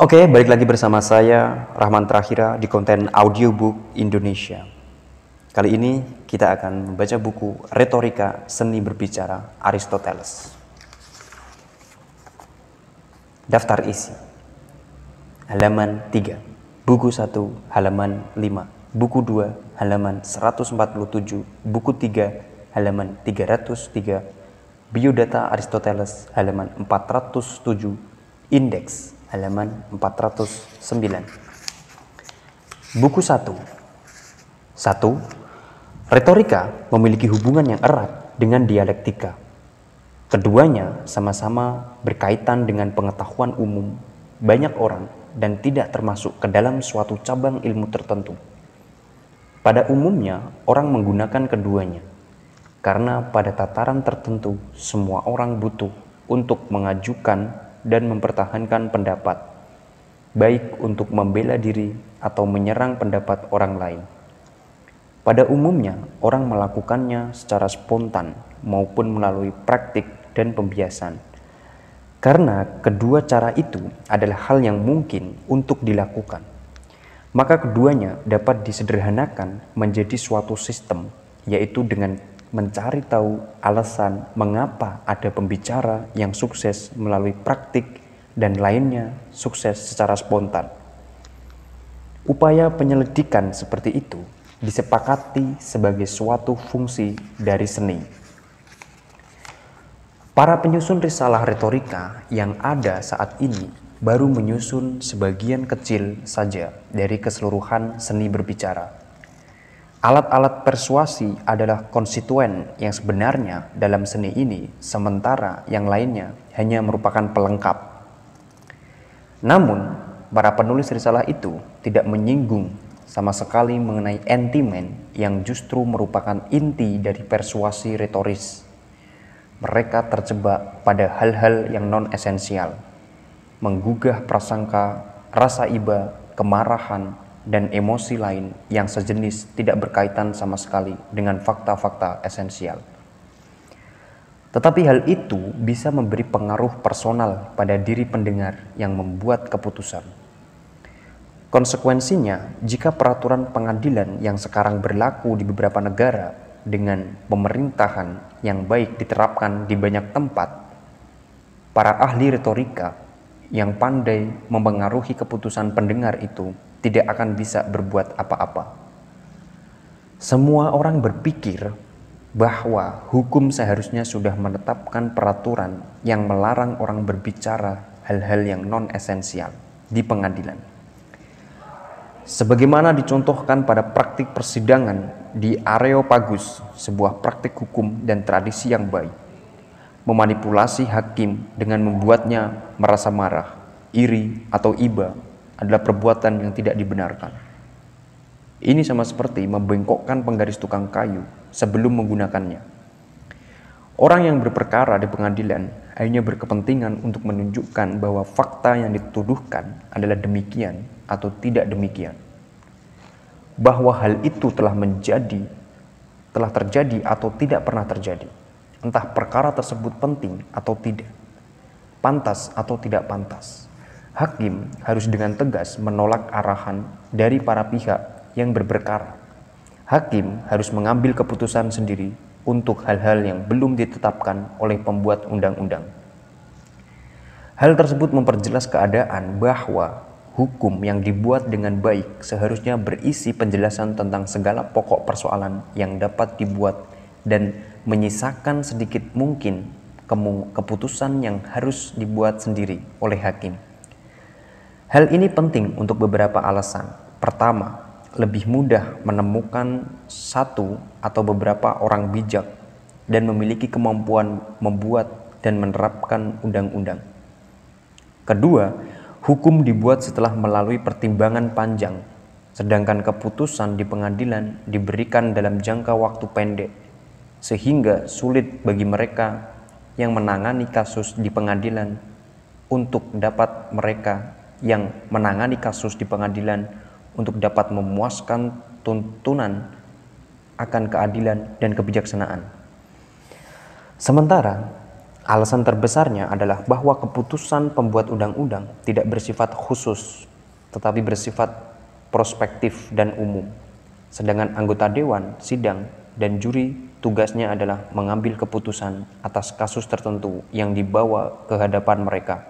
Oke, okay, balik lagi bersama saya Rahman Terakhira di konten audiobook Indonesia. Kali ini kita akan membaca buku Retorika Seni Berbicara Aristoteles. Daftar isi. Halaman 3, buku 1, halaman 5, buku 2, halaman 147, buku 3, halaman 303, biodata Aristoteles, halaman 407, indeks halaman 409. Buku 1. 1. Retorika memiliki hubungan yang erat dengan dialektika. Keduanya sama-sama berkaitan dengan pengetahuan umum banyak orang dan tidak termasuk ke dalam suatu cabang ilmu tertentu. Pada umumnya, orang menggunakan keduanya karena pada tataran tertentu semua orang butuh untuk mengajukan dan mempertahankan pendapat, baik untuk membela diri atau menyerang pendapat orang lain. Pada umumnya, orang melakukannya secara spontan maupun melalui praktik dan pembiasan. Karena kedua cara itu adalah hal yang mungkin untuk dilakukan, maka keduanya dapat disederhanakan menjadi suatu sistem, yaitu dengan mencari tahu alasan mengapa ada pembicara yang sukses melalui praktik dan lainnya sukses secara spontan. Upaya penyelidikan seperti itu disepakati sebagai suatu fungsi dari seni. Para penyusun risalah retorika yang ada saat ini baru menyusun sebagian kecil saja dari keseluruhan seni berbicara Alat-alat persuasi adalah konstituen yang sebenarnya dalam seni ini, sementara yang lainnya hanya merupakan pelengkap. Namun, para penulis risalah itu tidak menyinggung sama sekali mengenai entimen yang justru merupakan inti dari persuasi retoris. Mereka terjebak pada hal-hal yang non-esensial, menggugah prasangka, rasa iba, kemarahan, dan emosi lain yang sejenis tidak berkaitan sama sekali dengan fakta-fakta esensial. Tetapi hal itu bisa memberi pengaruh personal pada diri pendengar yang membuat keputusan. Konsekuensinya, jika peraturan pengadilan yang sekarang berlaku di beberapa negara dengan pemerintahan yang baik diterapkan di banyak tempat, para ahli retorika yang pandai mempengaruhi keputusan pendengar itu tidak akan bisa berbuat apa-apa. Semua orang berpikir bahwa hukum seharusnya sudah menetapkan peraturan yang melarang orang berbicara hal-hal yang non-esensial di pengadilan. Sebagaimana dicontohkan pada praktik persidangan di Areopagus, sebuah praktik hukum dan tradisi yang baik memanipulasi hakim dengan membuatnya merasa marah, iri, atau iba adalah perbuatan yang tidak dibenarkan. Ini sama seperti membengkokkan penggaris tukang kayu sebelum menggunakannya. Orang yang berperkara di pengadilan akhirnya berkepentingan untuk menunjukkan bahwa fakta yang dituduhkan adalah demikian atau tidak demikian. Bahwa hal itu telah menjadi telah terjadi atau tidak pernah terjadi entah perkara tersebut penting atau tidak, pantas atau tidak pantas. Hakim harus dengan tegas menolak arahan dari para pihak yang berperkara. Hakim harus mengambil keputusan sendiri untuk hal-hal yang belum ditetapkan oleh pembuat undang-undang. Hal tersebut memperjelas keadaan bahwa hukum yang dibuat dengan baik seharusnya berisi penjelasan tentang segala pokok persoalan yang dapat dibuat dan menyisakan sedikit mungkin keputusan yang harus dibuat sendiri oleh hakim. Hal ini penting untuk beberapa alasan. Pertama, lebih mudah menemukan satu atau beberapa orang bijak dan memiliki kemampuan membuat dan menerapkan undang-undang. Kedua, hukum dibuat setelah melalui pertimbangan panjang, sedangkan keputusan di pengadilan diberikan dalam jangka waktu pendek sehingga sulit bagi mereka yang menangani kasus di pengadilan untuk dapat mereka yang menangani kasus di pengadilan untuk dapat memuaskan tuntunan akan keadilan dan kebijaksanaan. Sementara Alasan terbesarnya adalah bahwa keputusan pembuat undang-undang tidak bersifat khusus, tetapi bersifat prospektif dan umum. Sedangkan anggota dewan, sidang, dan juri tugasnya adalah mengambil keputusan atas kasus tertentu yang dibawa ke hadapan mereka.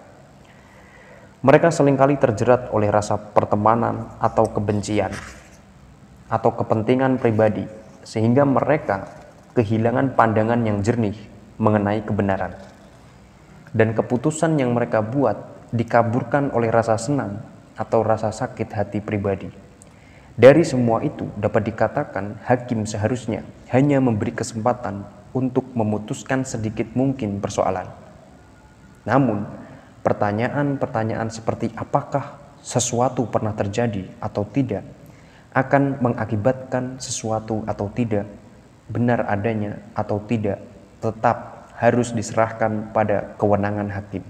Mereka seringkali terjerat oleh rasa pertemanan atau kebencian atau kepentingan pribadi sehingga mereka kehilangan pandangan yang jernih mengenai kebenaran. Dan keputusan yang mereka buat dikaburkan oleh rasa senang atau rasa sakit hati pribadi. Dari semua itu dapat dikatakan hakim seharusnya hanya memberi kesempatan untuk memutuskan sedikit mungkin persoalan. Namun, pertanyaan-pertanyaan seperti apakah sesuatu pernah terjadi atau tidak akan mengakibatkan sesuatu atau tidak, benar adanya atau tidak, tetap harus diserahkan pada kewenangan hakim.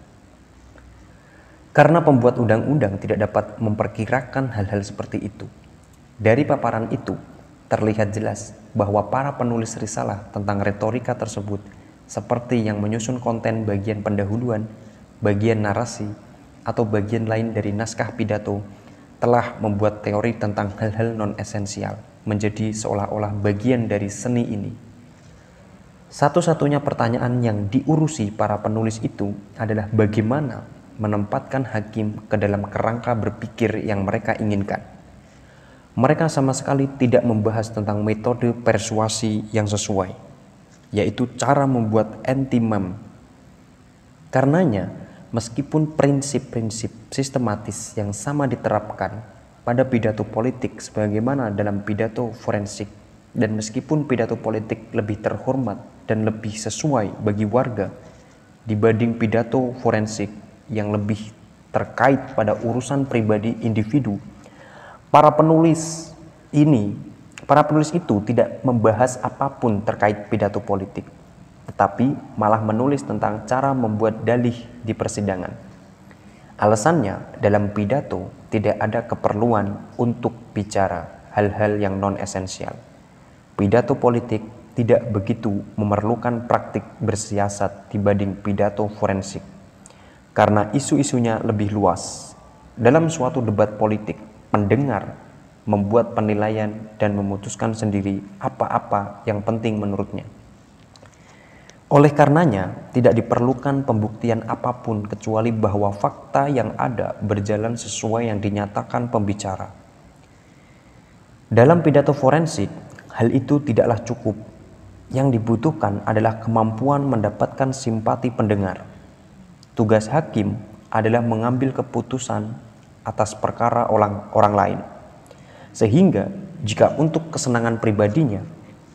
Karena pembuat undang-undang tidak dapat memperkirakan hal-hal seperti itu, dari paparan itu, terlihat jelas bahwa para penulis risalah tentang retorika tersebut seperti yang menyusun konten bagian pendahuluan, bagian narasi, atau bagian lain dari naskah pidato telah membuat teori tentang hal-hal non-esensial menjadi seolah-olah bagian dari seni ini. Satu-satunya pertanyaan yang diurusi para penulis itu adalah bagaimana menempatkan hakim ke dalam kerangka berpikir yang mereka inginkan mereka sama sekali tidak membahas tentang metode persuasi yang sesuai, yaitu cara membuat antimem. Karenanya, meskipun prinsip-prinsip sistematis yang sama diterapkan pada pidato politik sebagaimana dalam pidato forensik, dan meskipun pidato politik lebih terhormat dan lebih sesuai bagi warga dibanding pidato forensik yang lebih terkait pada urusan pribadi individu para penulis ini, para penulis itu tidak membahas apapun terkait pidato politik, tetapi malah menulis tentang cara membuat dalih di persidangan. Alasannya, dalam pidato tidak ada keperluan untuk bicara hal-hal yang non-esensial. Pidato politik tidak begitu memerlukan praktik bersiasat dibanding pidato forensik, karena isu-isunya lebih luas. Dalam suatu debat politik, mendengar, membuat penilaian dan memutuskan sendiri apa-apa yang penting menurutnya. Oleh karenanya, tidak diperlukan pembuktian apapun kecuali bahwa fakta yang ada berjalan sesuai yang dinyatakan pembicara. Dalam pidato forensik, hal itu tidaklah cukup. Yang dibutuhkan adalah kemampuan mendapatkan simpati pendengar. Tugas hakim adalah mengambil keputusan atas perkara orang, orang lain. Sehingga jika untuk kesenangan pribadinya,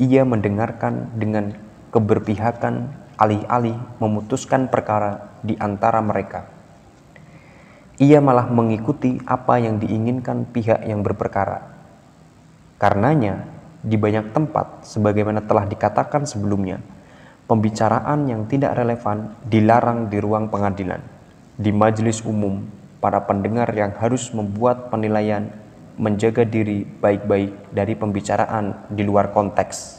ia mendengarkan dengan keberpihakan alih-alih memutuskan perkara di antara mereka. Ia malah mengikuti apa yang diinginkan pihak yang berperkara. Karenanya, di banyak tempat, sebagaimana telah dikatakan sebelumnya, pembicaraan yang tidak relevan dilarang di ruang pengadilan, di majelis umum, para pendengar yang harus membuat penilaian menjaga diri baik-baik dari pembicaraan di luar konteks.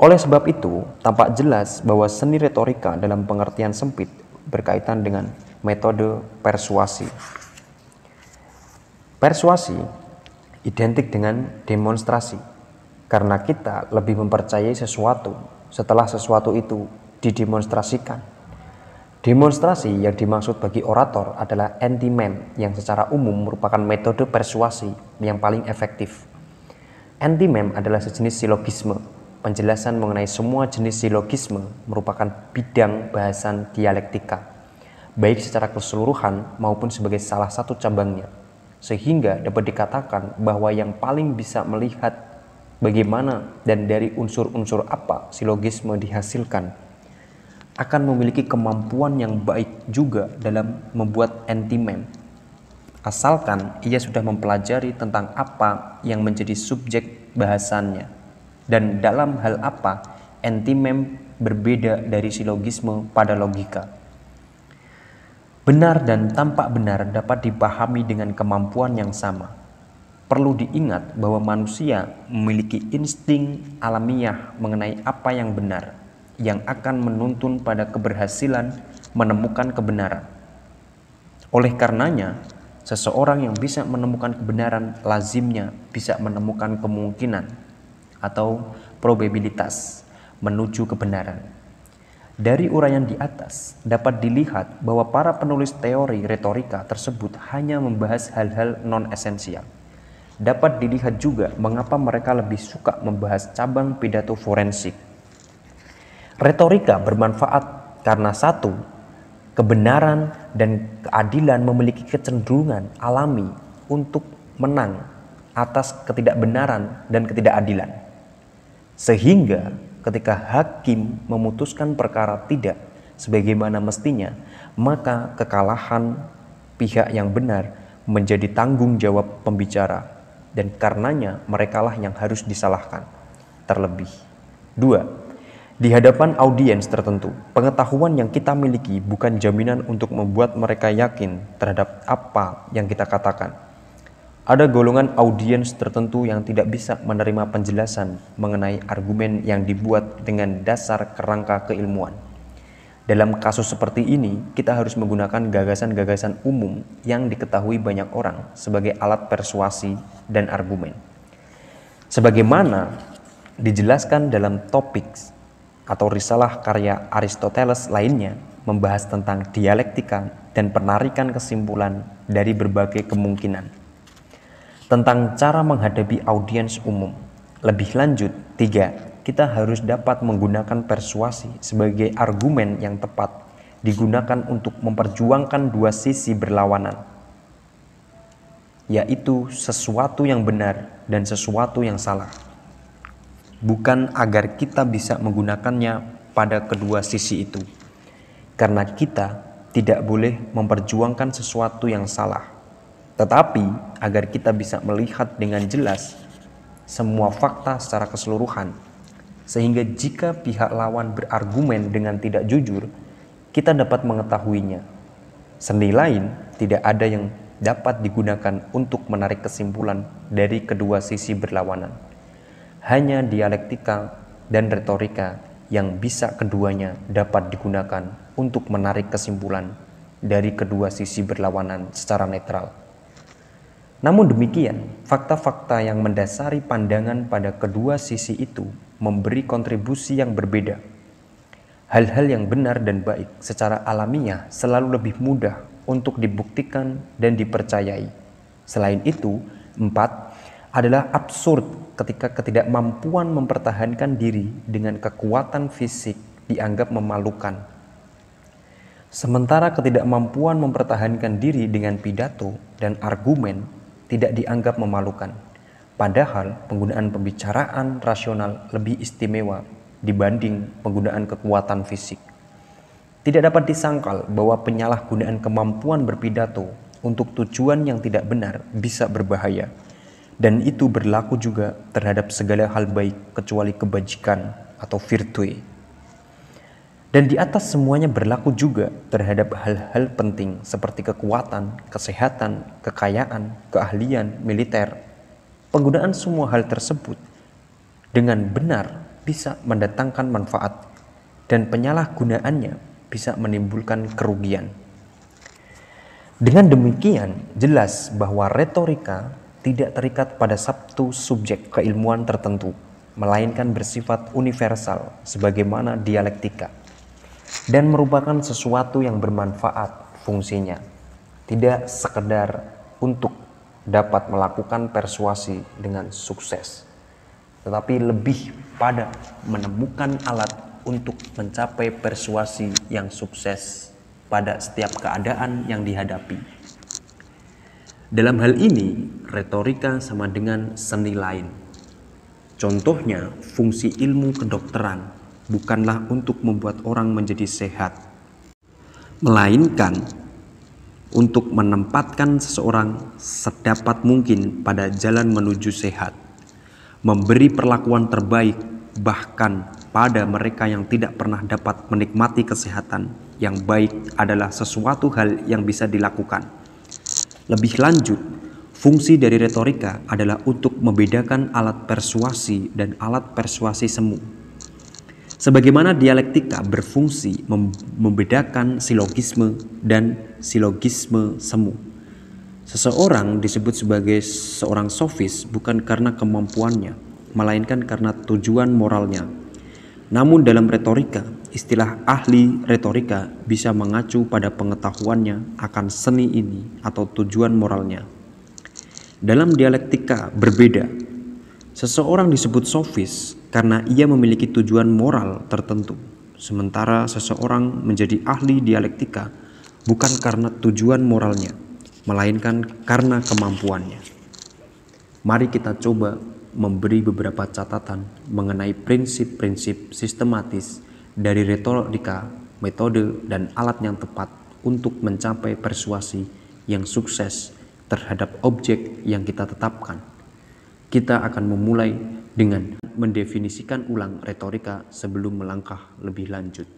Oleh sebab itu, tampak jelas bahwa seni retorika dalam pengertian sempit berkaitan dengan metode persuasi. Persuasi identik dengan demonstrasi, karena kita lebih mempercayai sesuatu setelah sesuatu itu didemonstrasikan. Demonstrasi yang dimaksud bagi orator adalah anti yang secara umum merupakan metode persuasi yang paling efektif. anti adalah sejenis silogisme. Penjelasan mengenai semua jenis silogisme merupakan bidang bahasan dialektika, baik secara keseluruhan maupun sebagai salah satu cabangnya. Sehingga dapat dikatakan bahwa yang paling bisa melihat bagaimana dan dari unsur-unsur apa silogisme dihasilkan akan memiliki kemampuan yang baik juga dalam membuat anti-meme. Asalkan ia sudah mempelajari tentang apa yang menjadi subjek bahasannya dan dalam hal apa anti-meme berbeda dari silogisme pada logika. Benar dan tampak benar dapat dipahami dengan kemampuan yang sama. Perlu diingat bahwa manusia memiliki insting alamiah mengenai apa yang benar yang akan menuntun pada keberhasilan menemukan kebenaran. Oleh karenanya, seseorang yang bisa menemukan kebenaran lazimnya bisa menemukan kemungkinan atau probabilitas menuju kebenaran. Dari uraian di atas dapat dilihat bahwa para penulis teori retorika tersebut hanya membahas hal-hal non-esensial. Dapat dilihat juga mengapa mereka lebih suka membahas cabang pidato forensik Retorika bermanfaat karena satu, kebenaran dan keadilan memiliki kecenderungan alami untuk menang atas ketidakbenaran dan ketidakadilan. Sehingga ketika hakim memutuskan perkara tidak sebagaimana mestinya, maka kekalahan pihak yang benar menjadi tanggung jawab pembicara dan karenanya merekalah yang harus disalahkan. Terlebih, dua, di hadapan audiens tertentu, pengetahuan yang kita miliki bukan jaminan untuk membuat mereka yakin terhadap apa yang kita katakan. Ada golongan audiens tertentu yang tidak bisa menerima penjelasan mengenai argumen yang dibuat dengan dasar kerangka keilmuan. Dalam kasus seperti ini, kita harus menggunakan gagasan-gagasan umum yang diketahui banyak orang sebagai alat persuasi dan argumen. Sebagaimana dijelaskan dalam topik atau risalah karya Aristoteles lainnya membahas tentang dialektika dan penarikan kesimpulan dari berbagai kemungkinan. Tentang cara menghadapi audiens umum. Lebih lanjut, tiga, kita harus dapat menggunakan persuasi sebagai argumen yang tepat digunakan untuk memperjuangkan dua sisi berlawanan, yaitu sesuatu yang benar dan sesuatu yang salah bukan agar kita bisa menggunakannya pada kedua sisi itu, karena kita tidak boleh memperjuangkan sesuatu yang salah, tetapi agar kita bisa melihat dengan jelas semua fakta secara keseluruhan, sehingga jika pihak lawan berargumen dengan tidak jujur, kita dapat mengetahuinya. Seni lain tidak ada yang dapat digunakan untuk menarik kesimpulan dari kedua sisi berlawanan hanya dialektika dan retorika yang bisa keduanya dapat digunakan untuk menarik kesimpulan dari kedua sisi berlawanan secara netral. Namun demikian, fakta-fakta yang mendasari pandangan pada kedua sisi itu memberi kontribusi yang berbeda. Hal-hal yang benar dan baik secara alamiah selalu lebih mudah untuk dibuktikan dan dipercayai. Selain itu, empat adalah absurd ketika ketidakmampuan mempertahankan diri dengan kekuatan fisik dianggap memalukan. Sementara ketidakmampuan mempertahankan diri dengan pidato dan argumen tidak dianggap memalukan. Padahal penggunaan pembicaraan rasional lebih istimewa dibanding penggunaan kekuatan fisik. Tidak dapat disangkal bahwa penyalahgunaan kemampuan berpidato untuk tujuan yang tidak benar bisa berbahaya dan itu berlaku juga terhadap segala hal baik kecuali kebajikan atau virtue. Dan di atas semuanya berlaku juga terhadap hal-hal penting seperti kekuatan, kesehatan, kekayaan, keahlian, militer. Penggunaan semua hal tersebut dengan benar bisa mendatangkan manfaat dan penyalahgunaannya bisa menimbulkan kerugian. Dengan demikian, jelas bahwa retorika tidak terikat pada sabtu subjek keilmuan tertentu, melainkan bersifat universal sebagaimana dialektika dan merupakan sesuatu yang bermanfaat fungsinya, tidak sekedar untuk dapat melakukan persuasi dengan sukses, tetapi lebih pada menemukan alat untuk mencapai persuasi yang sukses pada setiap keadaan yang dihadapi. Dalam hal ini, retorika sama dengan seni lain. Contohnya, fungsi ilmu kedokteran bukanlah untuk membuat orang menjadi sehat, melainkan untuk menempatkan seseorang sedapat mungkin pada jalan menuju sehat, memberi perlakuan terbaik bahkan pada mereka yang tidak pernah dapat menikmati kesehatan yang baik adalah sesuatu hal yang bisa dilakukan lebih lanjut, fungsi dari retorika adalah untuk membedakan alat persuasi dan alat persuasi semu. Sebagaimana dialektika berfungsi membedakan silogisme dan silogisme semu. Seseorang disebut sebagai seorang sofis bukan karena kemampuannya, melainkan karena tujuan moralnya. Namun dalam retorika, istilah ahli retorika bisa mengacu pada pengetahuannya akan seni ini atau tujuan moralnya. Dalam dialektika berbeda, seseorang disebut sofis karena ia memiliki tujuan moral tertentu, sementara seseorang menjadi ahli dialektika bukan karena tujuan moralnya, melainkan karena kemampuannya. Mari kita coba memberi beberapa catatan mengenai prinsip-prinsip sistematis dari retorika, metode, dan alat yang tepat untuk mencapai persuasi yang sukses terhadap objek yang kita tetapkan. Kita akan memulai dengan mendefinisikan ulang retorika sebelum melangkah lebih lanjut.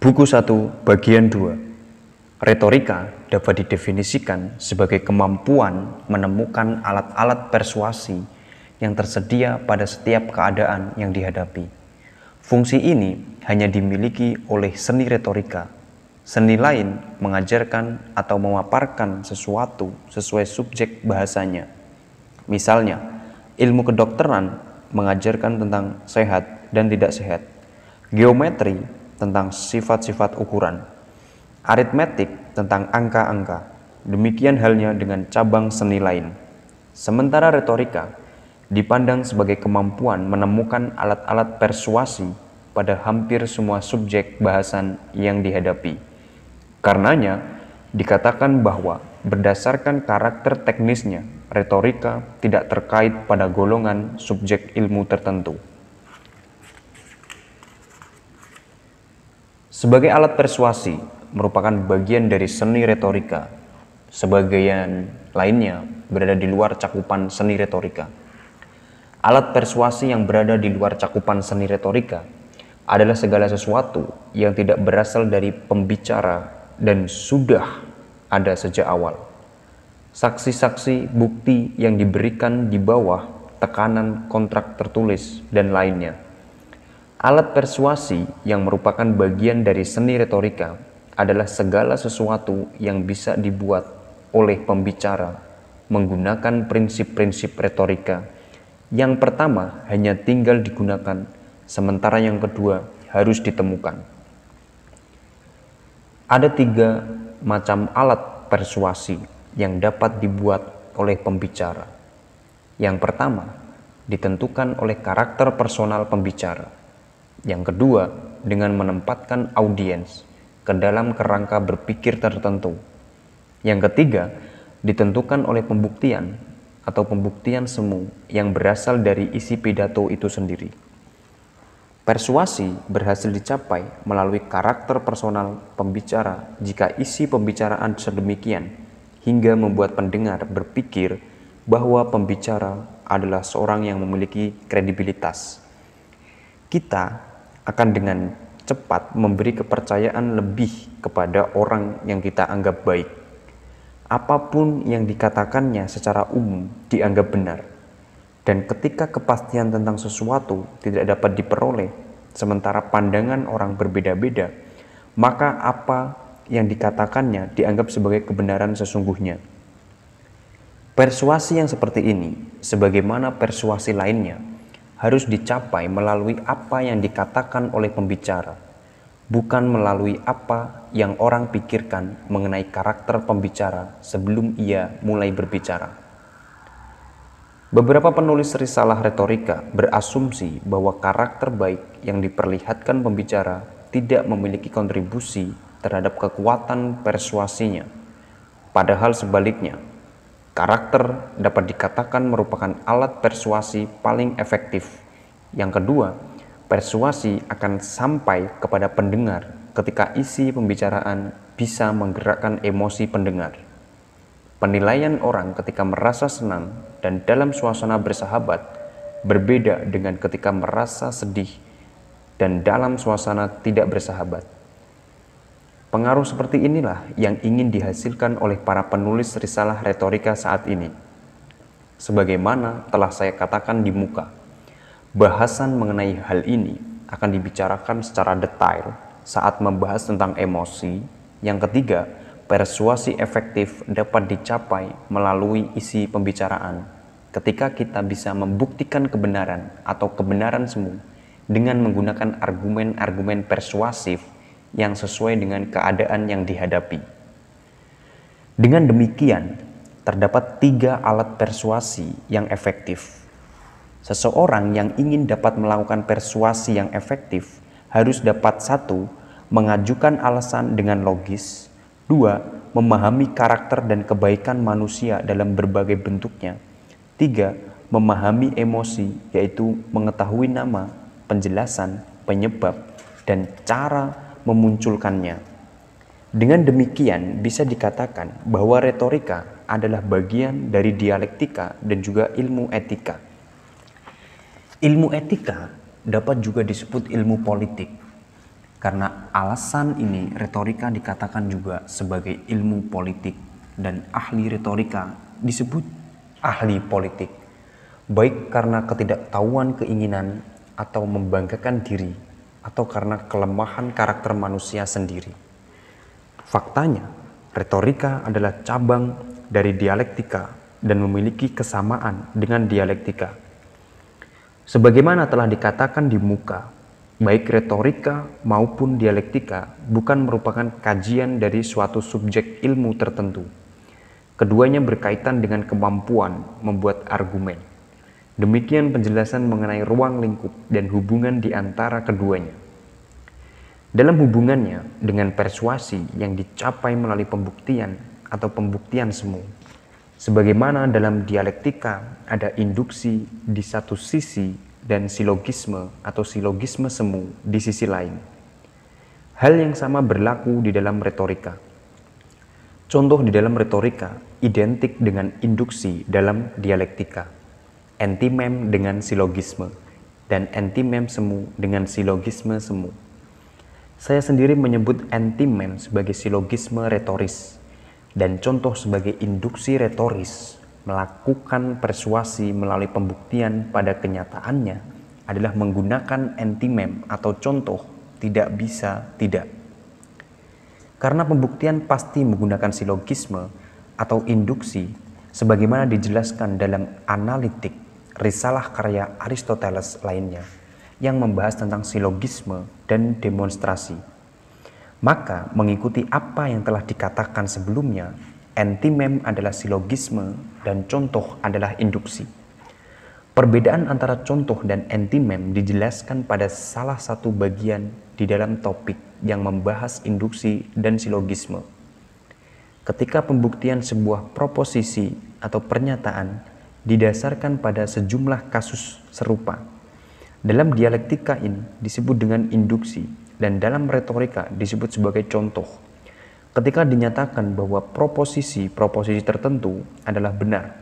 Buku 1 bagian 2 Retorika dapat didefinisikan sebagai kemampuan menemukan alat-alat persuasi yang tersedia pada setiap keadaan yang dihadapi. Fungsi ini hanya dimiliki oleh seni retorika. Seni lain mengajarkan atau memaparkan sesuatu sesuai subjek bahasanya. Misalnya, ilmu kedokteran mengajarkan tentang sehat dan tidak sehat. Geometri tentang sifat-sifat ukuran. Aritmetik tentang angka-angka. Demikian halnya dengan cabang seni lain. Sementara retorika dipandang sebagai kemampuan menemukan alat-alat persuasi pada hampir semua subjek bahasan yang dihadapi. Karenanya, dikatakan bahwa berdasarkan karakter teknisnya, retorika tidak terkait pada golongan subjek ilmu tertentu. Sebagai alat persuasi merupakan bagian dari seni retorika, sebagian lainnya berada di luar cakupan seni retorika. Alat persuasi yang berada di luar cakupan seni retorika adalah segala sesuatu yang tidak berasal dari pembicara dan sudah ada sejak awal. Saksi-saksi bukti yang diberikan di bawah tekanan kontrak tertulis dan lainnya. Alat persuasi yang merupakan bagian dari seni retorika adalah segala sesuatu yang bisa dibuat oleh pembicara menggunakan prinsip-prinsip retorika yang pertama hanya tinggal digunakan, sementara yang kedua harus ditemukan. Ada tiga macam alat persuasi yang dapat dibuat oleh pembicara. Yang pertama, ditentukan oleh karakter personal pembicara. Yang kedua, dengan menempatkan audiens ke dalam kerangka berpikir tertentu. Yang ketiga, ditentukan oleh pembuktian atau pembuktian semu yang berasal dari isi pidato itu sendiri. Persuasi berhasil dicapai melalui karakter personal pembicara jika isi pembicaraan sedemikian hingga membuat pendengar berpikir bahwa pembicara adalah seorang yang memiliki kredibilitas. Kita akan dengan cepat memberi kepercayaan lebih kepada orang yang kita anggap baik apapun yang dikatakannya secara umum dianggap benar. Dan ketika kepastian tentang sesuatu tidak dapat diperoleh, sementara pandangan orang berbeda-beda, maka apa yang dikatakannya dianggap sebagai kebenaran sesungguhnya. Persuasi yang seperti ini, sebagaimana persuasi lainnya, harus dicapai melalui apa yang dikatakan oleh pembicara bukan melalui apa yang orang pikirkan mengenai karakter pembicara sebelum ia mulai berbicara. Beberapa penulis risalah retorika berasumsi bahwa karakter baik yang diperlihatkan pembicara tidak memiliki kontribusi terhadap kekuatan persuasinya. Padahal sebaliknya, karakter dapat dikatakan merupakan alat persuasi paling efektif. Yang kedua, Persuasi akan sampai kepada pendengar ketika isi pembicaraan bisa menggerakkan emosi pendengar. Penilaian orang ketika merasa senang dan dalam suasana bersahabat berbeda dengan ketika merasa sedih dan dalam suasana tidak bersahabat. Pengaruh seperti inilah yang ingin dihasilkan oleh para penulis risalah retorika saat ini. Sebagaimana telah saya katakan di muka, Bahasan mengenai hal ini akan dibicarakan secara detail saat membahas tentang emosi. Yang ketiga, persuasi efektif dapat dicapai melalui isi pembicaraan ketika kita bisa membuktikan kebenaran atau kebenaran semu dengan menggunakan argumen-argumen persuasif yang sesuai dengan keadaan yang dihadapi. Dengan demikian, terdapat tiga alat persuasi yang efektif Seseorang yang ingin dapat melakukan persuasi yang efektif harus dapat satu, mengajukan alasan dengan logis, dua, memahami karakter dan kebaikan manusia dalam berbagai bentuknya, tiga, memahami emosi, yaitu mengetahui nama, penjelasan, penyebab, dan cara memunculkannya. Dengan demikian, bisa dikatakan bahwa retorika adalah bagian dari dialektika dan juga ilmu etika. Ilmu etika dapat juga disebut ilmu politik. Karena alasan ini retorika dikatakan juga sebagai ilmu politik dan ahli retorika disebut ahli politik. Baik karena ketidaktahuan keinginan atau membanggakan diri atau karena kelemahan karakter manusia sendiri. Faktanya, retorika adalah cabang dari dialektika dan memiliki kesamaan dengan dialektika Sebagaimana telah dikatakan di muka, baik retorika maupun dialektika bukan merupakan kajian dari suatu subjek ilmu tertentu. Keduanya berkaitan dengan kemampuan membuat argumen. Demikian penjelasan mengenai ruang lingkup dan hubungan di antara keduanya. Dalam hubungannya dengan persuasi yang dicapai melalui pembuktian atau pembuktian semu, Sebagaimana dalam dialektika ada induksi di satu sisi dan silogisme atau silogisme semu di sisi lain. Hal yang sama berlaku di dalam retorika. Contoh di dalam retorika identik dengan induksi dalam dialektika, antimem dengan silogisme, dan antimem semu dengan silogisme semu. Saya sendiri menyebut antimem sebagai silogisme retoris dan contoh sebagai induksi retoris melakukan persuasi melalui pembuktian pada kenyataannya adalah menggunakan entimem atau contoh tidak bisa tidak. Karena pembuktian pasti menggunakan silogisme atau induksi sebagaimana dijelaskan dalam analitik risalah karya Aristoteles lainnya yang membahas tentang silogisme dan demonstrasi. Maka mengikuti apa yang telah dikatakan sebelumnya, entimem adalah silogisme dan contoh adalah induksi. Perbedaan antara contoh dan entimem dijelaskan pada salah satu bagian di dalam topik yang membahas induksi dan silogisme. Ketika pembuktian sebuah proposisi atau pernyataan didasarkan pada sejumlah kasus serupa. Dalam dialektika ini disebut dengan induksi dan dalam retorika disebut sebagai contoh. Ketika dinyatakan bahwa proposisi-proposisi tertentu adalah benar,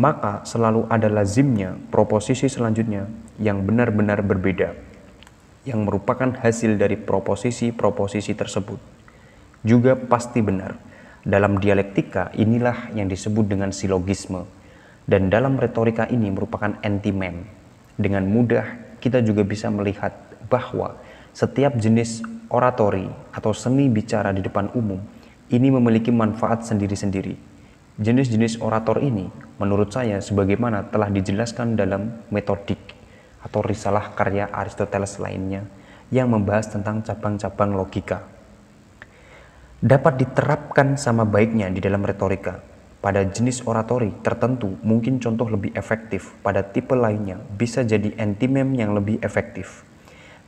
maka selalu ada lazimnya proposisi selanjutnya yang benar-benar berbeda, yang merupakan hasil dari proposisi-proposisi tersebut. Juga pasti benar. Dalam dialektika inilah yang disebut dengan silogisme, dan dalam retorika ini merupakan antimen. Dengan mudah kita juga bisa melihat bahwa setiap jenis oratori atau seni bicara di depan umum ini memiliki manfaat sendiri-sendiri. Jenis-jenis orator ini menurut saya sebagaimana telah dijelaskan dalam metodik atau risalah karya Aristoteles lainnya yang membahas tentang cabang-cabang logika. Dapat diterapkan sama baiknya di dalam retorika. Pada jenis oratori tertentu mungkin contoh lebih efektif, pada tipe lainnya bisa jadi antimem yang lebih efektif.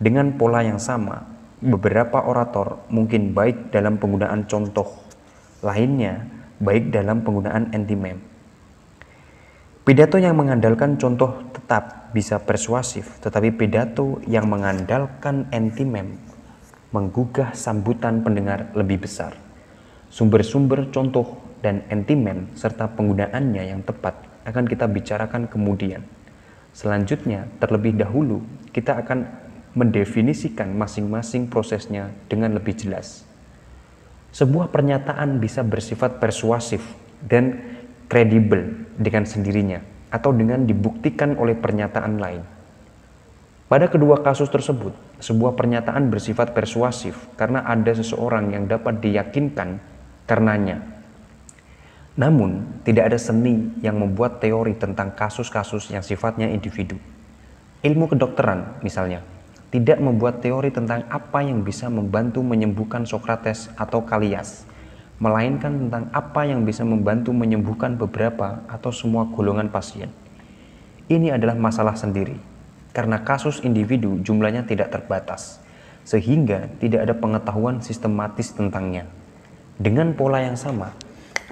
Dengan pola yang sama, beberapa orator mungkin baik dalam penggunaan contoh, lainnya baik dalam penggunaan entimem. Pidato yang mengandalkan contoh tetap bisa persuasif, tetapi pidato yang mengandalkan entimem menggugah sambutan pendengar lebih besar. Sumber-sumber contoh dan entimem serta penggunaannya yang tepat akan kita bicarakan kemudian. Selanjutnya, terlebih dahulu kita akan mendefinisikan masing-masing prosesnya dengan lebih jelas. Sebuah pernyataan bisa bersifat persuasif dan kredibel dengan sendirinya atau dengan dibuktikan oleh pernyataan lain. Pada kedua kasus tersebut, sebuah pernyataan bersifat persuasif karena ada seseorang yang dapat diyakinkan karenanya. Namun, tidak ada seni yang membuat teori tentang kasus-kasus yang sifatnya individu. Ilmu kedokteran, misalnya, tidak membuat teori tentang apa yang bisa membantu menyembuhkan Sokrates atau Kalias, melainkan tentang apa yang bisa membantu menyembuhkan beberapa atau semua golongan pasien. Ini adalah masalah sendiri, karena kasus individu jumlahnya tidak terbatas, sehingga tidak ada pengetahuan sistematis tentangnya. Dengan pola yang sama,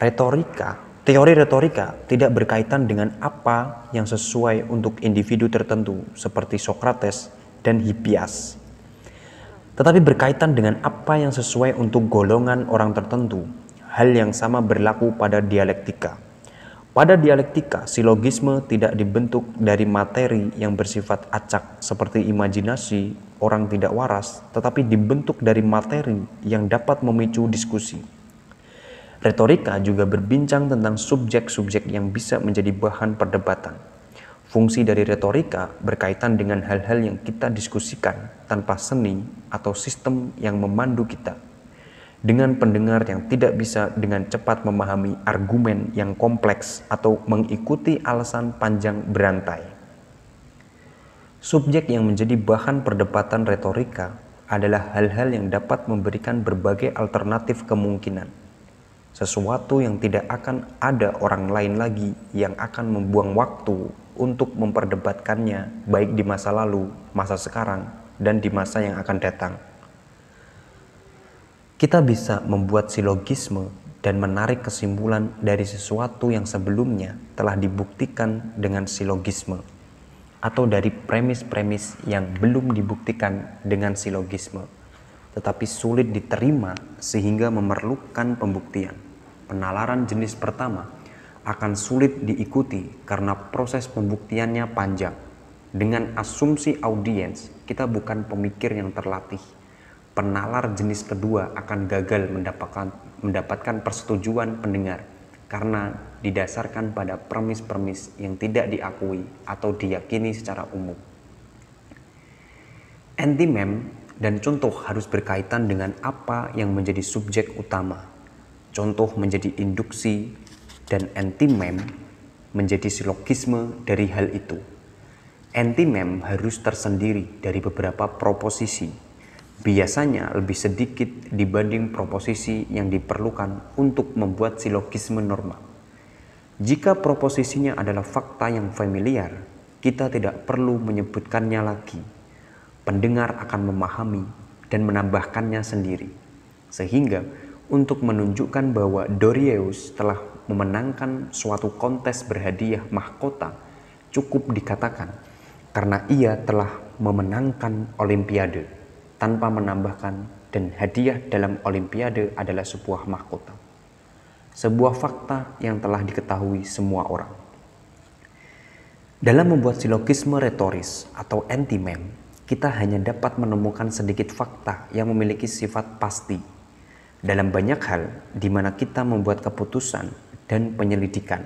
retorika, teori retorika tidak berkaitan dengan apa yang sesuai untuk individu tertentu seperti Sokrates dan Hipias. Tetapi berkaitan dengan apa yang sesuai untuk golongan orang tertentu, hal yang sama berlaku pada dialektika. Pada dialektika, silogisme tidak dibentuk dari materi yang bersifat acak seperti imajinasi orang tidak waras, tetapi dibentuk dari materi yang dapat memicu diskusi. Retorika juga berbincang tentang subjek-subjek yang bisa menjadi bahan perdebatan. Fungsi dari retorika berkaitan dengan hal-hal yang kita diskusikan tanpa seni atau sistem yang memandu kita. Dengan pendengar yang tidak bisa dengan cepat memahami argumen yang kompleks atau mengikuti alasan panjang berantai. Subjek yang menjadi bahan perdebatan retorika adalah hal-hal yang dapat memberikan berbagai alternatif kemungkinan. Sesuatu yang tidak akan ada orang lain lagi yang akan membuang waktu untuk memperdebatkannya baik di masa lalu, masa sekarang, dan di masa yang akan datang. Kita bisa membuat silogisme dan menarik kesimpulan dari sesuatu yang sebelumnya telah dibuktikan dengan silogisme atau dari premis-premis yang belum dibuktikan dengan silogisme tetapi sulit diterima sehingga memerlukan pembuktian. Penalaran jenis pertama akan sulit diikuti karena proses pembuktiannya panjang. Dengan asumsi audiens, kita bukan pemikir yang terlatih. Penalar jenis kedua akan gagal mendapatkan, mendapatkan persetujuan pendengar karena didasarkan pada permis-permis yang tidak diakui atau diyakini secara umum. Antimem dan contoh harus berkaitan dengan apa yang menjadi subjek utama. Contoh menjadi induksi, dan antimem menjadi silogisme dari hal itu. Antimem harus tersendiri dari beberapa proposisi, biasanya lebih sedikit dibanding proposisi yang diperlukan untuk membuat silogisme normal. Jika proposisinya adalah fakta yang familiar, kita tidak perlu menyebutkannya lagi. Pendengar akan memahami dan menambahkannya sendiri. Sehingga untuk menunjukkan bahwa Dorieus telah memenangkan suatu kontes berhadiah mahkota cukup dikatakan karena ia telah memenangkan olimpiade tanpa menambahkan dan hadiah dalam olimpiade adalah sebuah mahkota. Sebuah fakta yang telah diketahui semua orang. Dalam membuat silogisme retoris atau antimem kita hanya dapat menemukan sedikit fakta yang memiliki sifat pasti. Dalam banyak hal, di mana kita membuat keputusan dan penyelidikan.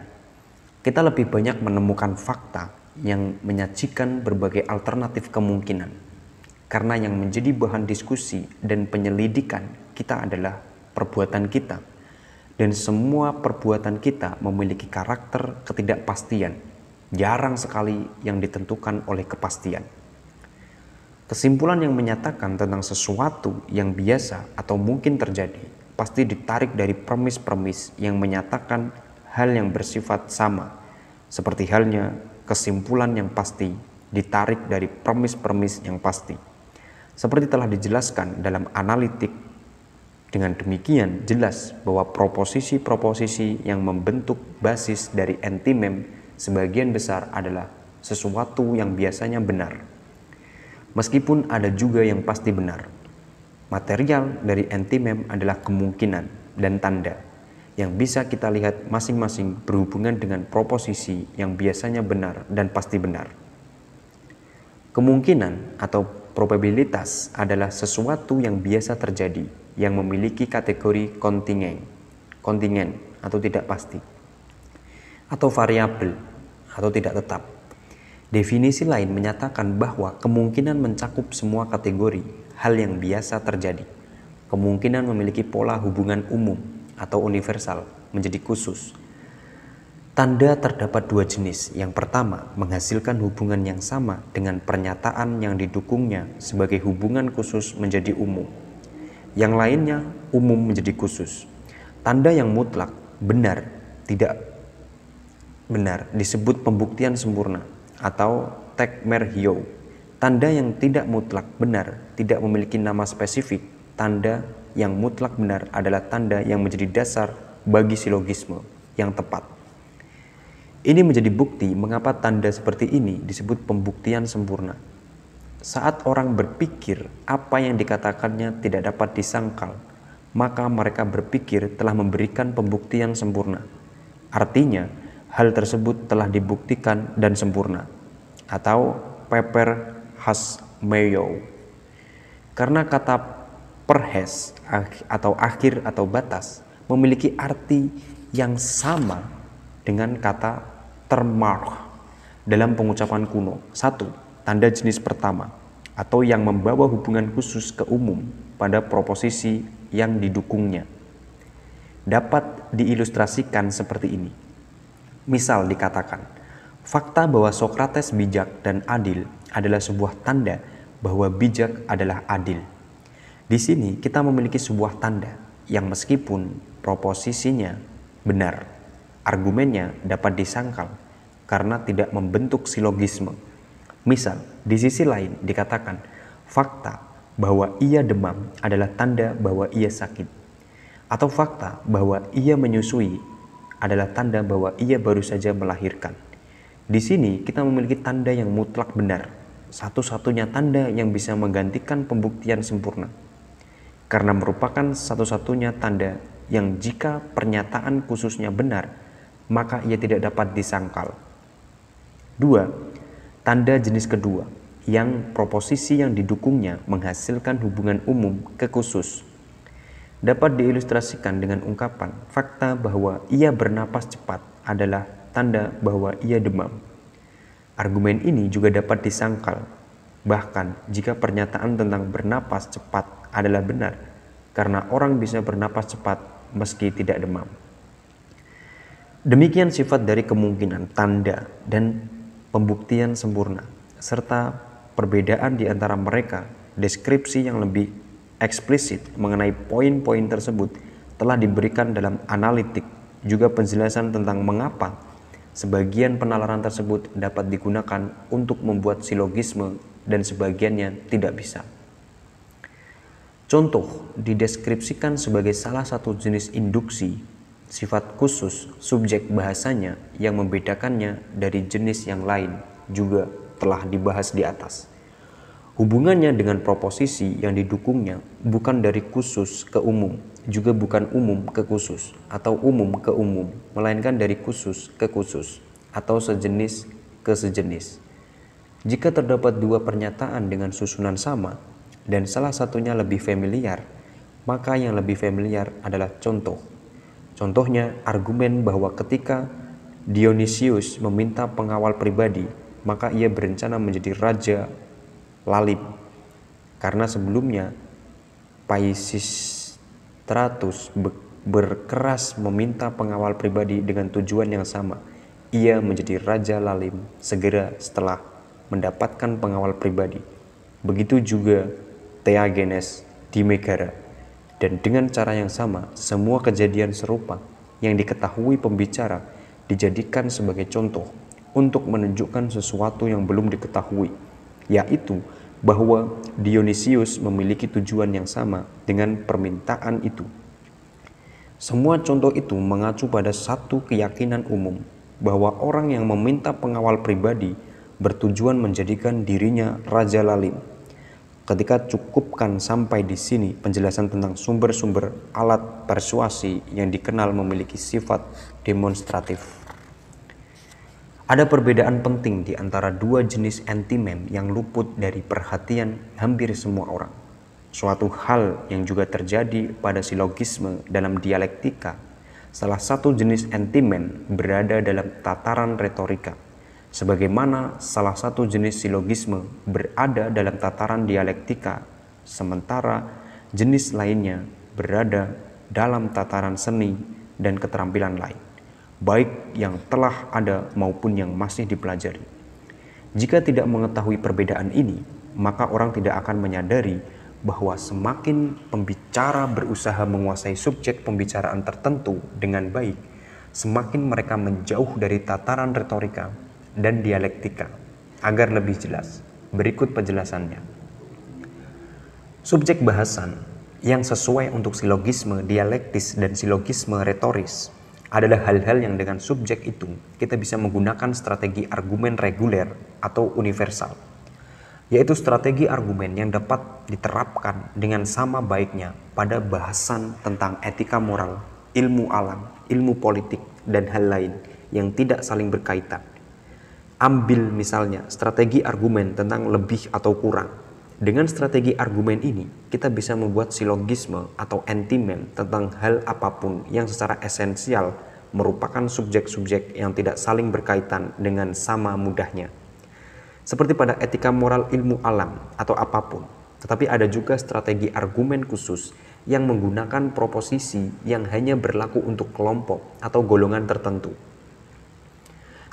Kita lebih banyak menemukan fakta yang menyajikan berbagai alternatif kemungkinan, karena yang menjadi bahan diskusi dan penyelidikan kita adalah perbuatan kita, dan semua perbuatan kita memiliki karakter ketidakpastian, jarang sekali yang ditentukan oleh kepastian. Kesimpulan yang menyatakan tentang sesuatu yang biasa atau mungkin terjadi pasti ditarik dari permis-permis yang menyatakan hal yang bersifat sama, seperti halnya kesimpulan yang pasti ditarik dari permis-permis yang pasti. Seperti telah dijelaskan dalam analitik, dengan demikian jelas bahwa proposisi-proposisi yang membentuk basis dari entimem sebagian besar adalah sesuatu yang biasanya benar. Meskipun ada juga yang pasti benar, material dari entimem adalah kemungkinan dan tanda yang bisa kita lihat masing-masing berhubungan dengan proposisi yang biasanya benar dan pasti benar. Kemungkinan atau probabilitas adalah sesuatu yang biasa terjadi yang memiliki kategori kontingen, kontingen atau tidak pasti, atau variabel atau tidak tetap. Definisi lain menyatakan bahwa kemungkinan mencakup semua kategori hal yang biasa terjadi. Kemungkinan memiliki pola hubungan umum atau universal menjadi khusus. Tanda terdapat dua jenis. Yang pertama, menghasilkan hubungan yang sama dengan pernyataan yang didukungnya sebagai hubungan khusus menjadi umum. Yang lainnya, umum menjadi khusus. Tanda yang mutlak, benar, tidak benar, disebut pembuktian sempurna atau tekmerhio Tanda yang tidak mutlak benar, tidak memiliki nama spesifik, tanda yang mutlak benar adalah tanda yang menjadi dasar bagi silogisme yang tepat. Ini menjadi bukti mengapa tanda seperti ini disebut pembuktian sempurna. Saat orang berpikir apa yang dikatakannya tidak dapat disangkal, maka mereka berpikir telah memberikan pembuktian sempurna. Artinya, hal tersebut telah dibuktikan dan sempurna. Atau paper khas mayo. Karena kata perhes atau akhir atau batas memiliki arti yang sama dengan kata termarh dalam pengucapan kuno. Satu, tanda jenis pertama atau yang membawa hubungan khusus ke umum pada proposisi yang didukungnya. Dapat diilustrasikan seperti ini. Misal dikatakan, fakta bahwa Sokrates bijak dan adil adalah sebuah tanda bahwa bijak adalah adil. Di sini kita memiliki sebuah tanda yang meskipun proposisinya benar, argumennya dapat disangkal karena tidak membentuk silogisme. Misal, di sisi lain dikatakan fakta bahwa ia demam adalah tanda bahwa ia sakit, atau fakta bahwa ia menyusui adalah tanda bahwa ia baru saja melahirkan. Di sini kita memiliki tanda yang mutlak benar, satu-satunya tanda yang bisa menggantikan pembuktian sempurna, karena merupakan satu-satunya tanda yang jika pernyataan khususnya benar, maka ia tidak dapat disangkal. Dua, tanda jenis kedua, yang proposisi yang didukungnya menghasilkan hubungan umum ke khusus dapat diilustrasikan dengan ungkapan fakta bahwa ia bernapas cepat adalah tanda bahwa ia demam. Argumen ini juga dapat disangkal, bahkan jika pernyataan tentang bernapas cepat adalah benar, karena orang bisa bernapas cepat meski tidak demam. Demikian sifat dari kemungkinan, tanda, dan pembuktian sempurna, serta perbedaan di antara mereka. Deskripsi yang lebih eksplisit mengenai poin-poin tersebut telah diberikan dalam analitik, juga penjelasan tentang mengapa Sebagian penalaran tersebut dapat digunakan untuk membuat silogisme dan sebagiannya tidak bisa. Contoh dideskripsikan sebagai salah satu jenis induksi, sifat khusus subjek bahasanya yang membedakannya dari jenis yang lain juga telah dibahas di atas. Hubungannya dengan proposisi yang didukungnya bukan dari khusus ke umum, juga bukan umum ke khusus atau umum ke umum, melainkan dari khusus ke khusus atau sejenis ke sejenis. Jika terdapat dua pernyataan dengan susunan sama dan salah satunya lebih familiar, maka yang lebih familiar adalah contoh. Contohnya argumen bahwa ketika Dionysius meminta pengawal pribadi, maka ia berencana menjadi raja Lalib. Karena sebelumnya Paisis teratus berkeras meminta pengawal pribadi dengan tujuan yang sama. Ia menjadi raja Lalim segera setelah mendapatkan pengawal pribadi. Begitu juga Theagenes di Megara. Dan dengan cara yang sama, semua kejadian serupa yang diketahui pembicara dijadikan sebagai contoh untuk menunjukkan sesuatu yang belum diketahui, yaitu bahwa Dionysius memiliki tujuan yang sama dengan permintaan itu. Semua contoh itu mengacu pada satu keyakinan umum bahwa orang yang meminta pengawal pribadi bertujuan menjadikan dirinya raja lalim. Ketika cukupkan sampai di sini penjelasan tentang sumber-sumber alat persuasi yang dikenal memiliki sifat demonstratif. Ada perbedaan penting di antara dua jenis antimem yang luput dari perhatian hampir semua orang. Suatu hal yang juga terjadi pada silogisme dalam dialektika, salah satu jenis antimem berada dalam tataran retorika, sebagaimana salah satu jenis silogisme berada dalam tataran dialektika, sementara jenis lainnya berada dalam tataran seni dan keterampilan lain baik yang telah ada maupun yang masih dipelajari. Jika tidak mengetahui perbedaan ini, maka orang tidak akan menyadari bahwa semakin pembicara berusaha menguasai subjek pembicaraan tertentu dengan baik, semakin mereka menjauh dari tataran retorika dan dialektika. Agar lebih jelas, berikut penjelasannya. Subjek bahasan yang sesuai untuk silogisme dialektis dan silogisme retoris adalah hal-hal yang dengan subjek itu kita bisa menggunakan strategi argumen reguler atau universal, yaitu strategi argumen yang dapat diterapkan dengan sama baiknya pada bahasan tentang etika moral, ilmu alam, ilmu politik, dan hal lain yang tidak saling berkaitan. Ambil misalnya strategi argumen tentang lebih atau kurang, dengan strategi argumen ini, kita bisa membuat silogisme atau entimen tentang hal apapun yang secara esensial merupakan subjek-subjek yang tidak saling berkaitan dengan sama mudahnya. Seperti pada etika moral ilmu alam atau apapun, tetapi ada juga strategi argumen khusus yang menggunakan proposisi yang hanya berlaku untuk kelompok atau golongan tertentu.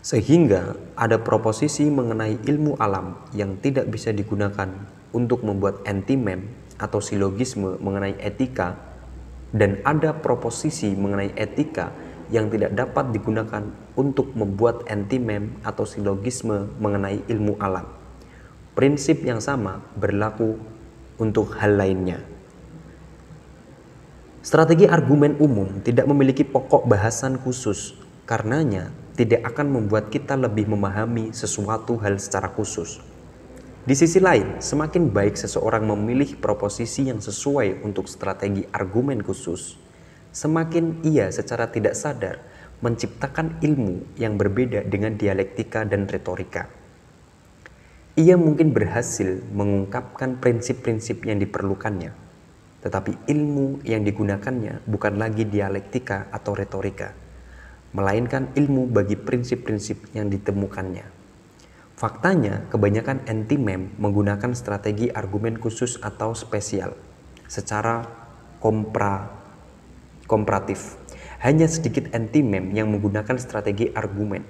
Sehingga ada proposisi mengenai ilmu alam yang tidak bisa digunakan untuk membuat antimem atau silogisme mengenai etika dan ada proposisi mengenai etika yang tidak dapat digunakan untuk membuat antimem atau silogisme mengenai ilmu alam. Prinsip yang sama berlaku untuk hal lainnya. Strategi argumen umum tidak memiliki pokok bahasan khusus, karenanya tidak akan membuat kita lebih memahami sesuatu hal secara khusus. Di sisi lain, semakin baik seseorang memilih proposisi yang sesuai untuk strategi argumen khusus, semakin ia secara tidak sadar menciptakan ilmu yang berbeda dengan dialektika dan retorika. Ia mungkin berhasil mengungkapkan prinsip-prinsip yang diperlukannya, tetapi ilmu yang digunakannya bukan lagi dialektika atau retorika, melainkan ilmu bagi prinsip-prinsip yang ditemukannya. Faktanya, kebanyakan anti-mem menggunakan strategi argumen khusus atau spesial secara kompra, komparatif. Hanya sedikit anti-mem yang menggunakan strategi argumen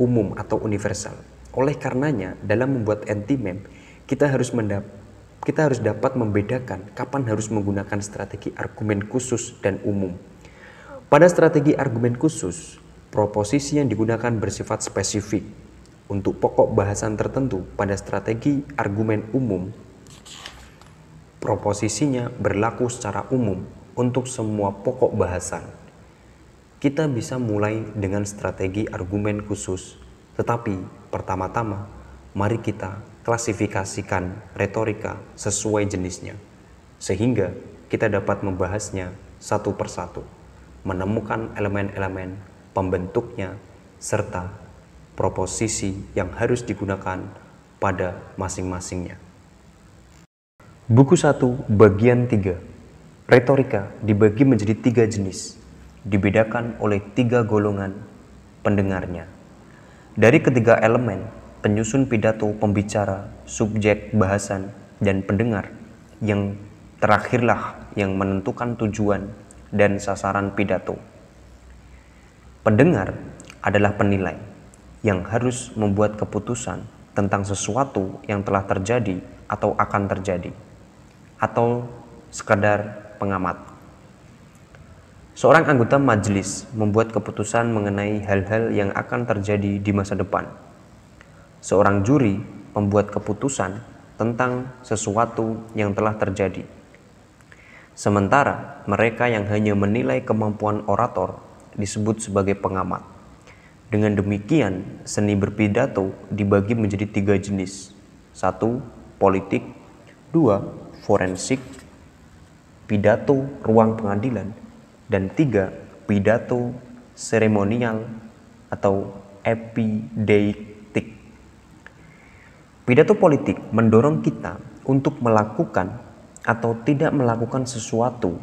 umum atau universal. Oleh karenanya, dalam membuat anti-mem, kita harus mendap kita harus dapat membedakan kapan harus menggunakan strategi argumen khusus dan umum. Pada strategi argumen khusus, proposisi yang digunakan bersifat spesifik untuk pokok bahasan tertentu pada strategi argumen umum, proposisinya berlaku secara umum untuk semua pokok bahasan. Kita bisa mulai dengan strategi argumen khusus, tetapi pertama-tama mari kita klasifikasikan retorika sesuai jenisnya, sehingga kita dapat membahasnya satu persatu, menemukan elemen-elemen pembentuknya, serta proposisi yang harus digunakan pada masing-masingnya. Buku 1 bagian 3 Retorika dibagi menjadi tiga jenis, dibedakan oleh tiga golongan pendengarnya. Dari ketiga elemen, penyusun pidato pembicara, subjek bahasan, dan pendengar yang terakhirlah yang menentukan tujuan dan sasaran pidato. Pendengar adalah penilai, yang harus membuat keputusan tentang sesuatu yang telah terjadi atau akan terjadi atau sekadar pengamat. Seorang anggota majelis membuat keputusan mengenai hal-hal yang akan terjadi di masa depan. Seorang juri membuat keputusan tentang sesuatu yang telah terjadi. Sementara mereka yang hanya menilai kemampuan orator disebut sebagai pengamat. Dengan demikian, seni berpidato dibagi menjadi tiga jenis. Satu, politik. Dua, forensik. Pidato ruang pengadilan. Dan tiga, pidato seremonial atau epideitik. Pidato politik mendorong kita untuk melakukan atau tidak melakukan sesuatu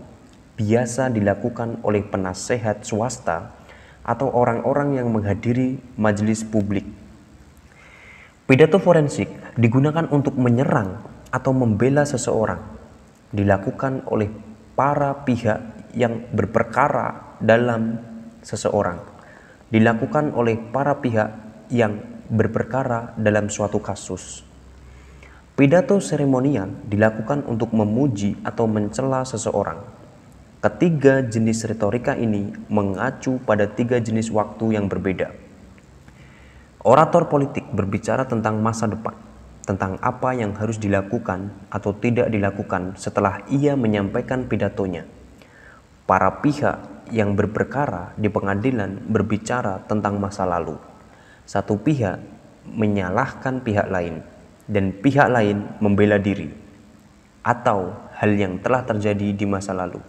biasa dilakukan oleh penasehat swasta atau orang-orang yang menghadiri majelis publik. Pidato forensik digunakan untuk menyerang atau membela seseorang, dilakukan oleh para pihak yang berperkara dalam seseorang, dilakukan oleh para pihak yang berperkara dalam suatu kasus. Pidato seremonial dilakukan untuk memuji atau mencela seseorang Ketiga jenis retorika ini mengacu pada tiga jenis waktu yang berbeda. Orator politik berbicara tentang masa depan, tentang apa yang harus dilakukan atau tidak dilakukan setelah ia menyampaikan pidatonya. Para pihak yang berperkara di pengadilan berbicara tentang masa lalu. Satu pihak menyalahkan pihak lain, dan pihak lain membela diri atau hal yang telah terjadi di masa lalu.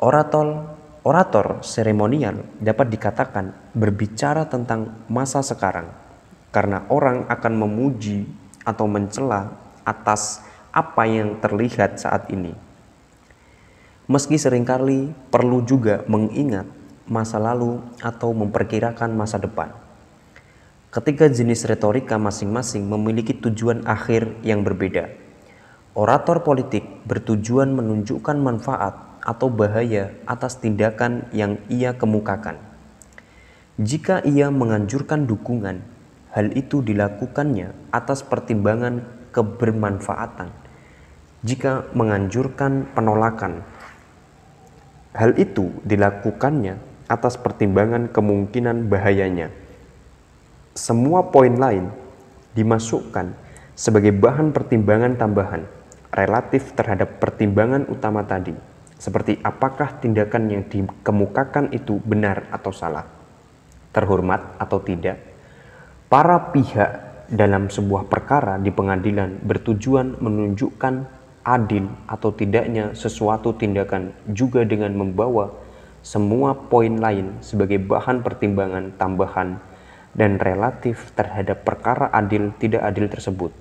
Orator, orator seremonial dapat dikatakan berbicara tentang masa sekarang karena orang akan memuji atau mencela atas apa yang terlihat saat ini. Meski seringkali perlu juga mengingat masa lalu atau memperkirakan masa depan. Ketiga jenis retorika masing-masing memiliki tujuan akhir yang berbeda. Orator politik bertujuan menunjukkan manfaat atau bahaya atas tindakan yang ia kemukakan. Jika ia menganjurkan dukungan, hal itu dilakukannya atas pertimbangan kebermanfaatan. Jika menganjurkan penolakan, hal itu dilakukannya atas pertimbangan kemungkinan bahayanya. Semua poin lain dimasukkan sebagai bahan pertimbangan tambahan relatif terhadap pertimbangan utama tadi seperti apakah tindakan yang dikemukakan itu benar atau salah, terhormat atau tidak. Para pihak dalam sebuah perkara di pengadilan bertujuan menunjukkan adil atau tidaknya sesuatu tindakan juga dengan membawa semua poin lain sebagai bahan pertimbangan tambahan dan relatif terhadap perkara adil tidak adil tersebut.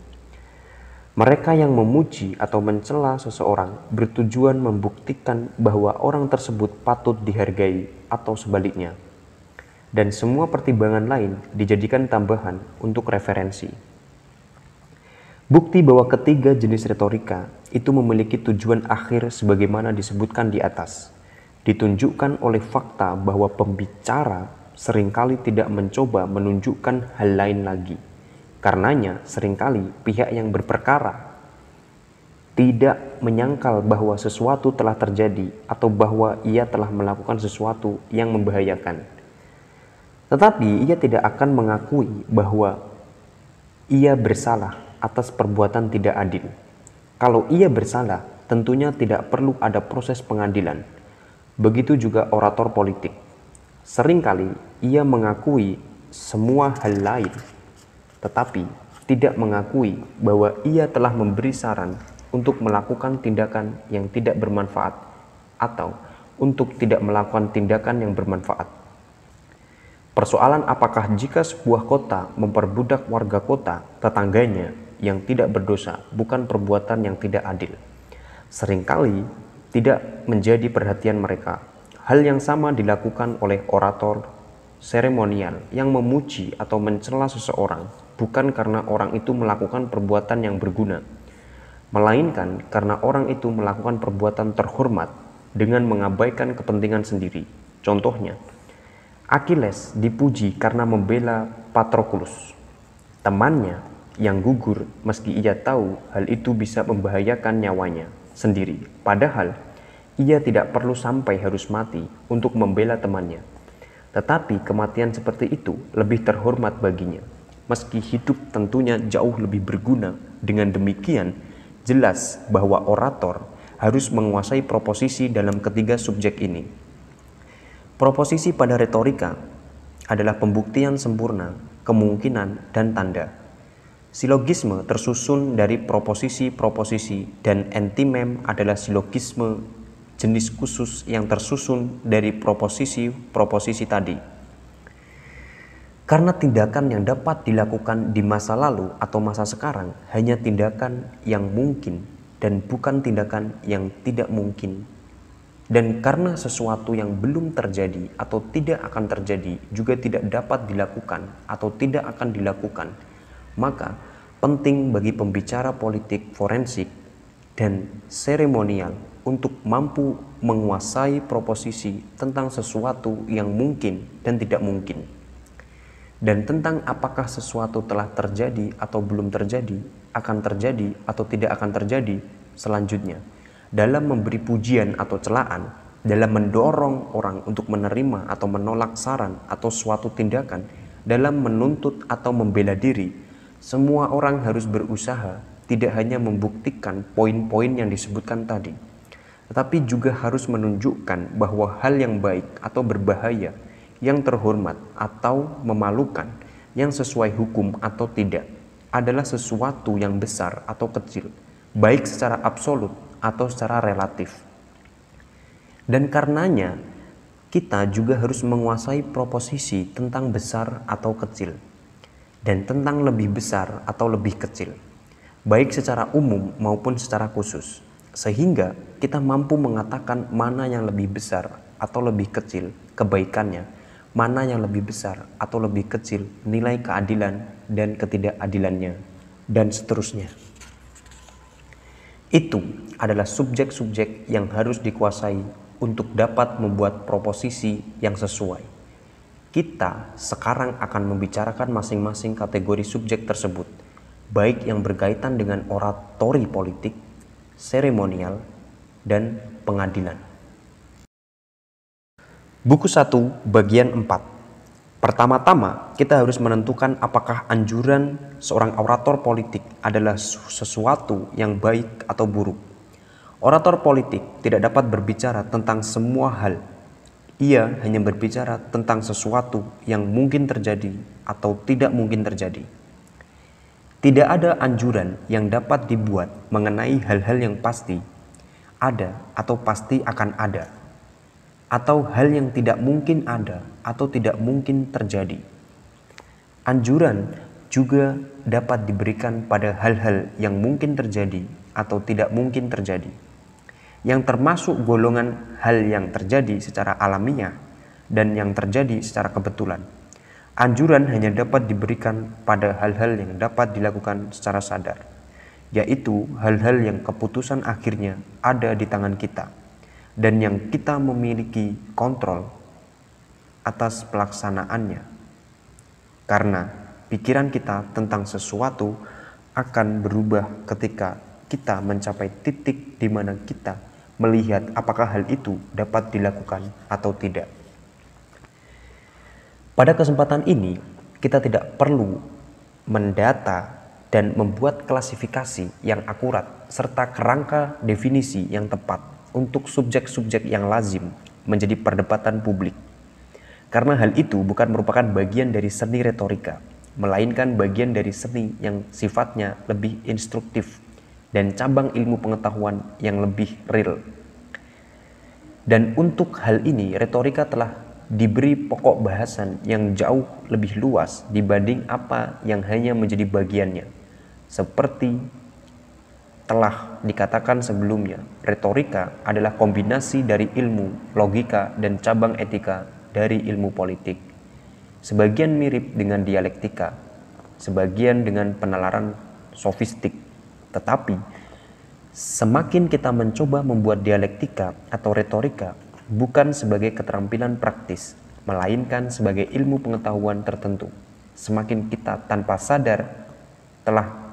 Mereka yang memuji atau mencela seseorang bertujuan membuktikan bahwa orang tersebut patut dihargai atau sebaliknya. Dan semua pertimbangan lain dijadikan tambahan untuk referensi. Bukti bahwa ketiga jenis retorika itu memiliki tujuan akhir sebagaimana disebutkan di atas. Ditunjukkan oleh fakta bahwa pembicara seringkali tidak mencoba menunjukkan hal lain lagi Karenanya, seringkali pihak yang berperkara tidak menyangkal bahwa sesuatu telah terjadi atau bahwa ia telah melakukan sesuatu yang membahayakan. Tetapi ia tidak akan mengakui bahwa ia bersalah atas perbuatan tidak adil. Kalau ia bersalah, tentunya tidak perlu ada proses pengadilan. Begitu juga orator politik. Seringkali ia mengakui semua hal lain tetapi tidak mengakui bahwa ia telah memberi saran untuk melakukan tindakan yang tidak bermanfaat atau untuk tidak melakukan tindakan yang bermanfaat. Persoalan apakah jika sebuah kota memperbudak warga kota tetangganya yang tidak berdosa bukan perbuatan yang tidak adil. Seringkali tidak menjadi perhatian mereka. Hal yang sama dilakukan oleh orator seremonial yang memuji atau mencela seseorang bukan karena orang itu melakukan perbuatan yang berguna, melainkan karena orang itu melakukan perbuatan terhormat dengan mengabaikan kepentingan sendiri. Contohnya, Achilles dipuji karena membela Patroclus, temannya yang gugur meski ia tahu hal itu bisa membahayakan nyawanya sendiri. Padahal ia tidak perlu sampai harus mati untuk membela temannya. Tetapi kematian seperti itu lebih terhormat baginya meski hidup tentunya jauh lebih berguna. Dengan demikian, jelas bahwa orator harus menguasai proposisi dalam ketiga subjek ini. Proposisi pada retorika adalah pembuktian sempurna, kemungkinan, dan tanda. Silogisme tersusun dari proposisi-proposisi dan entimem adalah silogisme jenis khusus yang tersusun dari proposisi-proposisi tadi. Karena tindakan yang dapat dilakukan di masa lalu atau masa sekarang hanya tindakan yang mungkin dan bukan tindakan yang tidak mungkin. Dan karena sesuatu yang belum terjadi atau tidak akan terjadi juga tidak dapat dilakukan atau tidak akan dilakukan, maka penting bagi pembicara politik forensik dan seremonial untuk mampu menguasai proposisi tentang sesuatu yang mungkin dan tidak mungkin dan tentang apakah sesuatu telah terjadi atau belum terjadi, akan terjadi atau tidak akan terjadi selanjutnya. Dalam memberi pujian atau celaan, dalam mendorong orang untuk menerima atau menolak saran atau suatu tindakan, dalam menuntut atau membela diri, semua orang harus berusaha tidak hanya membuktikan poin-poin yang disebutkan tadi, tetapi juga harus menunjukkan bahwa hal yang baik atau berbahaya yang terhormat atau memalukan yang sesuai hukum atau tidak adalah sesuatu yang besar atau kecil, baik secara absolut atau secara relatif. Dan karenanya, kita juga harus menguasai proposisi tentang besar atau kecil, dan tentang lebih besar atau lebih kecil, baik secara umum maupun secara khusus, sehingga kita mampu mengatakan mana yang lebih besar atau lebih kecil kebaikannya mana yang lebih besar atau lebih kecil nilai keadilan dan ketidakadilannya, dan seterusnya. Itu adalah subjek-subjek yang harus dikuasai untuk dapat membuat proposisi yang sesuai. Kita sekarang akan membicarakan masing-masing kategori subjek tersebut, baik yang berkaitan dengan oratori politik, seremonial, dan pengadilan. Buku 1 bagian 4. Pertama-tama, kita harus menentukan apakah anjuran seorang orator politik adalah sesuatu yang baik atau buruk. Orator politik tidak dapat berbicara tentang semua hal. Ia hanya berbicara tentang sesuatu yang mungkin terjadi atau tidak mungkin terjadi. Tidak ada anjuran yang dapat dibuat mengenai hal-hal yang pasti ada atau pasti akan ada atau hal yang tidak mungkin ada atau tidak mungkin terjadi. Anjuran juga dapat diberikan pada hal-hal yang mungkin terjadi atau tidak mungkin terjadi, yang termasuk golongan hal yang terjadi secara alaminya dan yang terjadi secara kebetulan. Anjuran hanya dapat diberikan pada hal-hal yang dapat dilakukan secara sadar, yaitu hal-hal yang keputusan akhirnya ada di tangan kita dan yang kita memiliki kontrol atas pelaksanaannya. Karena pikiran kita tentang sesuatu akan berubah ketika kita mencapai titik di mana kita melihat apakah hal itu dapat dilakukan atau tidak. Pada kesempatan ini, kita tidak perlu mendata dan membuat klasifikasi yang akurat serta kerangka definisi yang tepat untuk subjek-subjek yang lazim menjadi perdebatan publik. Karena hal itu bukan merupakan bagian dari seni retorika, melainkan bagian dari seni yang sifatnya lebih instruktif dan cabang ilmu pengetahuan yang lebih real. Dan untuk hal ini, retorika telah diberi pokok bahasan yang jauh lebih luas dibanding apa yang hanya menjadi bagiannya, seperti telah dikatakan sebelumnya, retorika adalah kombinasi dari ilmu, logika, dan cabang etika dari ilmu politik. Sebagian mirip dengan dialektika, sebagian dengan penalaran sofistik. Tetapi, semakin kita mencoba membuat dialektika atau retorika bukan sebagai keterampilan praktis, melainkan sebagai ilmu pengetahuan tertentu. Semakin kita tanpa sadar telah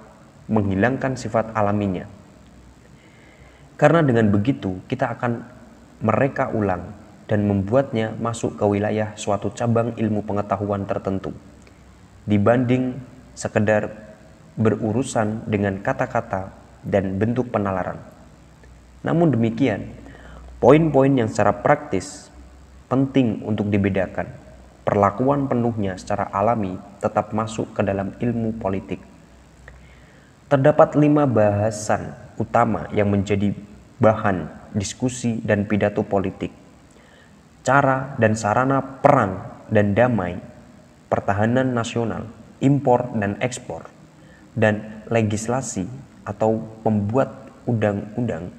menghilangkan sifat alaminya. Karena dengan begitu kita akan mereka ulang dan membuatnya masuk ke wilayah suatu cabang ilmu pengetahuan tertentu dibanding sekedar berurusan dengan kata-kata dan bentuk penalaran. Namun demikian, poin-poin yang secara praktis penting untuk dibedakan. Perlakuan penuhnya secara alami tetap masuk ke dalam ilmu politik. Terdapat lima bahasan utama yang menjadi bahan diskusi dan pidato politik. Cara dan sarana perang dan damai, pertahanan nasional, impor dan ekspor, dan legislasi atau pembuat undang-undang,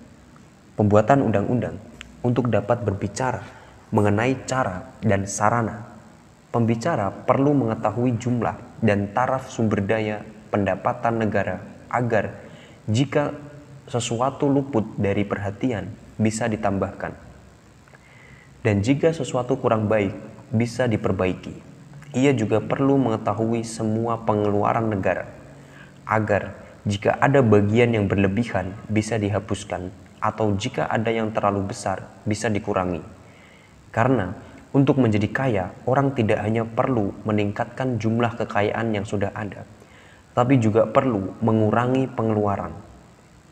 pembuatan undang-undang untuk dapat berbicara mengenai cara dan sarana. Pembicara perlu mengetahui jumlah dan taraf sumber daya pendapatan negara agar jika sesuatu luput dari perhatian bisa ditambahkan dan jika sesuatu kurang baik bisa diperbaiki. Ia juga perlu mengetahui semua pengeluaran negara agar jika ada bagian yang berlebihan bisa dihapuskan atau jika ada yang terlalu besar bisa dikurangi. Karena untuk menjadi kaya, orang tidak hanya perlu meningkatkan jumlah kekayaan yang sudah ada, tapi juga perlu mengurangi pengeluaran.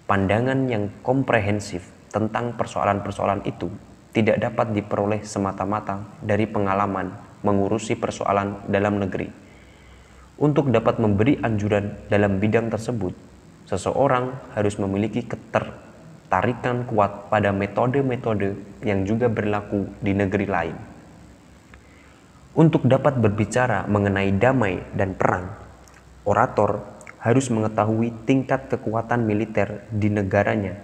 Pandangan yang komprehensif tentang persoalan-persoalan itu tidak dapat diperoleh semata-mata dari pengalaman mengurusi persoalan dalam negeri. Untuk dapat memberi anjuran dalam bidang tersebut, seseorang harus memiliki ketertarikan kuat pada metode-metode yang juga berlaku di negeri lain. Untuk dapat berbicara mengenai damai dan perang, orator harus mengetahui tingkat kekuatan militer di negaranya,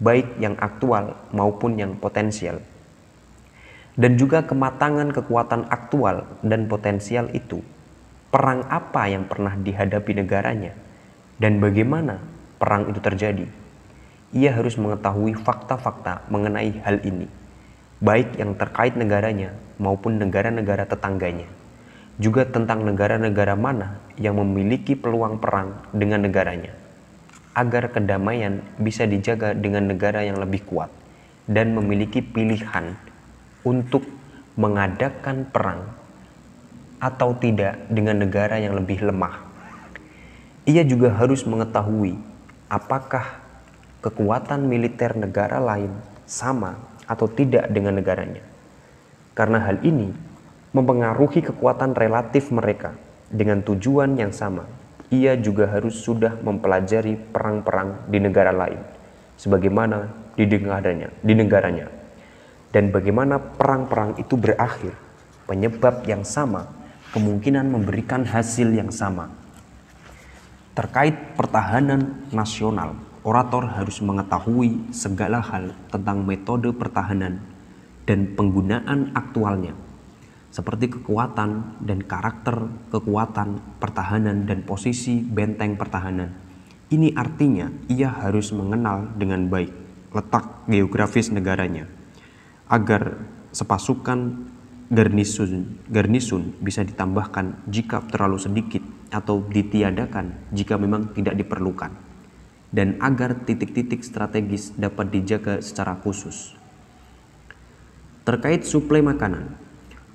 baik yang aktual maupun yang potensial. Dan juga kematangan kekuatan aktual dan potensial itu, perang apa yang pernah dihadapi negaranya, dan bagaimana perang itu terjadi. Ia harus mengetahui fakta-fakta mengenai hal ini, baik yang terkait negaranya maupun negara-negara tetangganya juga tentang negara-negara mana yang memiliki peluang perang dengan negaranya, agar kedamaian bisa dijaga dengan negara yang lebih kuat dan memiliki pilihan untuk mengadakan perang atau tidak dengan negara yang lebih lemah. Ia juga harus mengetahui apakah kekuatan militer negara lain sama atau tidak dengan negaranya. Karena hal ini mempengaruhi kekuatan relatif mereka dengan tujuan yang sama. Ia juga harus sudah mempelajari perang-perang di negara lain, sebagaimana di negaranya, di negaranya, dan bagaimana perang-perang itu berakhir. Penyebab yang sama kemungkinan memberikan hasil yang sama. Terkait pertahanan nasional, orator harus mengetahui segala hal tentang metode pertahanan dan penggunaan aktualnya seperti kekuatan dan karakter kekuatan pertahanan dan posisi benteng pertahanan. Ini artinya ia harus mengenal dengan baik letak geografis negaranya agar sepasukan garnisun garnisun bisa ditambahkan jika terlalu sedikit atau ditiadakan jika memang tidak diperlukan dan agar titik-titik strategis dapat dijaga secara khusus. Terkait suplai makanan,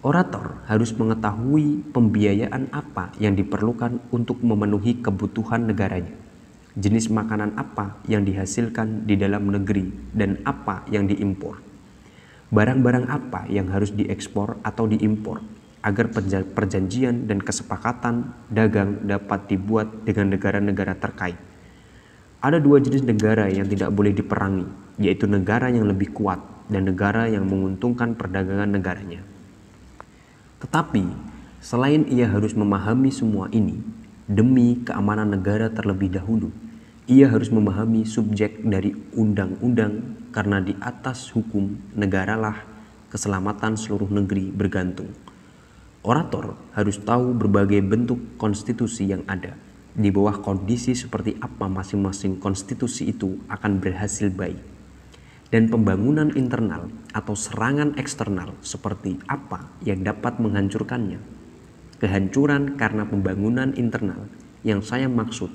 Orator harus mengetahui pembiayaan apa yang diperlukan untuk memenuhi kebutuhan negaranya, jenis makanan apa yang dihasilkan di dalam negeri, dan apa yang diimpor. Barang-barang apa yang harus diekspor atau diimpor agar perjanjian dan kesepakatan dagang dapat dibuat dengan negara-negara terkait. Ada dua jenis negara yang tidak boleh diperangi, yaitu negara yang lebih kuat dan negara yang menguntungkan perdagangan negaranya. Tetapi, selain ia harus memahami semua ini, demi keamanan negara terlebih dahulu, ia harus memahami subjek dari undang-undang karena di atas hukum negaralah keselamatan seluruh negeri bergantung. Orator harus tahu berbagai bentuk konstitusi yang ada. Di bawah kondisi seperti apa masing-masing konstitusi itu akan berhasil baik dan pembangunan internal atau serangan eksternal seperti apa yang dapat menghancurkannya. Kehancuran karena pembangunan internal yang saya maksud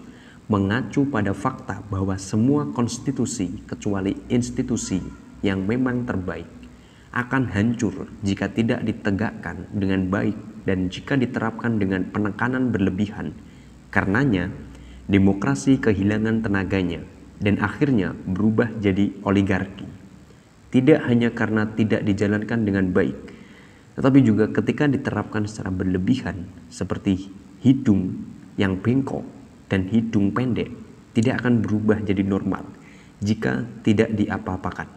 mengacu pada fakta bahwa semua konstitusi kecuali institusi yang memang terbaik akan hancur jika tidak ditegakkan dengan baik dan jika diterapkan dengan penekanan berlebihan. Karenanya, demokrasi kehilangan tenaganya dan akhirnya berubah jadi oligarki. Tidak hanya karena tidak dijalankan dengan baik, tetapi juga ketika diterapkan secara berlebihan seperti hidung yang bengkok dan hidung pendek tidak akan berubah jadi normal jika tidak diapa-apakan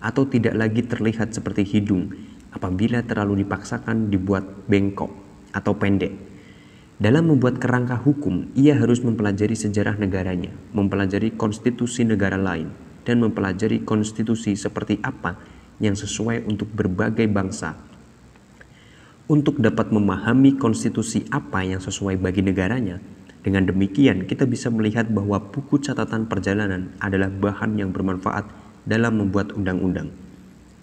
atau tidak lagi terlihat seperti hidung apabila terlalu dipaksakan dibuat bengkok atau pendek dalam membuat kerangka hukum, ia harus mempelajari sejarah negaranya, mempelajari konstitusi negara lain, dan mempelajari konstitusi seperti apa yang sesuai untuk berbagai bangsa. Untuk dapat memahami konstitusi apa yang sesuai bagi negaranya, dengan demikian kita bisa melihat bahwa buku catatan perjalanan adalah bahan yang bermanfaat dalam membuat undang-undang.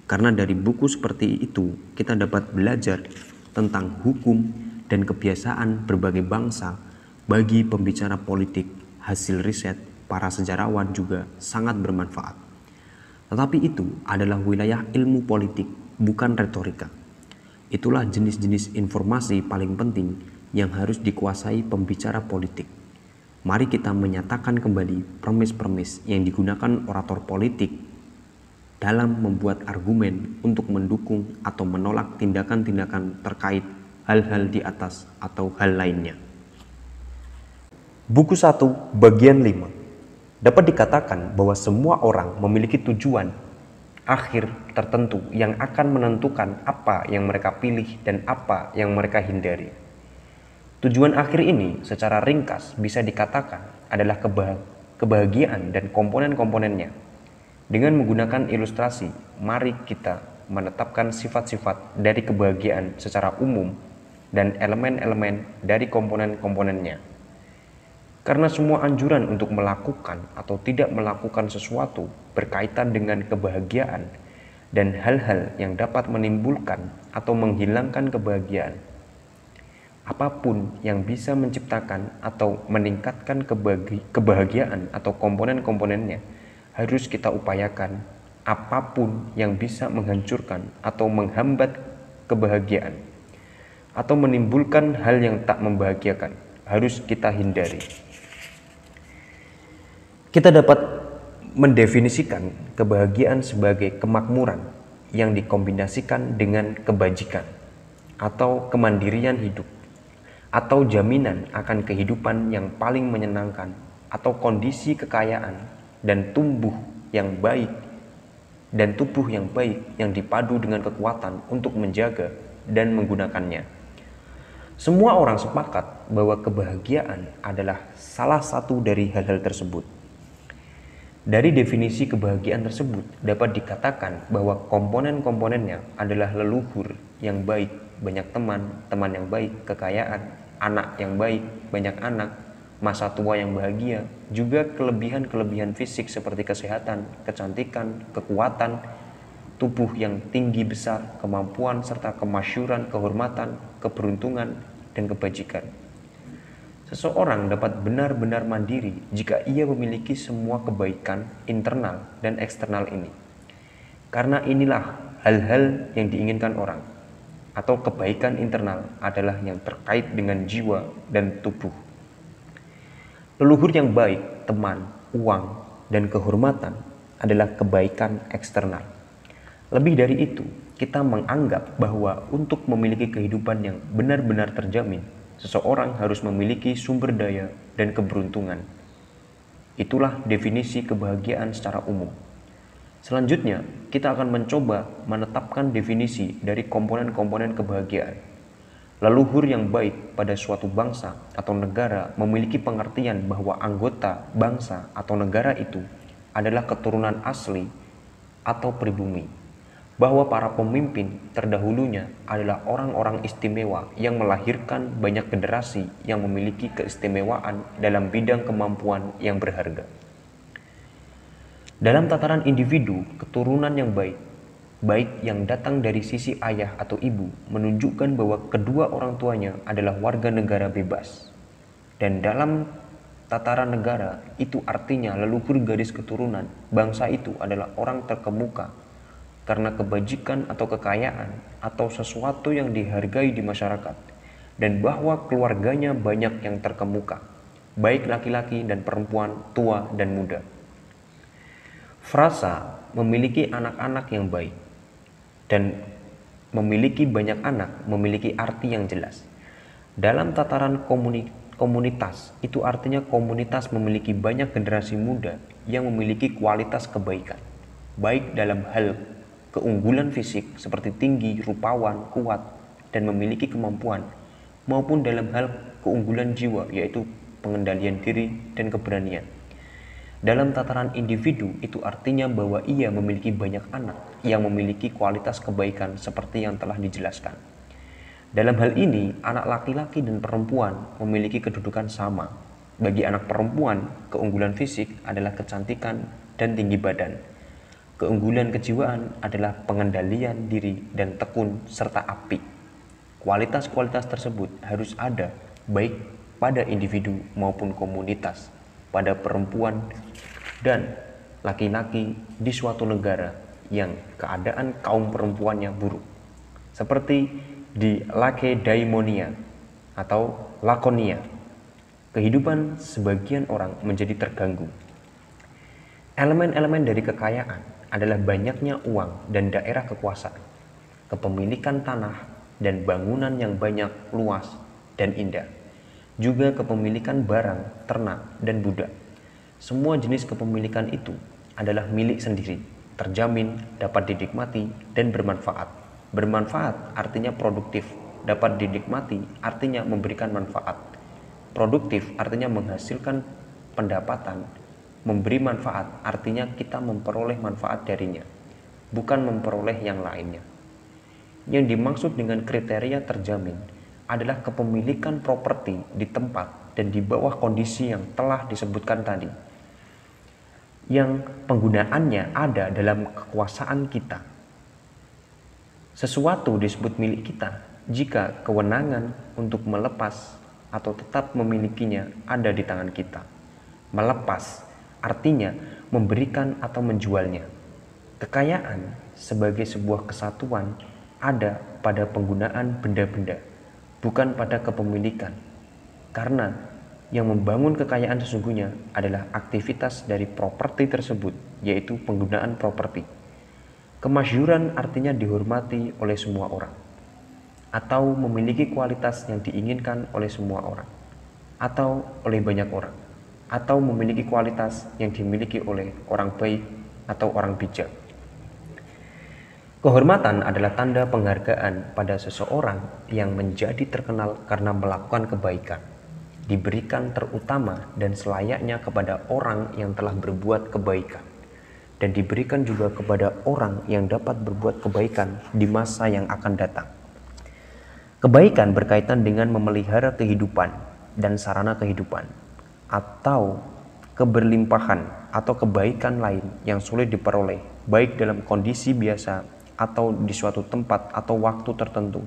Karena dari buku seperti itu, kita dapat belajar tentang hukum, dan kebiasaan berbagai bangsa bagi pembicara politik, hasil riset para sejarawan juga sangat bermanfaat. Tetapi itu adalah wilayah ilmu politik, bukan retorika. Itulah jenis-jenis informasi paling penting yang harus dikuasai pembicara politik. Mari kita menyatakan kembali permis-permis yang digunakan orator politik dalam membuat argumen untuk mendukung atau menolak tindakan-tindakan terkait hal-hal di atas atau hal lainnya. Buku 1 bagian 5 dapat dikatakan bahwa semua orang memiliki tujuan akhir tertentu yang akan menentukan apa yang mereka pilih dan apa yang mereka hindari. Tujuan akhir ini secara ringkas bisa dikatakan adalah kebahagiaan dan komponen-komponennya. Dengan menggunakan ilustrasi, mari kita menetapkan sifat-sifat dari kebahagiaan secara umum dan elemen-elemen dari komponen-komponennya. Karena semua anjuran untuk melakukan atau tidak melakukan sesuatu berkaitan dengan kebahagiaan dan hal-hal yang dapat menimbulkan atau menghilangkan kebahagiaan. Apapun yang bisa menciptakan atau meningkatkan kebahagiaan atau komponen-komponennya harus kita upayakan apapun yang bisa menghancurkan atau menghambat kebahagiaan atau menimbulkan hal yang tak membahagiakan harus kita hindari. Kita dapat mendefinisikan kebahagiaan sebagai kemakmuran yang dikombinasikan dengan kebajikan atau kemandirian hidup atau jaminan akan kehidupan yang paling menyenangkan atau kondisi kekayaan dan tumbuh yang baik dan tubuh yang baik yang dipadu dengan kekuatan untuk menjaga dan menggunakannya. Semua orang sepakat bahwa kebahagiaan adalah salah satu dari hal-hal tersebut. Dari definisi kebahagiaan tersebut dapat dikatakan bahwa komponen-komponennya adalah leluhur yang baik, banyak teman, teman yang baik, kekayaan, anak yang baik, banyak anak, masa tua yang bahagia, juga kelebihan-kelebihan fisik seperti kesehatan, kecantikan, kekuatan, tubuh yang tinggi besar, kemampuan serta kemasyuran, kehormatan, keberuntungan, dan kebajikan. Seseorang dapat benar-benar mandiri jika ia memiliki semua kebaikan internal dan eksternal ini. Karena inilah hal-hal yang diinginkan orang atau kebaikan internal adalah yang terkait dengan jiwa dan tubuh. Leluhur yang baik, teman, uang, dan kehormatan adalah kebaikan eksternal. Lebih dari itu, kita menganggap bahwa untuk memiliki kehidupan yang benar-benar terjamin, seseorang harus memiliki sumber daya dan keberuntungan. Itulah definisi kebahagiaan secara umum. Selanjutnya, kita akan mencoba menetapkan definisi dari komponen-komponen kebahagiaan. Leluhur yang baik pada suatu bangsa atau negara memiliki pengertian bahwa anggota bangsa atau negara itu adalah keturunan asli atau pribumi bahwa para pemimpin terdahulunya adalah orang-orang istimewa yang melahirkan banyak generasi yang memiliki keistimewaan dalam bidang kemampuan yang berharga. Dalam tataran individu, keturunan yang baik, baik yang datang dari sisi ayah atau ibu, menunjukkan bahwa kedua orang tuanya adalah warga negara bebas. Dan dalam tataran negara, itu artinya leluhur garis keturunan bangsa itu adalah orang terkemuka karena kebajikan atau kekayaan atau sesuatu yang dihargai di masyarakat dan bahwa keluarganya banyak yang terkemuka, baik laki-laki dan perempuan, tua dan muda. Frasa memiliki anak-anak yang baik dan memiliki banyak anak memiliki arti yang jelas. Dalam tataran komuni komunitas, itu artinya komunitas memiliki banyak generasi muda yang memiliki kualitas kebaikan, baik dalam hal keunggulan fisik seperti tinggi, rupawan, kuat, dan memiliki kemampuan, maupun dalam hal keunggulan jiwa, yaitu pengendalian diri dan keberanian. Dalam tataran individu, itu artinya bahwa ia memiliki banyak anak yang memiliki kualitas kebaikan seperti yang telah dijelaskan. Dalam hal ini, anak laki-laki dan perempuan memiliki kedudukan sama. Bagi anak perempuan, keunggulan fisik adalah kecantikan dan tinggi badan, Keunggulan kejiwaan adalah pengendalian diri dan tekun serta api. Kualitas-kualitas tersebut harus ada baik pada individu maupun komunitas, pada perempuan dan laki-laki di suatu negara yang keadaan kaum perempuannya buruk. Seperti di Lakedaimonia atau Lakonia, kehidupan sebagian orang menjadi terganggu. Elemen-elemen dari kekayaan adalah banyaknya uang dan daerah kekuasaan, kepemilikan tanah dan bangunan yang banyak, luas, dan indah, juga kepemilikan barang, ternak, dan budak. Semua jenis kepemilikan itu adalah milik sendiri, terjamin, dapat didikmati dan bermanfaat. Bermanfaat artinya produktif, dapat didikmati artinya memberikan manfaat. Produktif artinya menghasilkan pendapatan memberi manfaat artinya kita memperoleh manfaat darinya bukan memperoleh yang lainnya yang dimaksud dengan kriteria terjamin adalah kepemilikan properti di tempat dan di bawah kondisi yang telah disebutkan tadi yang penggunaannya ada dalam kekuasaan kita sesuatu disebut milik kita jika kewenangan untuk melepas atau tetap memilikinya ada di tangan kita melepas artinya memberikan atau menjualnya. Kekayaan sebagai sebuah kesatuan ada pada penggunaan benda-benda, bukan pada kepemilikan. Karena yang membangun kekayaan sesungguhnya adalah aktivitas dari properti tersebut, yaitu penggunaan properti. Kemasyuran artinya dihormati oleh semua orang, atau memiliki kualitas yang diinginkan oleh semua orang, atau oleh banyak orang atau memiliki kualitas yang dimiliki oleh orang baik atau orang bijak. Kehormatan adalah tanda penghargaan pada seseorang yang menjadi terkenal karena melakukan kebaikan, diberikan terutama dan selayaknya kepada orang yang telah berbuat kebaikan, dan diberikan juga kepada orang yang dapat berbuat kebaikan di masa yang akan datang. Kebaikan berkaitan dengan memelihara kehidupan dan sarana kehidupan, atau keberlimpahan atau kebaikan lain yang sulit diperoleh, baik dalam kondisi biasa atau di suatu tempat atau waktu tertentu.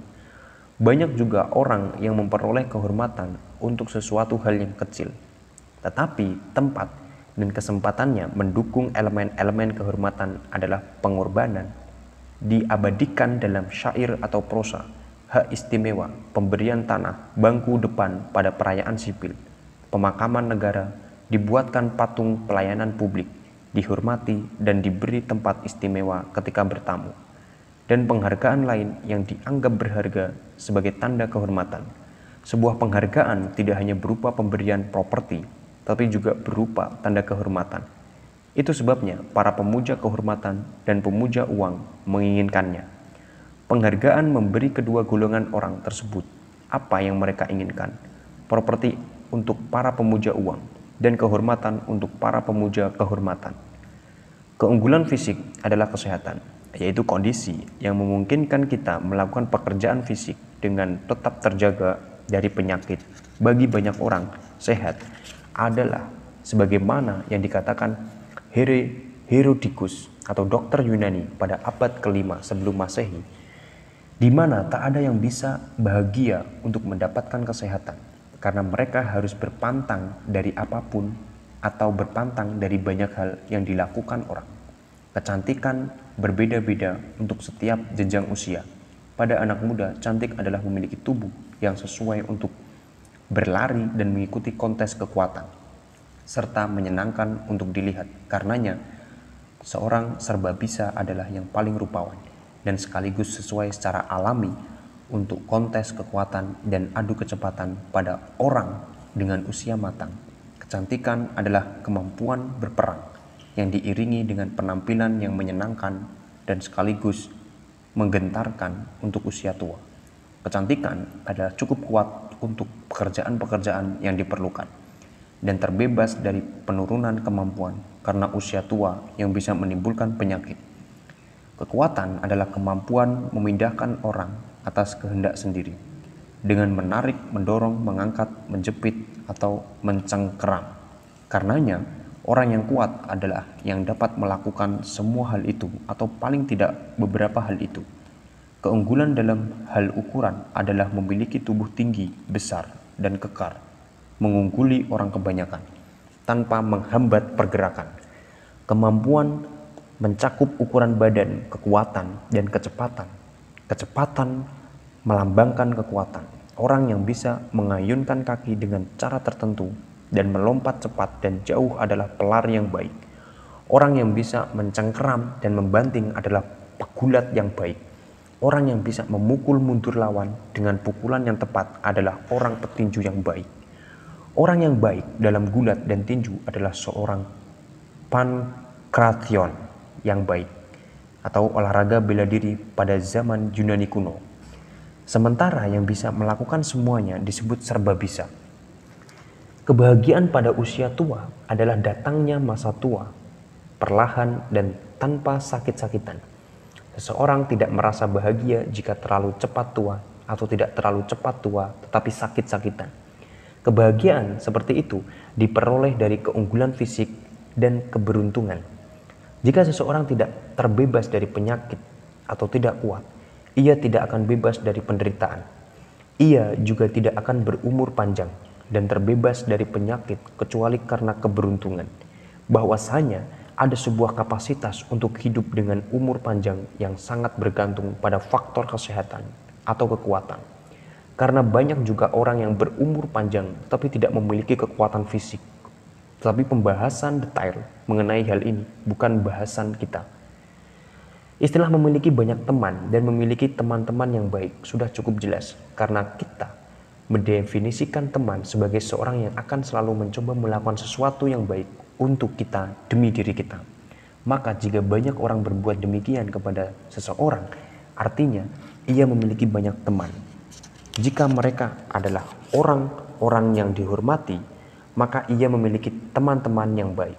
Banyak juga orang yang memperoleh kehormatan untuk sesuatu hal yang kecil, tetapi tempat dan kesempatannya mendukung elemen-elemen kehormatan adalah pengorbanan, diabadikan dalam syair atau prosa, hak istimewa, pemberian tanah, bangku depan pada perayaan sipil pemakaman negara, dibuatkan patung pelayanan publik, dihormati dan diberi tempat istimewa ketika bertamu, dan penghargaan lain yang dianggap berharga sebagai tanda kehormatan. Sebuah penghargaan tidak hanya berupa pemberian properti, tapi juga berupa tanda kehormatan. Itu sebabnya para pemuja kehormatan dan pemuja uang menginginkannya. Penghargaan memberi kedua golongan orang tersebut apa yang mereka inginkan, properti untuk para pemuja uang dan kehormatan untuk para pemuja kehormatan. Keunggulan fisik adalah kesehatan, yaitu kondisi yang memungkinkan kita melakukan pekerjaan fisik dengan tetap terjaga dari penyakit. Bagi banyak orang, sehat adalah sebagaimana yang dikatakan Here Herodikus atau dokter Yunani pada abad kelima sebelum Masehi di mana tak ada yang bisa bahagia untuk mendapatkan kesehatan karena mereka harus berpantang dari apapun atau berpantang dari banyak hal yang dilakukan orang. Kecantikan berbeda-beda untuk setiap jenjang usia. Pada anak muda, cantik adalah memiliki tubuh yang sesuai untuk berlari dan mengikuti kontes kekuatan, serta menyenangkan untuk dilihat. Karenanya, seorang serba bisa adalah yang paling rupawan dan sekaligus sesuai secara alami untuk kontes kekuatan dan adu kecepatan pada orang dengan usia matang. Kecantikan adalah kemampuan berperang yang diiringi dengan penampilan yang menyenangkan dan sekaligus menggentarkan untuk usia tua. Kecantikan adalah cukup kuat untuk pekerjaan-pekerjaan yang diperlukan dan terbebas dari penurunan kemampuan karena usia tua yang bisa menimbulkan penyakit. Kekuatan adalah kemampuan memindahkan orang atas kehendak sendiri dengan menarik, mendorong, mengangkat, menjepit, atau mencengkeram. Karenanya, orang yang kuat adalah yang dapat melakukan semua hal itu atau paling tidak beberapa hal itu. Keunggulan dalam hal ukuran adalah memiliki tubuh tinggi, besar, dan kekar, mengungguli orang kebanyakan tanpa menghambat pergerakan. Kemampuan mencakup ukuran badan, kekuatan, dan kecepatan Kecepatan melambangkan kekuatan. Orang yang bisa mengayunkan kaki dengan cara tertentu dan melompat cepat dan jauh adalah pelar yang baik. Orang yang bisa mencengkeram dan membanting adalah pegulat yang baik. Orang yang bisa memukul mundur lawan dengan pukulan yang tepat adalah orang petinju yang baik. Orang yang baik dalam gulat dan tinju adalah seorang pankration yang baik atau olahraga bela diri pada zaman Yunani kuno. Sementara yang bisa melakukan semuanya disebut serba bisa. Kebahagiaan pada usia tua adalah datangnya masa tua, perlahan dan tanpa sakit-sakitan. Seseorang tidak merasa bahagia jika terlalu cepat tua atau tidak terlalu cepat tua tetapi sakit-sakitan. Kebahagiaan seperti itu diperoleh dari keunggulan fisik dan keberuntungan. Jika seseorang tidak terbebas dari penyakit atau tidak kuat, ia tidak akan bebas dari penderitaan. Ia juga tidak akan berumur panjang dan terbebas dari penyakit kecuali karena keberuntungan. Bahwasanya ada sebuah kapasitas untuk hidup dengan umur panjang yang sangat bergantung pada faktor kesehatan atau kekuatan. Karena banyak juga orang yang berumur panjang tapi tidak memiliki kekuatan fisik tetapi pembahasan detail mengenai hal ini bukan bahasan kita. Istilah memiliki banyak teman dan memiliki teman-teman yang baik sudah cukup jelas karena kita mendefinisikan teman sebagai seorang yang akan selalu mencoba melakukan sesuatu yang baik untuk kita demi diri kita. Maka jika banyak orang berbuat demikian kepada seseorang, artinya ia memiliki banyak teman. Jika mereka adalah orang-orang yang dihormati, maka ia memiliki teman-teman yang baik.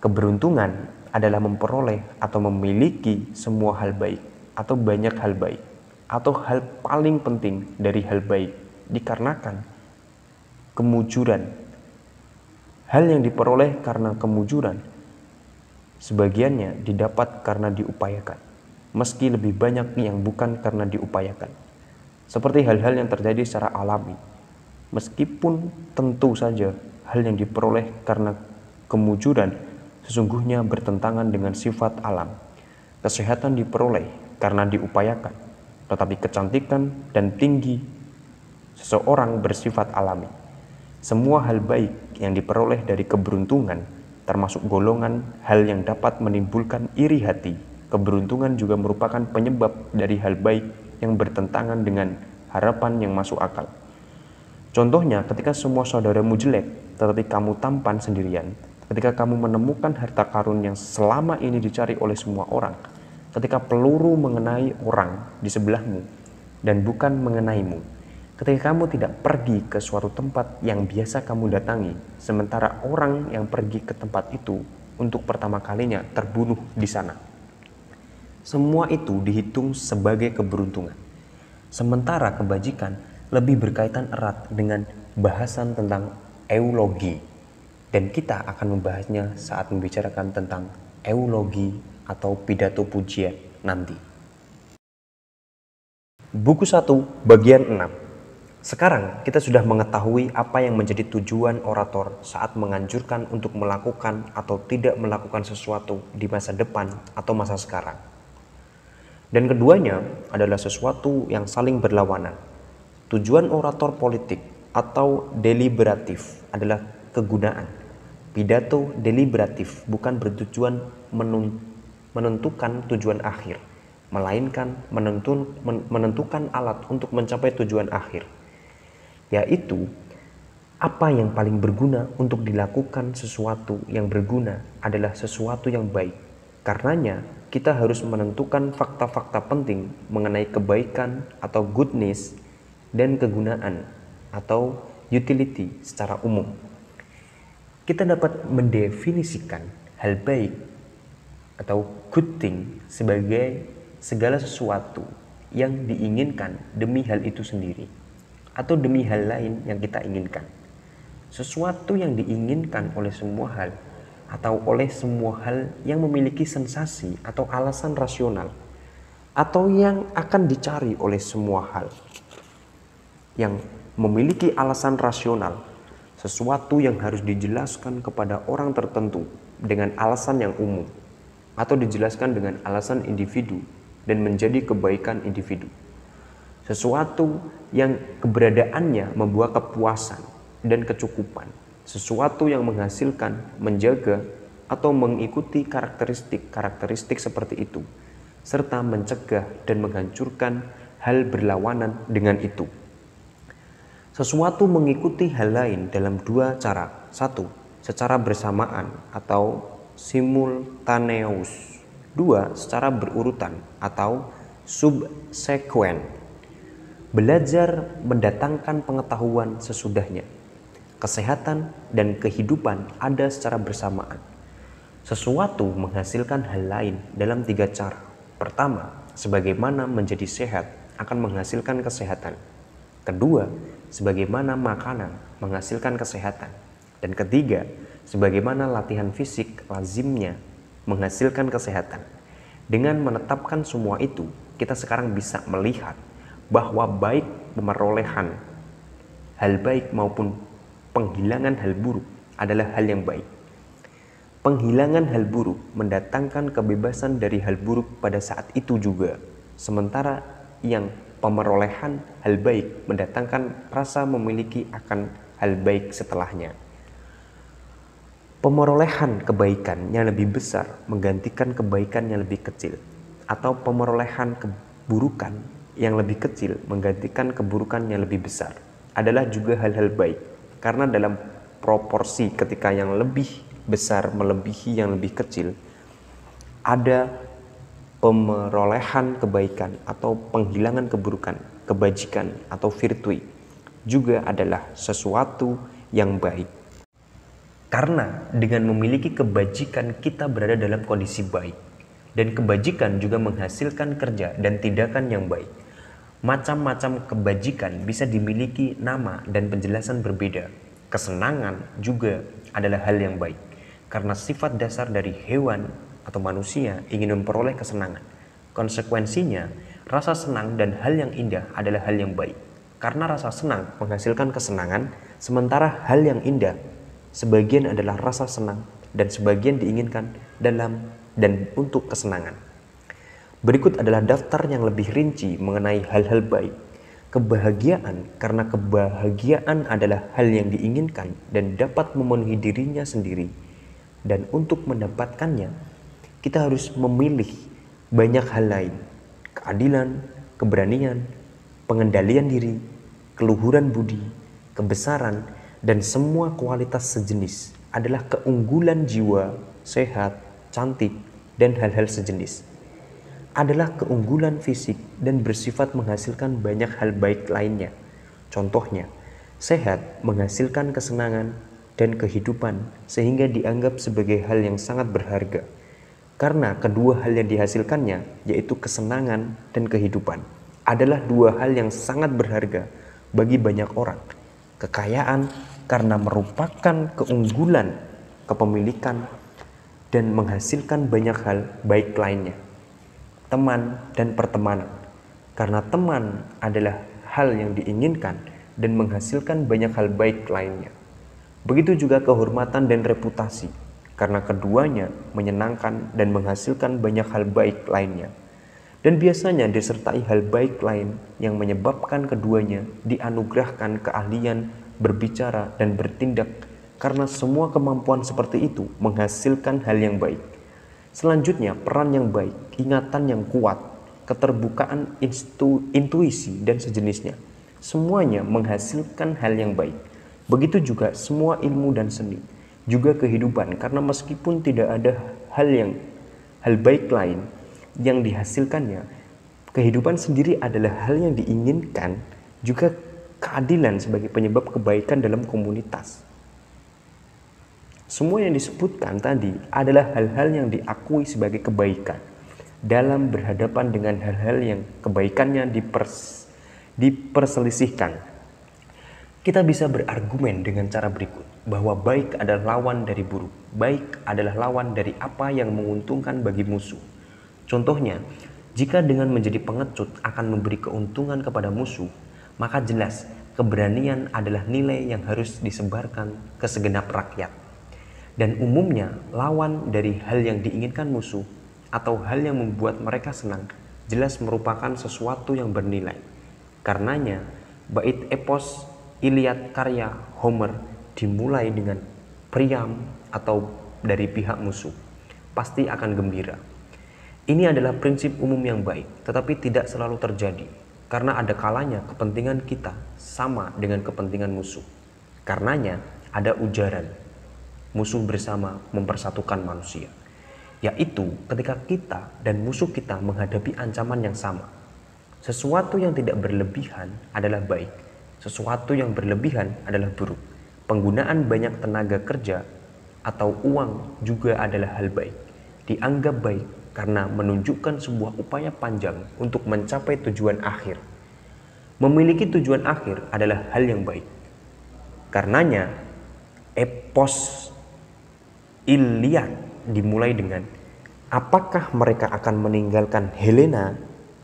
Keberuntungan adalah memperoleh atau memiliki semua hal baik atau banyak hal baik atau hal paling penting dari hal baik dikarenakan kemujuran. Hal yang diperoleh karena kemujuran sebagiannya didapat karena diupayakan, meski lebih banyak yang bukan karena diupayakan. Seperti hal-hal yang terjadi secara alami, meskipun tentu saja hal yang diperoleh karena kemujuran sesungguhnya bertentangan dengan sifat alam. Kesehatan diperoleh karena diupayakan, tetapi kecantikan dan tinggi seseorang bersifat alami. Semua hal baik yang diperoleh dari keberuntungan termasuk golongan hal yang dapat menimbulkan iri hati. Keberuntungan juga merupakan penyebab dari hal baik yang bertentangan dengan harapan yang masuk akal. Contohnya, ketika semua saudaramu jelek, tetapi kamu tampan sendirian, ketika kamu menemukan harta karun yang selama ini dicari oleh semua orang, ketika peluru mengenai orang di sebelahmu dan bukan mengenaimu, ketika kamu tidak pergi ke suatu tempat yang biasa kamu datangi, sementara orang yang pergi ke tempat itu untuk pertama kalinya terbunuh di sana. Semua itu dihitung sebagai keberuntungan. Sementara kebajikan lebih berkaitan erat dengan bahasan tentang eulogi dan kita akan membahasnya saat membicarakan tentang eulogi atau pidato pujian nanti. Buku 1 bagian 6. Sekarang kita sudah mengetahui apa yang menjadi tujuan orator saat menganjurkan untuk melakukan atau tidak melakukan sesuatu di masa depan atau masa sekarang. Dan keduanya adalah sesuatu yang saling berlawanan Tujuan orator politik atau deliberatif adalah kegunaan. Pidato deliberatif bukan bertujuan menentukan tujuan akhir, melainkan menentukan alat untuk mencapai tujuan akhir, yaitu apa yang paling berguna untuk dilakukan sesuatu yang berguna adalah sesuatu yang baik. Karenanya, kita harus menentukan fakta-fakta penting mengenai kebaikan atau goodness dan kegunaan atau utility secara umum. Kita dapat mendefinisikan hal baik atau good thing sebagai segala sesuatu yang diinginkan demi hal itu sendiri atau demi hal lain yang kita inginkan. Sesuatu yang diinginkan oleh semua hal atau oleh semua hal yang memiliki sensasi atau alasan rasional atau yang akan dicari oleh semua hal yang memiliki alasan rasional, sesuatu yang harus dijelaskan kepada orang tertentu dengan alasan yang umum atau dijelaskan dengan alasan individu dan menjadi kebaikan individu. Sesuatu yang keberadaannya membuat kepuasan dan kecukupan, sesuatu yang menghasilkan, menjaga, atau mengikuti karakteristik-karakteristik seperti itu, serta mencegah dan menghancurkan hal berlawanan dengan itu. Sesuatu mengikuti hal lain dalam dua cara. Satu, secara bersamaan atau simultaneus. Dua, secara berurutan atau subsequen. Belajar mendatangkan pengetahuan sesudahnya. Kesehatan dan kehidupan ada secara bersamaan. Sesuatu menghasilkan hal lain dalam tiga cara. Pertama, sebagaimana menjadi sehat akan menghasilkan kesehatan. Kedua, sebagaimana makanan menghasilkan kesehatan. Dan ketiga, sebagaimana latihan fisik lazimnya menghasilkan kesehatan. Dengan menetapkan semua itu, kita sekarang bisa melihat bahwa baik pemerolehan hal baik maupun penghilangan hal buruk adalah hal yang baik. Penghilangan hal buruk mendatangkan kebebasan dari hal buruk pada saat itu juga, sementara yang pemerolehan hal baik mendatangkan rasa memiliki akan hal baik setelahnya. Pemerolehan kebaikan yang lebih besar menggantikan kebaikan yang lebih kecil atau pemerolehan keburukan yang lebih kecil menggantikan keburukan yang lebih besar adalah juga hal-hal baik karena dalam proporsi ketika yang lebih besar melebihi yang lebih kecil ada pemerolehan kebaikan atau penghilangan keburukan, kebajikan atau virtui juga adalah sesuatu yang baik. Karena dengan memiliki kebajikan kita berada dalam kondisi baik dan kebajikan juga menghasilkan kerja dan tindakan yang baik. Macam-macam kebajikan bisa dimiliki nama dan penjelasan berbeda. Kesenangan juga adalah hal yang baik karena sifat dasar dari hewan atau manusia ingin memperoleh kesenangan. Konsekuensinya, rasa senang dan hal yang indah adalah hal yang baik. Karena rasa senang menghasilkan kesenangan, sementara hal yang indah sebagian adalah rasa senang dan sebagian diinginkan dalam dan untuk kesenangan. Berikut adalah daftar yang lebih rinci mengenai hal-hal baik. Kebahagiaan karena kebahagiaan adalah hal yang diinginkan dan dapat memenuhi dirinya sendiri dan untuk mendapatkannya kita harus memilih banyak hal lain. Keadilan, keberanian, pengendalian diri, keluhuran budi, kebesaran, dan semua kualitas sejenis adalah keunggulan jiwa, sehat, cantik, dan hal-hal sejenis. Adalah keunggulan fisik dan bersifat menghasilkan banyak hal baik lainnya. Contohnya, sehat menghasilkan kesenangan dan kehidupan sehingga dianggap sebagai hal yang sangat berharga. Karena kedua hal yang dihasilkannya, yaitu kesenangan dan kehidupan, adalah dua hal yang sangat berharga bagi banyak orang. Kekayaan karena merupakan keunggulan, kepemilikan, dan menghasilkan banyak hal baik lainnya. Teman dan pertemanan. Karena teman adalah hal yang diinginkan dan menghasilkan banyak hal baik lainnya. Begitu juga kehormatan dan reputasi karena keduanya menyenangkan dan menghasilkan banyak hal baik lainnya. Dan biasanya disertai hal baik lain yang menyebabkan keduanya dianugerahkan keahlian berbicara dan bertindak karena semua kemampuan seperti itu menghasilkan hal yang baik. Selanjutnya, peran yang baik, ingatan yang kuat, keterbukaan instu, intuisi, dan sejenisnya. Semuanya menghasilkan hal yang baik. Begitu juga semua ilmu dan seni juga kehidupan karena meskipun tidak ada hal yang hal baik lain yang dihasilkannya kehidupan sendiri adalah hal yang diinginkan juga keadilan sebagai penyebab kebaikan dalam komunitas semua yang disebutkan tadi adalah hal-hal yang diakui sebagai kebaikan dalam berhadapan dengan hal-hal yang kebaikannya dipers, diperselisihkan. Kita bisa berargumen dengan cara berikut bahwa baik adalah lawan dari buruk. Baik adalah lawan dari apa yang menguntungkan bagi musuh. Contohnya, jika dengan menjadi pengecut akan memberi keuntungan kepada musuh, maka jelas keberanian adalah nilai yang harus disebarkan ke segenap rakyat. Dan umumnya, lawan dari hal yang diinginkan musuh atau hal yang membuat mereka senang jelas merupakan sesuatu yang bernilai. Karenanya, bait epos Iliad karya Homer dimulai dengan priam atau dari pihak musuh, pasti akan gembira. Ini adalah prinsip umum yang baik, tetapi tidak selalu terjadi karena ada kalanya kepentingan kita sama dengan kepentingan musuh. Karenanya, ada ujaran musuh bersama mempersatukan manusia, yaitu ketika kita dan musuh kita menghadapi ancaman yang sama. Sesuatu yang tidak berlebihan adalah baik, sesuatu yang berlebihan adalah buruk. Penggunaan banyak tenaga kerja atau uang juga adalah hal baik, dianggap baik karena menunjukkan sebuah upaya panjang untuk mencapai tujuan akhir. Memiliki tujuan akhir adalah hal yang baik. Karenanya, epos Iliad dimulai dengan apakah mereka akan meninggalkan Helena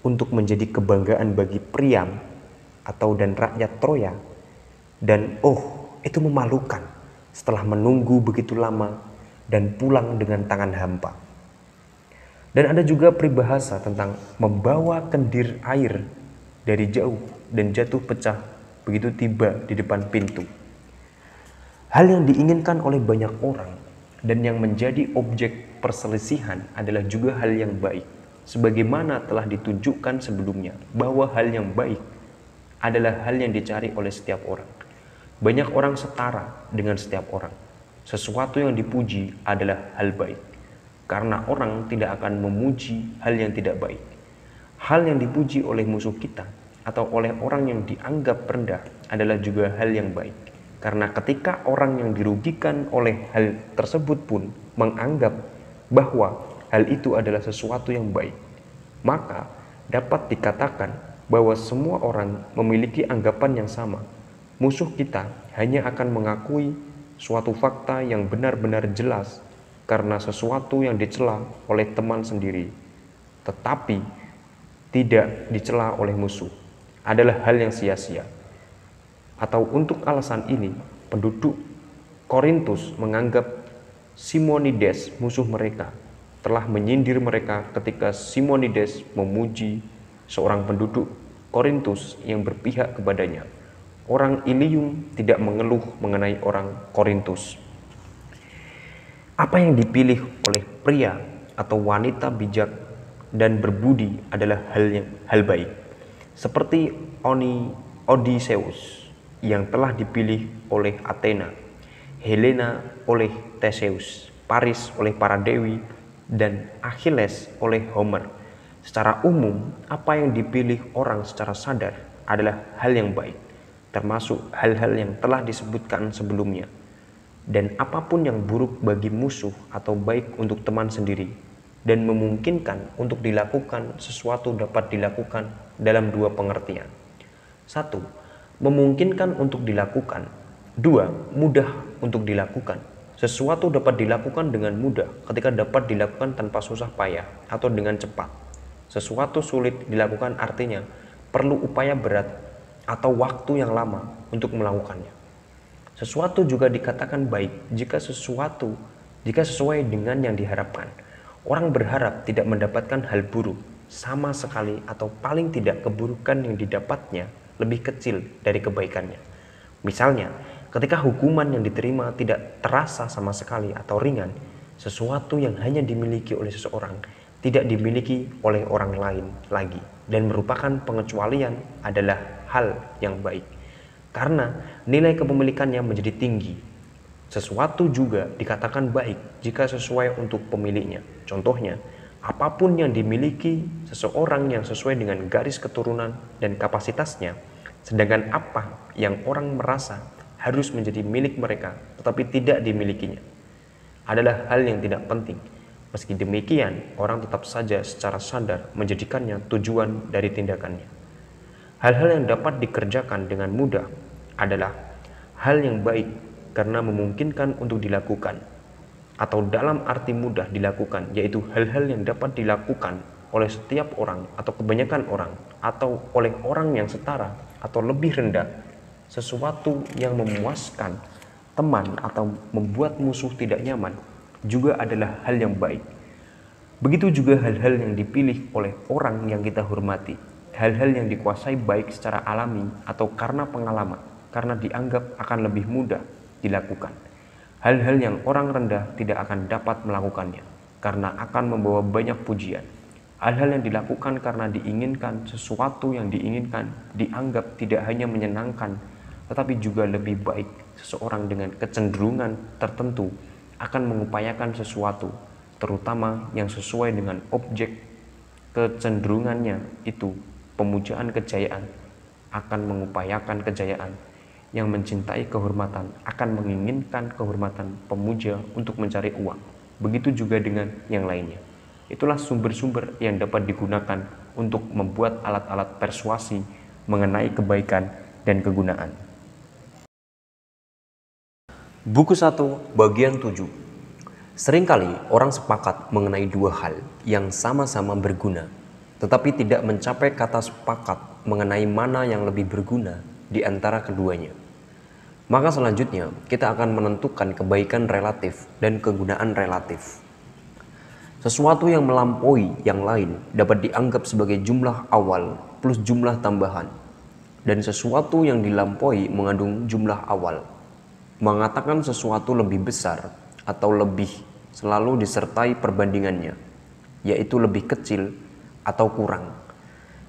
untuk menjadi kebanggaan bagi Priam atau dan rakyat Troya? Dan oh, itu memalukan setelah menunggu begitu lama dan pulang dengan tangan hampa. Dan ada juga peribahasa tentang membawa kendir air dari jauh dan jatuh pecah begitu tiba di depan pintu. Hal yang diinginkan oleh banyak orang dan yang menjadi objek perselisihan adalah juga hal yang baik, sebagaimana telah ditunjukkan sebelumnya bahwa hal yang baik adalah hal yang dicari oleh setiap orang. Banyak orang setara dengan setiap orang. Sesuatu yang dipuji adalah hal baik, karena orang tidak akan memuji hal yang tidak baik. Hal yang dipuji oleh musuh kita atau oleh orang yang dianggap rendah adalah juga hal yang baik, karena ketika orang yang dirugikan oleh hal tersebut pun menganggap bahwa hal itu adalah sesuatu yang baik, maka dapat dikatakan bahwa semua orang memiliki anggapan yang sama Musuh kita hanya akan mengakui suatu fakta yang benar-benar jelas karena sesuatu yang dicela oleh teman sendiri, tetapi tidak dicela oleh musuh adalah hal yang sia-sia. Atau untuk alasan ini, penduduk Korintus menganggap Simonides musuh mereka telah menyindir mereka ketika Simonides memuji seorang penduduk Korintus yang berpihak kepadanya orang Ilium tidak mengeluh mengenai orang Korintus. Apa yang dipilih oleh pria atau wanita bijak dan berbudi adalah hal yang hal baik. Seperti Oni Odysseus yang telah dipilih oleh Athena, Helena oleh Theseus, Paris oleh para dewi, dan Achilles oleh Homer. Secara umum, apa yang dipilih orang secara sadar adalah hal yang baik termasuk hal-hal yang telah disebutkan sebelumnya. Dan apapun yang buruk bagi musuh atau baik untuk teman sendiri, dan memungkinkan untuk dilakukan sesuatu dapat dilakukan dalam dua pengertian. Satu, memungkinkan untuk dilakukan. Dua, mudah untuk dilakukan. Sesuatu dapat dilakukan dengan mudah ketika dapat dilakukan tanpa susah payah atau dengan cepat. Sesuatu sulit dilakukan artinya perlu upaya berat atau waktu yang lama untuk melakukannya. Sesuatu juga dikatakan baik jika sesuatu jika sesuai dengan yang diharapkan. Orang berharap tidak mendapatkan hal buruk sama sekali atau paling tidak keburukan yang didapatnya lebih kecil dari kebaikannya. Misalnya, ketika hukuman yang diterima tidak terasa sama sekali atau ringan, sesuatu yang hanya dimiliki oleh seseorang tidak dimiliki oleh orang lain lagi dan merupakan pengecualian adalah hal yang baik karena nilai kepemilikannya menjadi tinggi. Sesuatu juga dikatakan baik jika sesuai untuk pemiliknya. Contohnya, apapun yang dimiliki seseorang yang sesuai dengan garis keturunan dan kapasitasnya, sedangkan apa yang orang merasa harus menjadi milik mereka tetapi tidak dimilikinya adalah hal yang tidak penting Meski demikian, orang tetap saja secara sadar menjadikannya tujuan dari tindakannya. Hal-hal yang dapat dikerjakan dengan mudah adalah hal yang baik karena memungkinkan untuk dilakukan, atau dalam arti mudah dilakukan, yaitu hal-hal yang dapat dilakukan oleh setiap orang, atau kebanyakan orang, atau oleh orang yang setara, atau lebih rendah, sesuatu yang memuaskan teman atau membuat musuh tidak nyaman juga adalah hal yang baik. Begitu juga hal-hal yang dipilih oleh orang yang kita hormati, hal-hal yang dikuasai baik secara alami atau karena pengalaman, karena dianggap akan lebih mudah dilakukan. Hal-hal yang orang rendah tidak akan dapat melakukannya, karena akan membawa banyak pujian. Hal-hal yang dilakukan karena diinginkan sesuatu yang diinginkan dianggap tidak hanya menyenangkan, tetapi juga lebih baik seseorang dengan kecenderungan tertentu akan mengupayakan sesuatu, terutama yang sesuai dengan objek kecenderungannya itu pemujaan kejayaan akan mengupayakan kejayaan yang mencintai kehormatan akan menginginkan kehormatan pemuja untuk mencari uang begitu juga dengan yang lainnya itulah sumber-sumber yang dapat digunakan untuk membuat alat-alat persuasi mengenai kebaikan dan kegunaan Buku 1, bagian 7. Seringkali orang sepakat mengenai dua hal yang sama-sama berguna, tetapi tidak mencapai kata sepakat mengenai mana yang lebih berguna di antara keduanya. Maka selanjutnya kita akan menentukan kebaikan relatif dan kegunaan relatif. Sesuatu yang melampaui yang lain dapat dianggap sebagai jumlah awal plus jumlah tambahan, dan sesuatu yang dilampaui mengandung jumlah awal mengatakan sesuatu lebih besar atau lebih selalu disertai perbandingannya, yaitu lebih kecil atau kurang.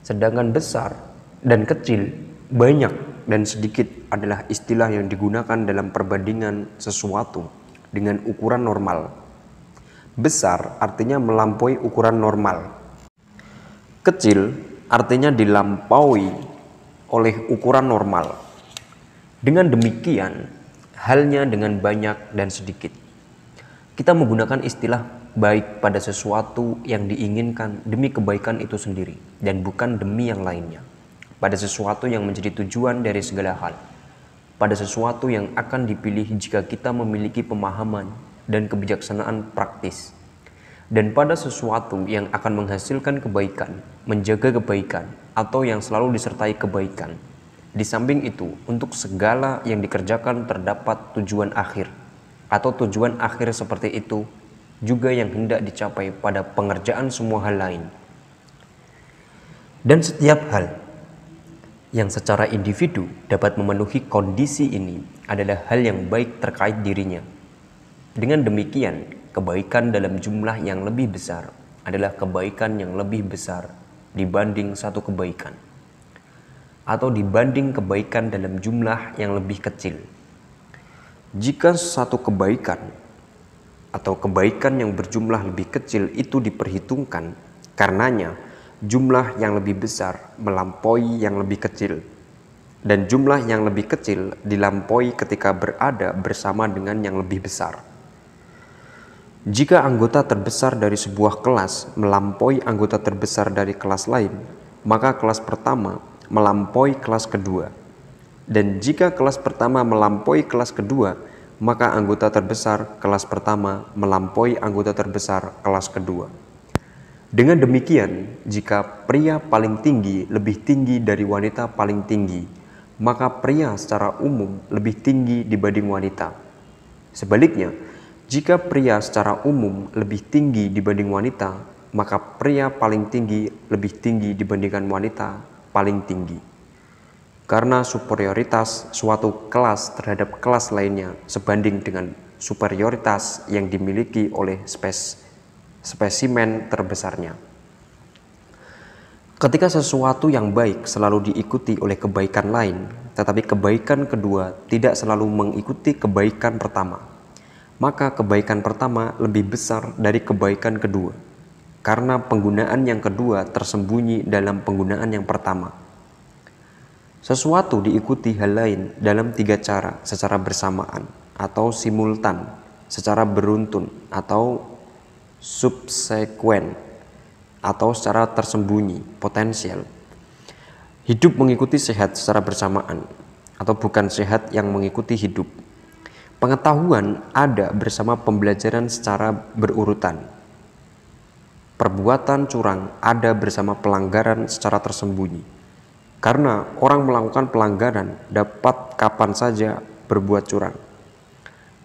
Sedangkan besar dan kecil, banyak dan sedikit adalah istilah yang digunakan dalam perbandingan sesuatu dengan ukuran normal. Besar artinya melampaui ukuran normal. Kecil artinya dilampaui oleh ukuran normal. Dengan demikian, halnya dengan banyak dan sedikit. Kita menggunakan istilah baik pada sesuatu yang diinginkan demi kebaikan itu sendiri dan bukan demi yang lainnya. Pada sesuatu yang menjadi tujuan dari segala hal. Pada sesuatu yang akan dipilih jika kita memiliki pemahaman dan kebijaksanaan praktis. Dan pada sesuatu yang akan menghasilkan kebaikan, menjaga kebaikan, atau yang selalu disertai kebaikan di samping itu, untuk segala yang dikerjakan terdapat tujuan akhir, atau tujuan akhir seperti itu juga yang hendak dicapai pada pengerjaan semua hal lain. Dan setiap hal yang secara individu dapat memenuhi kondisi ini adalah hal yang baik terkait dirinya. Dengan demikian, kebaikan dalam jumlah yang lebih besar adalah kebaikan yang lebih besar dibanding satu kebaikan atau dibanding kebaikan dalam jumlah yang lebih kecil. Jika satu kebaikan atau kebaikan yang berjumlah lebih kecil itu diperhitungkan, karenanya jumlah yang lebih besar melampaui yang lebih kecil, dan jumlah yang lebih kecil dilampaui ketika berada bersama dengan yang lebih besar. Jika anggota terbesar dari sebuah kelas melampaui anggota terbesar dari kelas lain, maka kelas pertama melampaui kelas kedua. Dan jika kelas pertama melampaui kelas kedua, maka anggota terbesar kelas pertama melampaui anggota terbesar kelas kedua. Dengan demikian, jika pria paling tinggi lebih tinggi dari wanita paling tinggi, maka pria secara umum lebih tinggi dibanding wanita. Sebaliknya, jika pria secara umum lebih tinggi dibanding wanita, maka pria paling tinggi lebih tinggi dibandingkan wanita paling tinggi. Karena superioritas suatu kelas terhadap kelas lainnya sebanding dengan superioritas yang dimiliki oleh spes spesimen terbesarnya. Ketika sesuatu yang baik selalu diikuti oleh kebaikan lain, tetapi kebaikan kedua tidak selalu mengikuti kebaikan pertama, maka kebaikan pertama lebih besar dari kebaikan kedua karena penggunaan yang kedua tersembunyi dalam penggunaan yang pertama. Sesuatu diikuti hal lain dalam tiga cara secara bersamaan atau simultan, secara beruntun atau subsekuen atau secara tersembunyi, potensial. Hidup mengikuti sehat secara bersamaan atau bukan sehat yang mengikuti hidup. Pengetahuan ada bersama pembelajaran secara berurutan perbuatan curang ada bersama pelanggaran secara tersembunyi. Karena orang melakukan pelanggaran dapat kapan saja berbuat curang.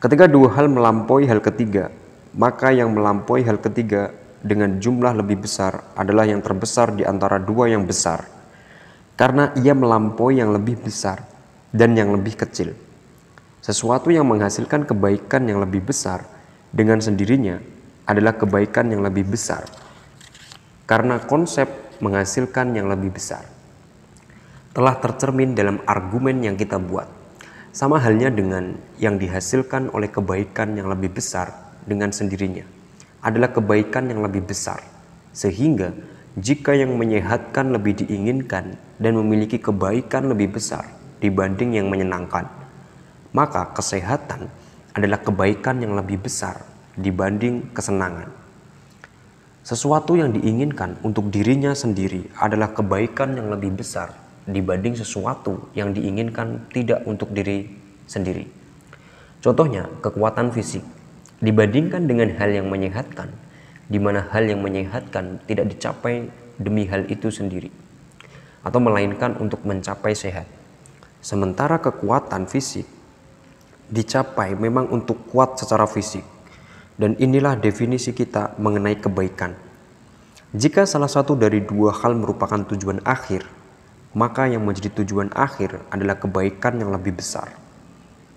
Ketika dua hal melampaui hal ketiga, maka yang melampaui hal ketiga dengan jumlah lebih besar adalah yang terbesar di antara dua yang besar. Karena ia melampaui yang lebih besar dan yang lebih kecil. Sesuatu yang menghasilkan kebaikan yang lebih besar dengan sendirinya adalah kebaikan yang lebih besar karena konsep menghasilkan yang lebih besar. Telah tercermin dalam argumen yang kita buat. Sama halnya dengan yang dihasilkan oleh kebaikan yang lebih besar dengan sendirinya adalah kebaikan yang lebih besar. Sehingga jika yang menyehatkan lebih diinginkan dan memiliki kebaikan lebih besar dibanding yang menyenangkan, maka kesehatan adalah kebaikan yang lebih besar dibanding kesenangan. Sesuatu yang diinginkan untuk dirinya sendiri adalah kebaikan yang lebih besar dibanding sesuatu yang diinginkan tidak untuk diri sendiri. Contohnya, kekuatan fisik dibandingkan dengan hal yang menyehatkan, di mana hal yang menyehatkan tidak dicapai demi hal itu sendiri, atau melainkan untuk mencapai sehat. Sementara kekuatan fisik dicapai memang untuk kuat secara fisik, dan inilah definisi kita mengenai kebaikan. Jika salah satu dari dua hal merupakan tujuan akhir, maka yang menjadi tujuan akhir adalah kebaikan yang lebih besar.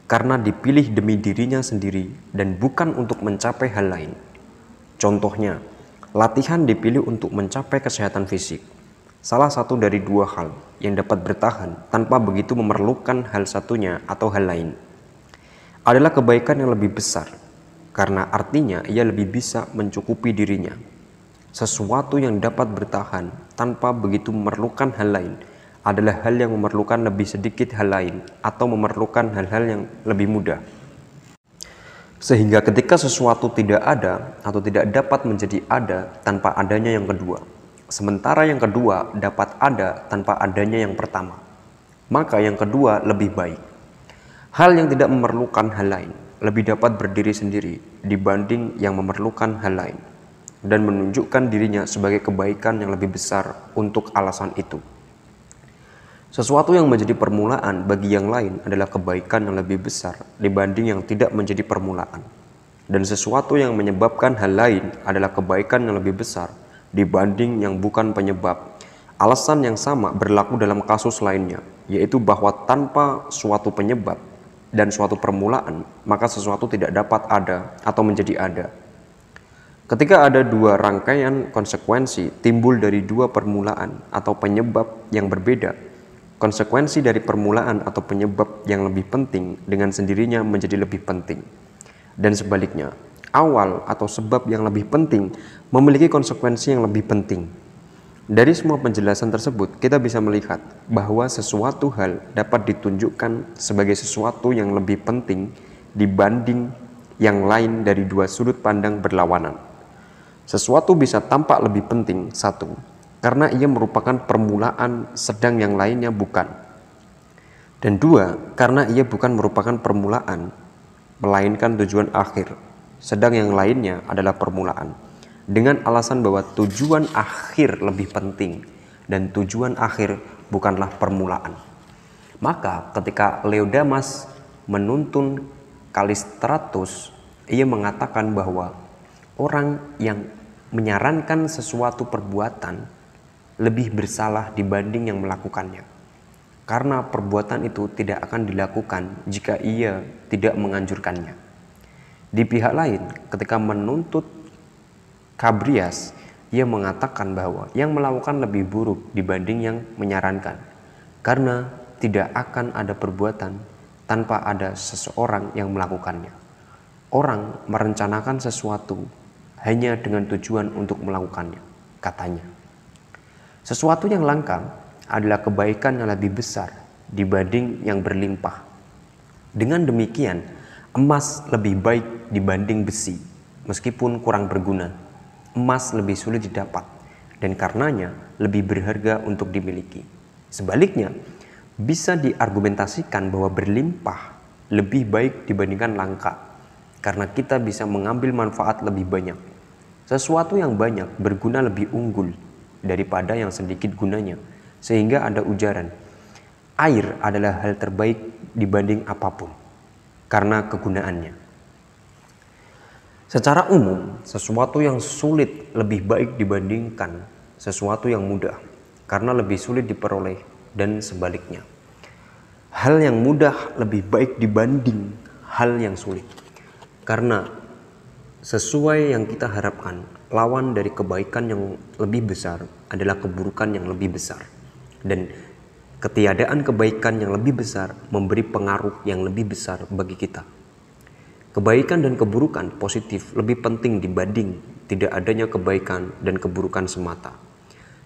Karena dipilih demi dirinya sendiri dan bukan untuk mencapai hal lain. Contohnya, latihan dipilih untuk mencapai kesehatan fisik. Salah satu dari dua hal yang dapat bertahan tanpa begitu memerlukan hal satunya atau hal lain adalah kebaikan yang lebih besar karena artinya ia lebih bisa mencukupi dirinya. Sesuatu yang dapat bertahan tanpa begitu memerlukan hal lain adalah hal yang memerlukan lebih sedikit hal lain atau memerlukan hal-hal yang lebih mudah. Sehingga ketika sesuatu tidak ada atau tidak dapat menjadi ada tanpa adanya yang kedua. Sementara yang kedua dapat ada tanpa adanya yang pertama. Maka yang kedua lebih baik. Hal yang tidak memerlukan hal lain lebih dapat berdiri sendiri dibanding yang memerlukan hal lain dan menunjukkan dirinya sebagai kebaikan yang lebih besar untuk alasan itu. Sesuatu yang menjadi permulaan bagi yang lain adalah kebaikan yang lebih besar dibanding yang tidak menjadi permulaan. Dan sesuatu yang menyebabkan hal lain adalah kebaikan yang lebih besar dibanding yang bukan penyebab. Alasan yang sama berlaku dalam kasus lainnya, yaitu bahwa tanpa suatu penyebab, dan suatu permulaan, maka sesuatu tidak dapat ada atau menjadi ada. Ketika ada dua rangkaian konsekuensi timbul dari dua permulaan atau penyebab yang berbeda, konsekuensi dari permulaan atau penyebab yang lebih penting dengan sendirinya menjadi lebih penting. Dan sebaliknya, awal atau sebab yang lebih penting memiliki konsekuensi yang lebih penting dari semua penjelasan tersebut, kita bisa melihat bahwa sesuatu hal dapat ditunjukkan sebagai sesuatu yang lebih penting dibanding yang lain dari dua sudut pandang berlawanan. Sesuatu bisa tampak lebih penting, satu, karena ia merupakan permulaan sedang yang lainnya bukan. Dan dua, karena ia bukan merupakan permulaan, melainkan tujuan akhir, sedang yang lainnya adalah permulaan dengan alasan bahwa tujuan akhir lebih penting dan tujuan akhir bukanlah permulaan. Maka ketika Leodamas menuntun Kalistratus, ia mengatakan bahwa orang yang menyarankan sesuatu perbuatan lebih bersalah dibanding yang melakukannya. Karena perbuatan itu tidak akan dilakukan jika ia tidak menganjurkannya. Di pihak lain, ketika menuntut Kabrias, ia mengatakan bahwa yang melakukan lebih buruk dibanding yang menyarankan, karena tidak akan ada perbuatan tanpa ada seseorang yang melakukannya. Orang merencanakan sesuatu hanya dengan tujuan untuk melakukannya, katanya. Sesuatu yang langka adalah kebaikan yang lebih besar dibanding yang berlimpah. Dengan demikian, emas lebih baik dibanding besi, meskipun kurang berguna emas lebih sulit didapat dan karenanya lebih berharga untuk dimiliki. Sebaliknya, bisa diargumentasikan bahwa berlimpah lebih baik dibandingkan langka karena kita bisa mengambil manfaat lebih banyak. Sesuatu yang banyak berguna lebih unggul daripada yang sedikit gunanya sehingga ada ujaran air adalah hal terbaik dibanding apapun karena kegunaannya. Secara umum, sesuatu yang sulit lebih baik dibandingkan sesuatu yang mudah karena lebih sulit diperoleh dan sebaliknya. Hal yang mudah lebih baik dibanding hal yang sulit. Karena sesuai yang kita harapkan, lawan dari kebaikan yang lebih besar adalah keburukan yang lebih besar. Dan ketiadaan kebaikan yang lebih besar memberi pengaruh yang lebih besar bagi kita. Kebaikan dan keburukan positif lebih penting dibanding tidak adanya kebaikan dan keburukan semata.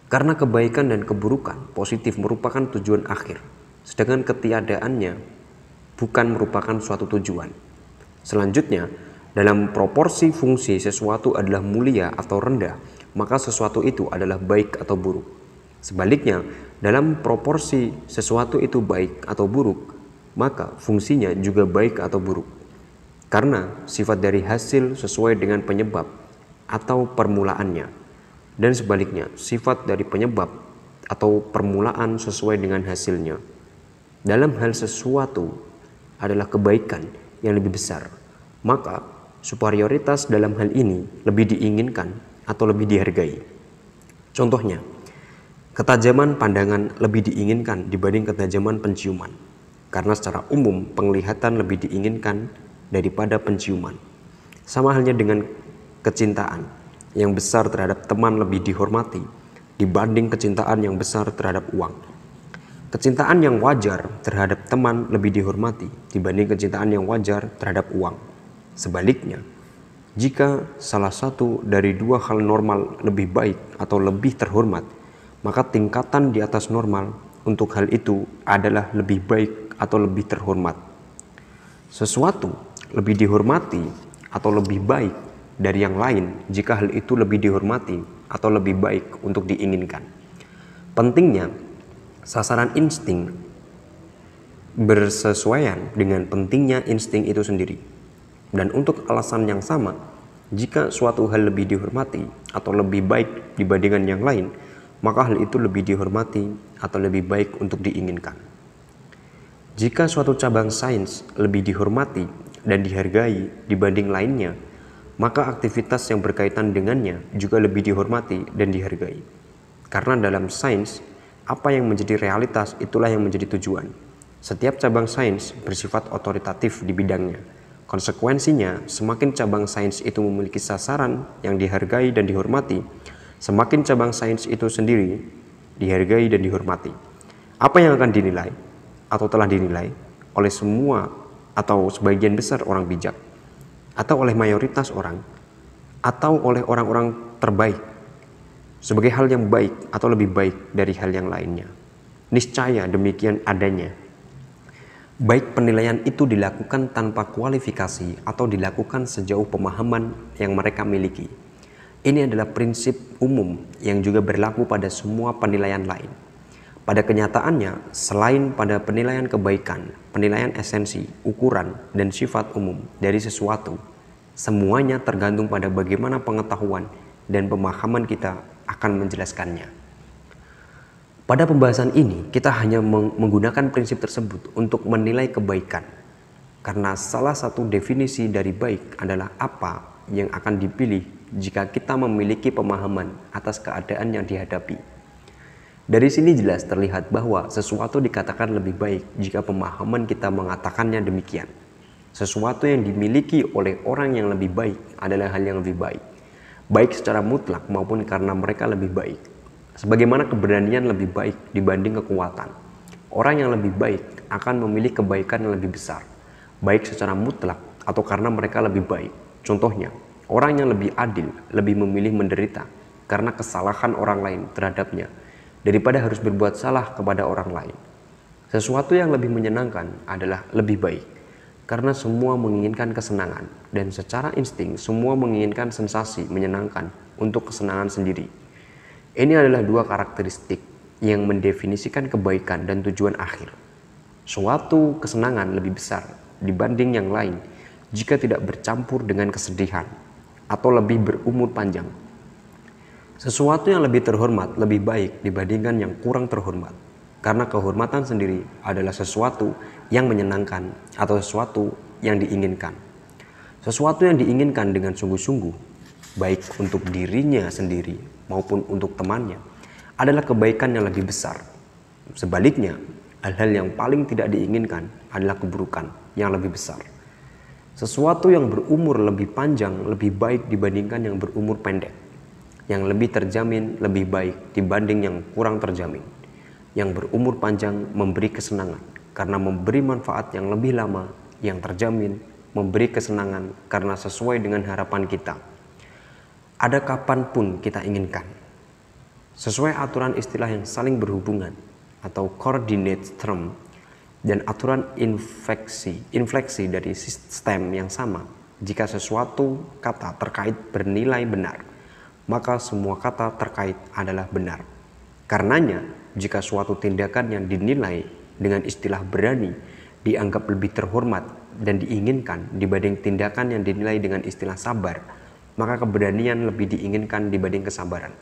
Karena kebaikan dan keburukan positif merupakan tujuan akhir, sedangkan ketiadaannya bukan merupakan suatu tujuan. Selanjutnya, dalam proporsi fungsi sesuatu adalah mulia atau rendah, maka sesuatu itu adalah baik atau buruk. Sebaliknya, dalam proporsi sesuatu itu baik atau buruk, maka fungsinya juga baik atau buruk. Karena sifat dari hasil sesuai dengan penyebab atau permulaannya. Dan sebaliknya, sifat dari penyebab atau permulaan sesuai dengan hasilnya. Dalam hal sesuatu adalah kebaikan yang lebih besar. Maka superioritas dalam hal ini lebih diinginkan atau lebih dihargai. Contohnya, Ketajaman pandangan lebih diinginkan dibanding ketajaman penciuman, karena secara umum penglihatan lebih diinginkan daripada penciuman. Sama halnya dengan kecintaan yang besar terhadap teman lebih dihormati dibanding kecintaan yang besar terhadap uang. Kecintaan yang wajar terhadap teman lebih dihormati dibanding kecintaan yang wajar terhadap uang. Sebaliknya, jika salah satu dari dua hal normal lebih baik atau lebih terhormat, maka tingkatan di atas normal untuk hal itu adalah lebih baik atau lebih terhormat. Sesuatu lebih dihormati atau lebih baik dari yang lain jika hal itu lebih dihormati atau lebih baik untuk diinginkan. Pentingnya, sasaran insting bersesuaian dengan pentingnya insting itu sendiri. Dan untuk alasan yang sama, jika suatu hal lebih dihormati atau lebih baik dibandingkan yang lain, maka hal itu lebih dihormati atau lebih baik untuk diinginkan. Jika suatu cabang sains lebih dihormati dan dihargai dibanding lainnya, maka aktivitas yang berkaitan dengannya juga lebih dihormati dan dihargai. Karena dalam sains, apa yang menjadi realitas itulah yang menjadi tujuan. Setiap cabang sains bersifat otoritatif di bidangnya. Konsekuensinya, semakin cabang sains itu memiliki sasaran yang dihargai dan dihormati, semakin cabang sains itu sendiri dihargai dan dihormati. Apa yang akan dinilai atau telah dinilai oleh semua atau sebagian besar orang bijak atau oleh mayoritas orang atau oleh orang-orang terbaik sebagai hal yang baik atau lebih baik dari hal yang lainnya. Niscaya demikian adanya. Baik penilaian itu dilakukan tanpa kualifikasi atau dilakukan sejauh pemahaman yang mereka miliki. Ini adalah prinsip umum yang juga berlaku pada semua penilaian lain. Pada kenyataannya, selain pada penilaian kebaikan, penilaian esensi, ukuran, dan sifat umum dari sesuatu, semuanya tergantung pada bagaimana pengetahuan dan pemahaman kita akan menjelaskannya. Pada pembahasan ini, kita hanya menggunakan prinsip tersebut untuk menilai kebaikan, karena salah satu definisi dari baik adalah apa yang akan dipilih jika kita memiliki pemahaman atas keadaan yang dihadapi. Dari sini jelas terlihat bahwa sesuatu dikatakan lebih baik jika pemahaman kita mengatakannya demikian. Sesuatu yang dimiliki oleh orang yang lebih baik adalah hal yang lebih baik, baik secara mutlak maupun karena mereka lebih baik. Sebagaimana keberanian lebih baik dibanding kekuatan, orang yang lebih baik akan memilih kebaikan yang lebih besar, baik secara mutlak atau karena mereka lebih baik. Contohnya, orang yang lebih adil lebih memilih menderita karena kesalahan orang lain terhadapnya daripada harus berbuat salah kepada orang lain. Sesuatu yang lebih menyenangkan adalah lebih baik, karena semua menginginkan kesenangan, dan secara insting semua menginginkan sensasi menyenangkan untuk kesenangan sendiri. Ini adalah dua karakteristik yang mendefinisikan kebaikan dan tujuan akhir. Suatu kesenangan lebih besar dibanding yang lain jika tidak bercampur dengan kesedihan atau lebih berumur panjang sesuatu yang lebih terhormat lebih baik dibandingkan yang kurang terhormat. Karena kehormatan sendiri adalah sesuatu yang menyenangkan atau sesuatu yang diinginkan. Sesuatu yang diinginkan dengan sungguh-sungguh, baik untuk dirinya sendiri maupun untuk temannya, adalah kebaikan yang lebih besar. Sebaliknya, hal-hal yang paling tidak diinginkan adalah keburukan yang lebih besar. Sesuatu yang berumur lebih panjang lebih baik dibandingkan yang berumur pendek yang lebih terjamin lebih baik dibanding yang kurang terjamin. Yang berumur panjang memberi kesenangan karena memberi manfaat yang lebih lama, yang terjamin memberi kesenangan karena sesuai dengan harapan kita. Ada kapanpun kita inginkan. Sesuai aturan istilah yang saling berhubungan atau coordinate term dan aturan infeksi, infleksi dari sistem yang sama jika sesuatu kata terkait bernilai benar maka semua kata terkait adalah benar. Karenanya, jika suatu tindakan yang dinilai dengan istilah berani dianggap lebih terhormat dan diinginkan dibanding tindakan yang dinilai dengan istilah sabar, maka keberanian lebih diinginkan dibanding kesabaran.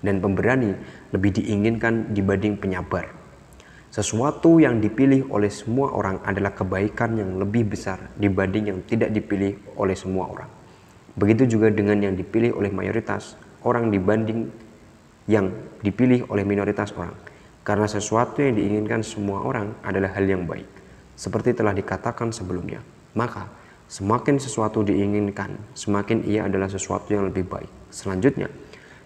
Dan pemberani lebih diinginkan dibanding penyabar. Sesuatu yang dipilih oleh semua orang adalah kebaikan yang lebih besar dibanding yang tidak dipilih oleh semua orang. Begitu juga dengan yang dipilih oleh mayoritas orang dibanding yang dipilih oleh minoritas orang. Karena sesuatu yang diinginkan semua orang adalah hal yang baik. Seperti telah dikatakan sebelumnya. Maka, semakin sesuatu diinginkan, semakin ia adalah sesuatu yang lebih baik. Selanjutnya,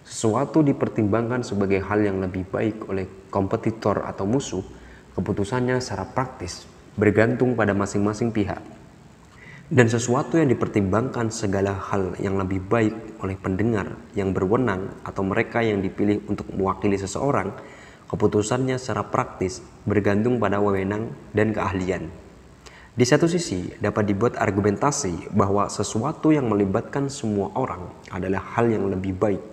sesuatu dipertimbangkan sebagai hal yang lebih baik oleh kompetitor atau musuh, keputusannya secara praktis bergantung pada masing-masing pihak dan sesuatu yang dipertimbangkan segala hal yang lebih baik oleh pendengar yang berwenang atau mereka yang dipilih untuk mewakili seseorang, keputusannya secara praktis bergantung pada wewenang dan keahlian. Di satu sisi, dapat dibuat argumentasi bahwa sesuatu yang melibatkan semua orang adalah hal yang lebih baik,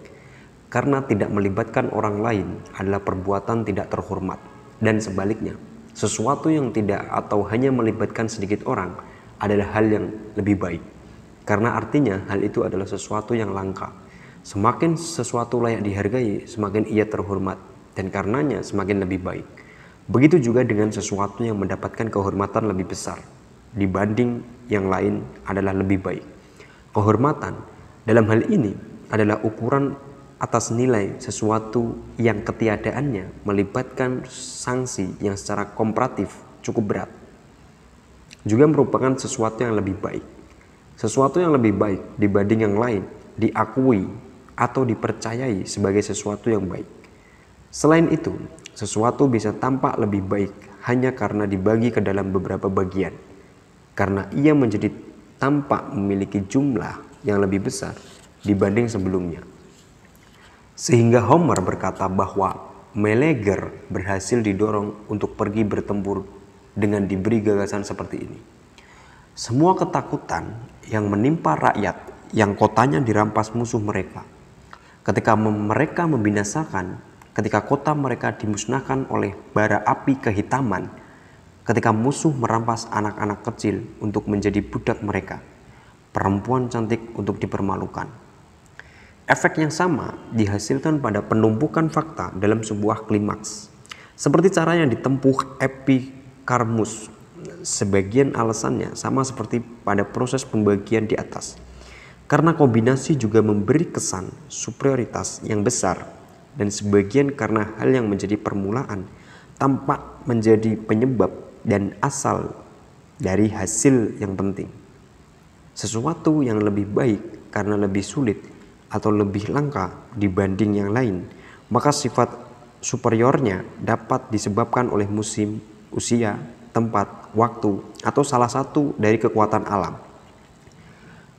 karena tidak melibatkan orang lain adalah perbuatan tidak terhormat, dan sebaliknya, sesuatu yang tidak atau hanya melibatkan sedikit orang adalah hal yang lebih baik. Karena artinya hal itu adalah sesuatu yang langka. Semakin sesuatu layak dihargai, semakin ia terhormat dan karenanya semakin lebih baik. Begitu juga dengan sesuatu yang mendapatkan kehormatan lebih besar dibanding yang lain adalah lebih baik. Kehormatan dalam hal ini adalah ukuran atas nilai sesuatu yang ketiadaannya melibatkan sanksi yang secara komparatif cukup berat juga merupakan sesuatu yang lebih baik. Sesuatu yang lebih baik dibanding yang lain diakui atau dipercayai sebagai sesuatu yang baik. Selain itu, sesuatu bisa tampak lebih baik hanya karena dibagi ke dalam beberapa bagian. Karena ia menjadi tampak memiliki jumlah yang lebih besar dibanding sebelumnya. Sehingga Homer berkata bahwa Meleger berhasil didorong untuk pergi bertempur dengan diberi gagasan seperti ini. Semua ketakutan yang menimpa rakyat yang kotanya dirampas musuh mereka, ketika mereka membinasakan, ketika kota mereka dimusnahkan oleh bara api kehitaman, ketika musuh merampas anak-anak kecil untuk menjadi budak mereka, perempuan cantik untuk dipermalukan. Efek yang sama dihasilkan pada penumpukan fakta dalam sebuah klimaks, seperti cara yang ditempuh Epik karmus. Sebagian alasannya sama seperti pada proses pembagian di atas. Karena kombinasi juga memberi kesan superioritas yang besar dan sebagian karena hal yang menjadi permulaan tampak menjadi penyebab dan asal dari hasil yang penting. Sesuatu yang lebih baik karena lebih sulit atau lebih langka dibanding yang lain, maka sifat superiornya dapat disebabkan oleh musim usia, tempat, waktu, atau salah satu dari kekuatan alam.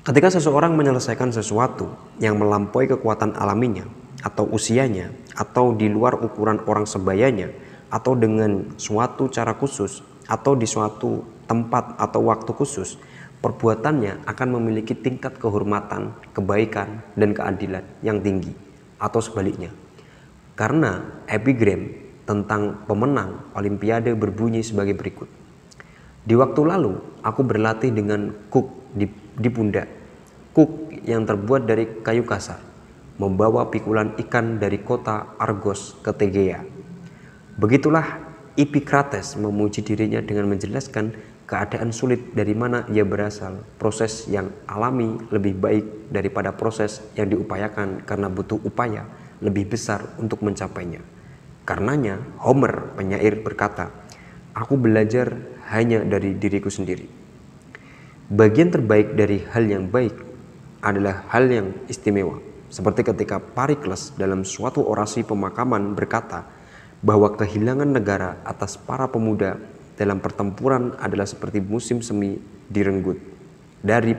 Ketika seseorang menyelesaikan sesuatu yang melampaui kekuatan alaminya, atau usianya, atau di luar ukuran orang sebayanya, atau dengan suatu cara khusus, atau di suatu tempat atau waktu khusus, perbuatannya akan memiliki tingkat kehormatan, kebaikan, dan keadilan yang tinggi, atau sebaliknya. Karena epigram tentang pemenang Olimpiade berbunyi sebagai berikut. Di waktu lalu, aku berlatih dengan kuk di, di pundak. Kuk yang terbuat dari kayu kasar, membawa pikulan ikan dari kota Argos ke Tegea. Begitulah Epikrates memuji dirinya dengan menjelaskan keadaan sulit dari mana ia berasal, proses yang alami lebih baik daripada proses yang diupayakan karena butuh upaya lebih besar untuk mencapainya. Karenanya Homer penyair berkata, "Aku belajar hanya dari diriku sendiri." Bagian terbaik dari hal yang baik adalah hal yang istimewa. Seperti ketika Parikles dalam suatu orasi pemakaman berkata bahwa kehilangan negara atas para pemuda dalam pertempuran adalah seperti musim semi direnggut dari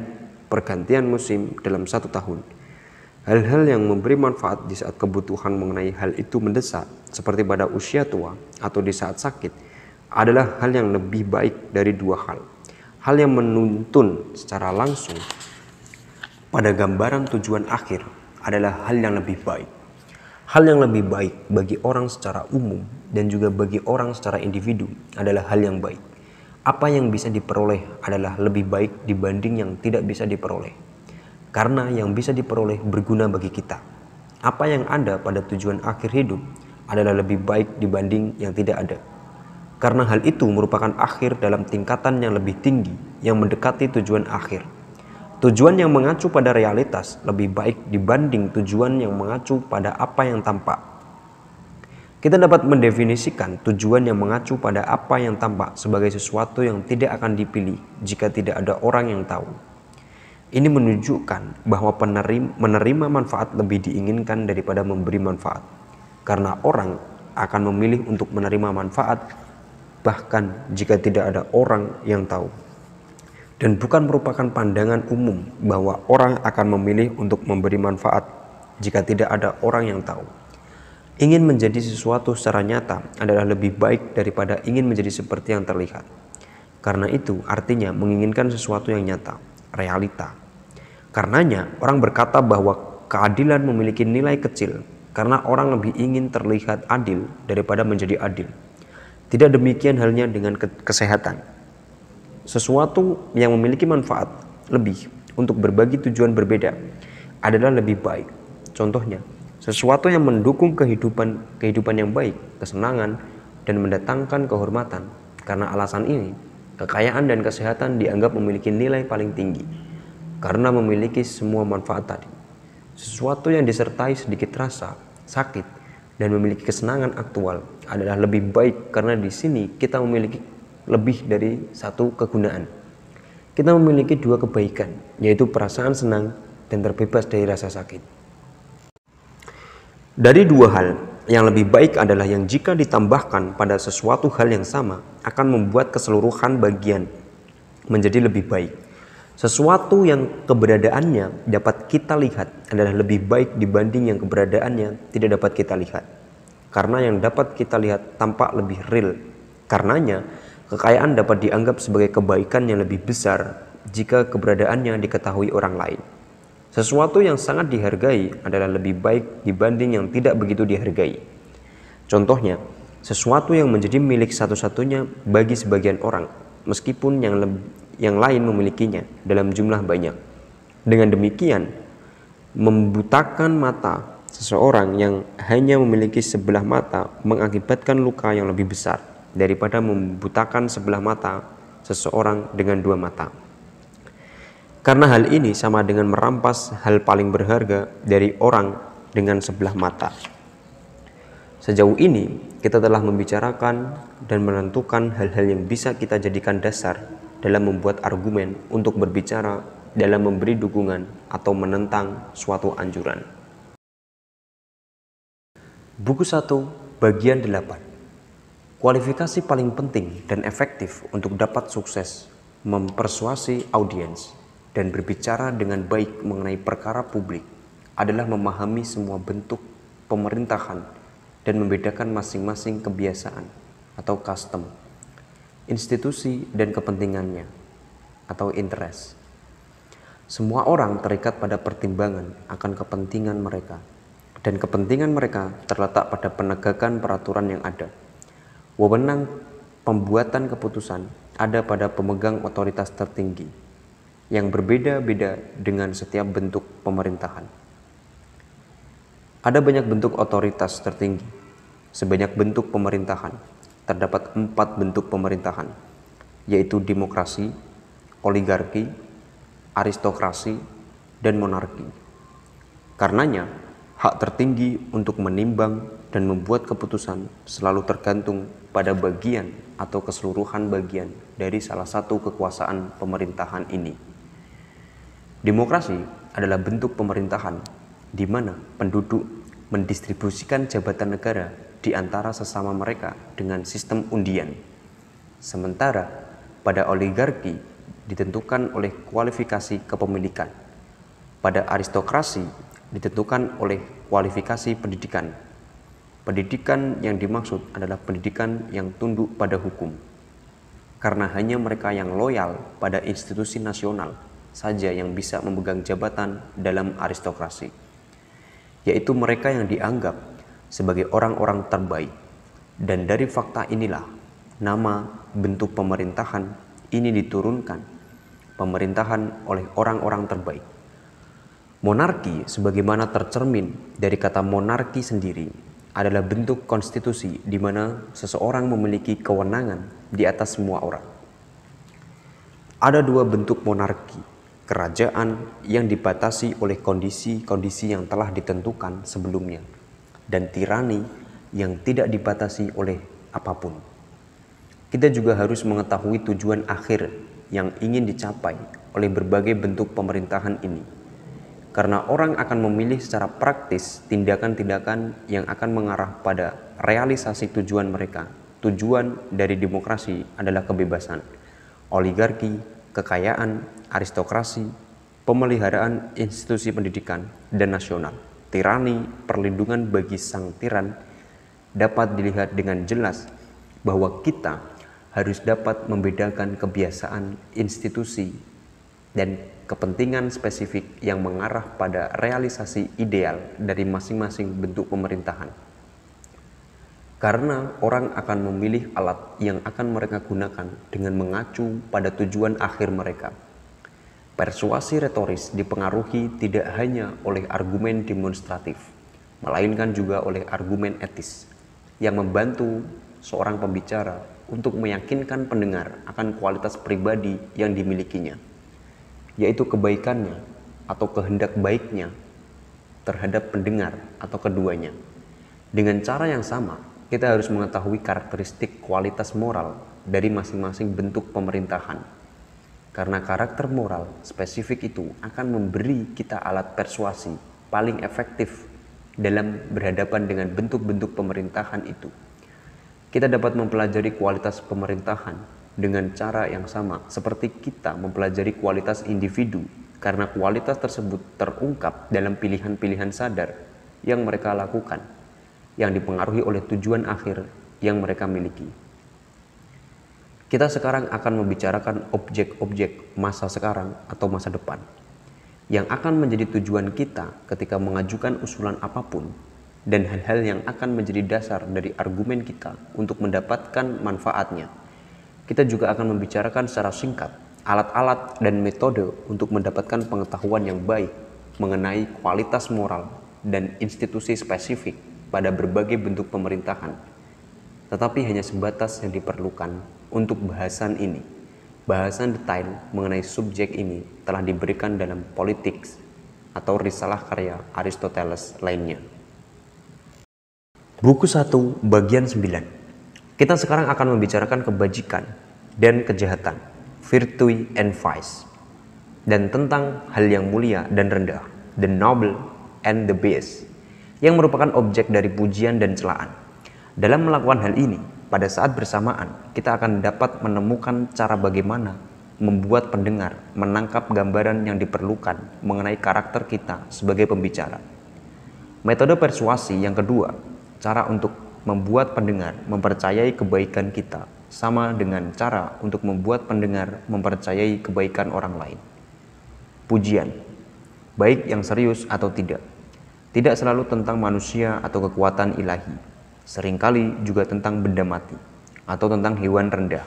pergantian musim dalam satu tahun hal-hal yang memberi manfaat di saat kebutuhan mengenai hal itu mendesak, seperti pada usia tua atau di saat sakit, adalah hal yang lebih baik dari dua hal. Hal yang menuntun secara langsung pada gambaran tujuan akhir adalah hal yang lebih baik. Hal yang lebih baik bagi orang secara umum dan juga bagi orang secara individu adalah hal yang baik. Apa yang bisa diperoleh adalah lebih baik dibanding yang tidak bisa diperoleh karena yang bisa diperoleh berguna bagi kita. Apa yang ada pada tujuan akhir hidup adalah lebih baik dibanding yang tidak ada. Karena hal itu merupakan akhir dalam tingkatan yang lebih tinggi yang mendekati tujuan akhir. Tujuan yang mengacu pada realitas lebih baik dibanding tujuan yang mengacu pada apa yang tampak. Kita dapat mendefinisikan tujuan yang mengacu pada apa yang tampak sebagai sesuatu yang tidak akan dipilih jika tidak ada orang yang tahu. Ini menunjukkan bahwa penerima, menerima manfaat lebih diinginkan daripada memberi manfaat. Karena orang akan memilih untuk menerima manfaat bahkan jika tidak ada orang yang tahu. Dan bukan merupakan pandangan umum bahwa orang akan memilih untuk memberi manfaat jika tidak ada orang yang tahu. Ingin menjadi sesuatu secara nyata adalah lebih baik daripada ingin menjadi seperti yang terlihat. Karena itu, artinya menginginkan sesuatu yang nyata realita. Karenanya, orang berkata bahwa keadilan memiliki nilai kecil karena orang lebih ingin terlihat adil daripada menjadi adil. Tidak demikian halnya dengan kesehatan. Sesuatu yang memiliki manfaat lebih untuk berbagi tujuan berbeda adalah lebih baik. Contohnya, sesuatu yang mendukung kehidupan kehidupan yang baik, kesenangan, dan mendatangkan kehormatan. Karena alasan ini, Kekayaan dan kesehatan dianggap memiliki nilai paling tinggi karena memiliki semua manfaat tadi. Sesuatu yang disertai sedikit rasa, sakit, dan memiliki kesenangan aktual adalah lebih baik karena di sini kita memiliki lebih dari satu kegunaan. Kita memiliki dua kebaikan, yaitu perasaan senang dan terbebas dari rasa sakit. Dari dua hal, yang lebih baik adalah yang jika ditambahkan pada sesuatu hal yang sama akan membuat keseluruhan bagian menjadi lebih baik. Sesuatu yang keberadaannya dapat kita lihat adalah lebih baik dibanding yang keberadaannya tidak dapat kita lihat. Karena yang dapat kita lihat tampak lebih real. Karenanya, kekayaan dapat dianggap sebagai kebaikan yang lebih besar jika keberadaannya diketahui orang lain. Sesuatu yang sangat dihargai adalah lebih baik dibanding yang tidak begitu dihargai. Contohnya, sesuatu yang menjadi milik satu-satunya bagi sebagian orang, meskipun yang, yang lain memilikinya dalam jumlah banyak. Dengan demikian, membutakan mata seseorang yang hanya memiliki sebelah mata mengakibatkan luka yang lebih besar daripada membutakan sebelah mata seseorang dengan dua mata. Karena hal ini sama dengan merampas hal paling berharga dari orang dengan sebelah mata. Sejauh ini, kita telah membicarakan dan menentukan hal-hal yang bisa kita jadikan dasar dalam membuat argumen untuk berbicara dalam memberi dukungan atau menentang suatu anjuran. Buku 1, bagian 8. Kualifikasi paling penting dan efektif untuk dapat sukses mempersuasi audiens dan berbicara dengan baik mengenai perkara publik adalah memahami semua bentuk pemerintahan dan membedakan masing-masing kebiasaan atau custom, institusi dan kepentingannya atau interest. Semua orang terikat pada pertimbangan akan kepentingan mereka dan kepentingan mereka terletak pada penegakan peraturan yang ada. Wewenang pembuatan keputusan ada pada pemegang otoritas tertinggi yang berbeda-beda dengan setiap bentuk pemerintahan. Ada banyak bentuk otoritas tertinggi, sebanyak bentuk pemerintahan. Terdapat empat bentuk pemerintahan, yaitu demokrasi, oligarki, aristokrasi, dan monarki. Karenanya, hak tertinggi untuk menimbang dan membuat keputusan selalu tergantung pada bagian atau keseluruhan bagian dari salah satu kekuasaan pemerintahan ini. Demokrasi adalah bentuk pemerintahan di mana penduduk mendistribusikan jabatan negara di antara sesama mereka dengan sistem undian. Sementara pada oligarki ditentukan oleh kualifikasi kepemilikan. Pada aristokrasi ditentukan oleh kualifikasi pendidikan. Pendidikan yang dimaksud adalah pendidikan yang tunduk pada hukum. Karena hanya mereka yang loyal pada institusi nasional saja yang bisa memegang jabatan dalam aristokrasi, yaitu mereka yang dianggap sebagai orang-orang terbaik. Dan dari fakta inilah nama bentuk pemerintahan ini diturunkan pemerintahan oleh orang-orang terbaik. Monarki sebagaimana tercermin dari kata monarki sendiri adalah bentuk konstitusi di mana seseorang memiliki kewenangan di atas semua orang. Ada dua bentuk monarki kerajaan yang dibatasi oleh kondisi-kondisi yang telah ditentukan sebelumnya, dan tirani yang tidak dibatasi oleh apapun. Kita juga harus mengetahui tujuan akhir yang ingin dicapai oleh berbagai bentuk pemerintahan ini, karena orang akan memilih secara praktis tindakan-tindakan yang akan mengarah pada realisasi tujuan mereka. Tujuan dari demokrasi adalah kebebasan, oligarki, kekayaan, aristokrasi, pemeliharaan institusi pendidikan dan nasional, tirani, perlindungan bagi sang tiran dapat dilihat dengan jelas bahwa kita harus dapat membedakan kebiasaan, institusi, dan kepentingan spesifik yang mengarah pada realisasi ideal dari masing-masing bentuk pemerintahan karena orang akan memilih alat yang akan mereka gunakan dengan mengacu pada tujuan akhir mereka. Persuasi retoris dipengaruhi tidak hanya oleh argumen demonstratif, melainkan juga oleh argumen etis yang membantu seorang pembicara untuk meyakinkan pendengar akan kualitas pribadi yang dimilikinya, yaitu kebaikannya atau kehendak baiknya terhadap pendengar atau keduanya. Dengan cara yang sama, kita harus mengetahui karakteristik kualitas moral dari masing-masing bentuk pemerintahan. Karena karakter moral spesifik itu akan memberi kita alat persuasi paling efektif dalam berhadapan dengan bentuk-bentuk pemerintahan itu. Kita dapat mempelajari kualitas pemerintahan dengan cara yang sama seperti kita mempelajari kualitas individu karena kualitas tersebut terungkap dalam pilihan-pilihan sadar yang mereka lakukan yang dipengaruhi oleh tujuan akhir yang mereka miliki. Kita sekarang akan membicarakan objek-objek masa sekarang atau masa depan yang akan menjadi tujuan kita ketika mengajukan usulan apapun dan hal-hal yang akan menjadi dasar dari argumen kita untuk mendapatkan manfaatnya. Kita juga akan membicarakan secara singkat alat-alat dan metode untuk mendapatkan pengetahuan yang baik mengenai kualitas moral dan institusi spesifik pada berbagai bentuk pemerintahan, tetapi hanya sebatas yang diperlukan untuk bahasan ini. Bahasan detail mengenai subjek ini telah diberikan dalam politik atau risalah karya Aristoteles lainnya. Buku 1 bagian 9 Kita sekarang akan membicarakan kebajikan dan kejahatan, virtue and vice, dan tentang hal yang mulia dan rendah, the noble and the base yang merupakan objek dari pujian dan celaan. Dalam melakukan hal ini, pada saat bersamaan kita akan dapat menemukan cara bagaimana membuat pendengar menangkap gambaran yang diperlukan mengenai karakter kita sebagai pembicara. Metode persuasi yang kedua, cara untuk membuat pendengar mempercayai kebaikan kita sama dengan cara untuk membuat pendengar mempercayai kebaikan orang lain. Pujian, baik yang serius atau tidak, tidak selalu tentang manusia atau kekuatan ilahi, seringkali juga tentang benda mati atau tentang hewan rendah.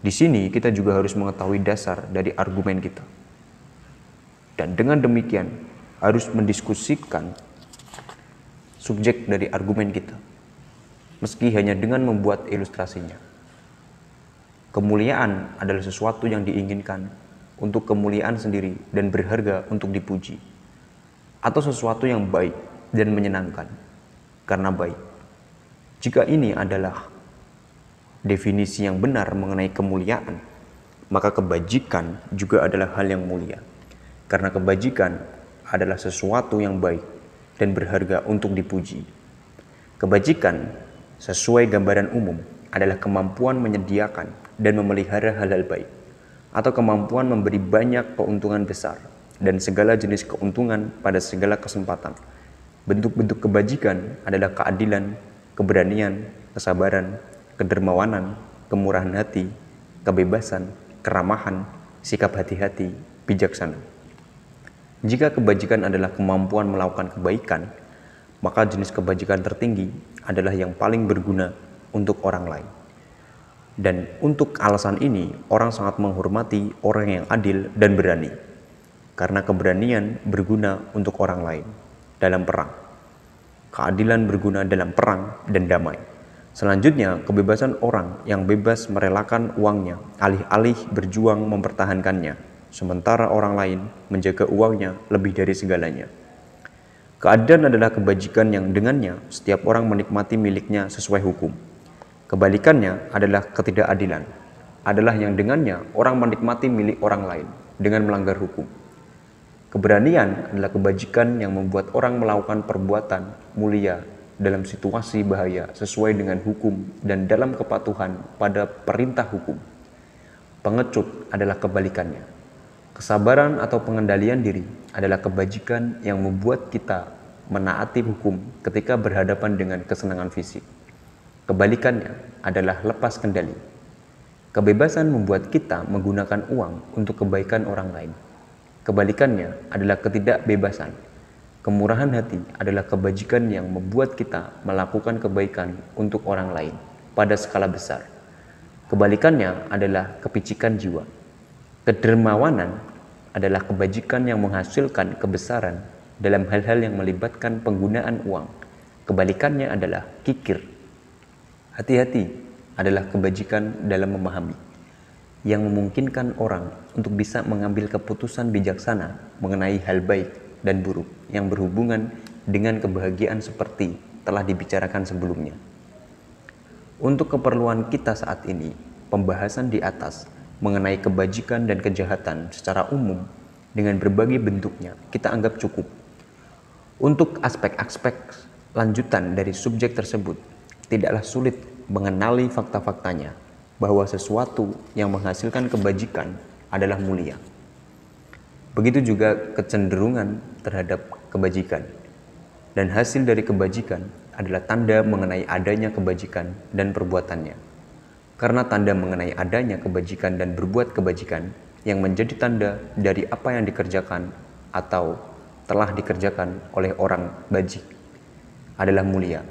Di sini kita juga harus mengetahui dasar dari argumen kita. Dan dengan demikian harus mendiskusikan subjek dari argumen kita. Meski hanya dengan membuat ilustrasinya. Kemuliaan adalah sesuatu yang diinginkan untuk kemuliaan sendiri dan berharga untuk dipuji atau sesuatu yang baik dan menyenangkan karena baik. Jika ini adalah definisi yang benar mengenai kemuliaan, maka kebajikan juga adalah hal yang mulia. Karena kebajikan adalah sesuatu yang baik dan berharga untuk dipuji. Kebajikan sesuai gambaran umum adalah kemampuan menyediakan dan memelihara hal-hal baik atau kemampuan memberi banyak keuntungan besar dan segala jenis keuntungan pada segala kesempatan. Bentuk-bentuk kebajikan adalah keadilan, keberanian, kesabaran, kedermawanan, kemurahan hati, kebebasan, keramahan, sikap hati-hati, bijaksana. Jika kebajikan adalah kemampuan melakukan kebaikan, maka jenis kebajikan tertinggi adalah yang paling berguna untuk orang lain. Dan untuk alasan ini, orang sangat menghormati orang yang adil dan berani karena keberanian berguna untuk orang lain dalam perang. Keadilan berguna dalam perang dan damai. Selanjutnya, kebebasan orang yang bebas merelakan uangnya alih-alih berjuang mempertahankannya, sementara orang lain menjaga uangnya lebih dari segalanya. Keadilan adalah kebajikan yang dengannya setiap orang menikmati miliknya sesuai hukum. Kebalikannya adalah ketidakadilan, adalah yang dengannya orang menikmati milik orang lain dengan melanggar hukum. Keberanian adalah kebajikan yang membuat orang melakukan perbuatan mulia dalam situasi bahaya sesuai dengan hukum dan dalam kepatuhan pada perintah hukum. Pengecut adalah kebalikannya. Kesabaran atau pengendalian diri adalah kebajikan yang membuat kita menaati hukum ketika berhadapan dengan kesenangan fisik. Kebalikannya adalah lepas kendali. Kebebasan membuat kita menggunakan uang untuk kebaikan orang lain. Kebalikannya adalah ketidakbebasan. Kemurahan hati adalah kebajikan yang membuat kita melakukan kebaikan untuk orang lain pada skala besar. Kebalikannya adalah kepicikan jiwa. Kedermawanan adalah kebajikan yang menghasilkan kebesaran dalam hal-hal yang melibatkan penggunaan uang. Kebalikannya adalah kikir. Hati-hati adalah kebajikan dalam memahami yang memungkinkan orang untuk bisa mengambil keputusan bijaksana mengenai hal baik dan buruk yang berhubungan dengan kebahagiaan seperti telah dibicarakan sebelumnya. Untuk keperluan kita saat ini, pembahasan di atas mengenai kebajikan dan kejahatan secara umum dengan berbagai bentuknya kita anggap cukup. Untuk aspek-aspek lanjutan dari subjek tersebut, tidaklah sulit mengenali fakta-faktanya bahwa sesuatu yang menghasilkan kebajikan adalah mulia. Begitu juga kecenderungan terhadap kebajikan. Dan hasil dari kebajikan adalah tanda mengenai adanya kebajikan dan perbuatannya. Karena tanda mengenai adanya kebajikan dan berbuat kebajikan yang menjadi tanda dari apa yang dikerjakan atau telah dikerjakan oleh orang bajik adalah mulia.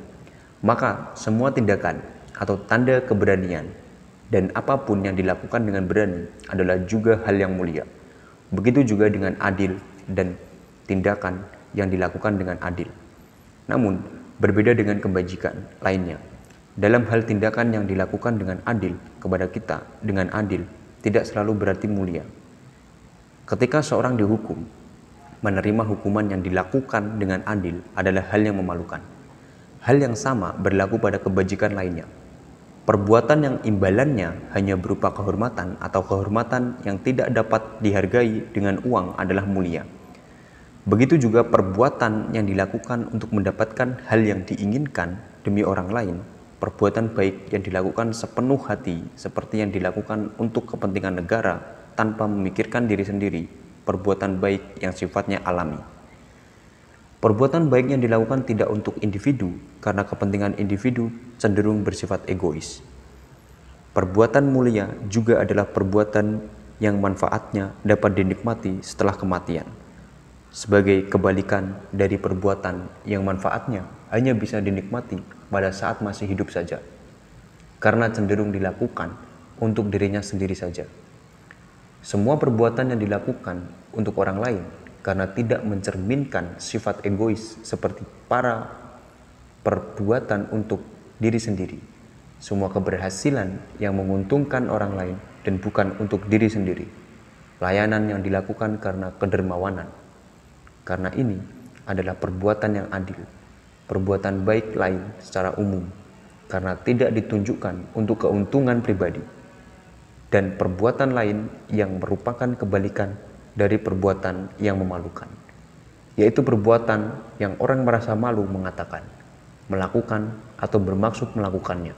Maka semua tindakan atau tanda keberanian dan apapun yang dilakukan dengan berani adalah juga hal yang mulia. Begitu juga dengan adil dan tindakan yang dilakukan dengan adil. Namun, berbeda dengan kebajikan lainnya. Dalam hal tindakan yang dilakukan dengan adil kepada kita dengan adil tidak selalu berarti mulia. Ketika seorang dihukum, menerima hukuman yang dilakukan dengan adil adalah hal yang memalukan. Hal yang sama berlaku pada kebajikan lainnya. Perbuatan yang imbalannya hanya berupa kehormatan atau kehormatan yang tidak dapat dihargai dengan uang adalah mulia. Begitu juga perbuatan yang dilakukan untuk mendapatkan hal yang diinginkan demi orang lain, perbuatan baik yang dilakukan sepenuh hati seperti yang dilakukan untuk kepentingan negara tanpa memikirkan diri sendiri, perbuatan baik yang sifatnya alami. Perbuatan baik yang dilakukan tidak untuk individu, karena kepentingan individu cenderung bersifat egois. Perbuatan mulia juga adalah perbuatan yang manfaatnya dapat dinikmati setelah kematian, sebagai kebalikan dari perbuatan yang manfaatnya hanya bisa dinikmati pada saat masih hidup saja, karena cenderung dilakukan untuk dirinya sendiri saja. Semua perbuatan yang dilakukan untuk orang lain karena tidak mencerminkan sifat egois seperti para perbuatan untuk diri sendiri. Semua keberhasilan yang menguntungkan orang lain dan bukan untuk diri sendiri. Layanan yang dilakukan karena kedermawanan. Karena ini adalah perbuatan yang adil, perbuatan baik lain secara umum, karena tidak ditunjukkan untuk keuntungan pribadi, dan perbuatan lain yang merupakan kebalikan dari perbuatan yang memalukan, yaitu perbuatan yang orang merasa malu mengatakan, melakukan, atau bermaksud melakukannya.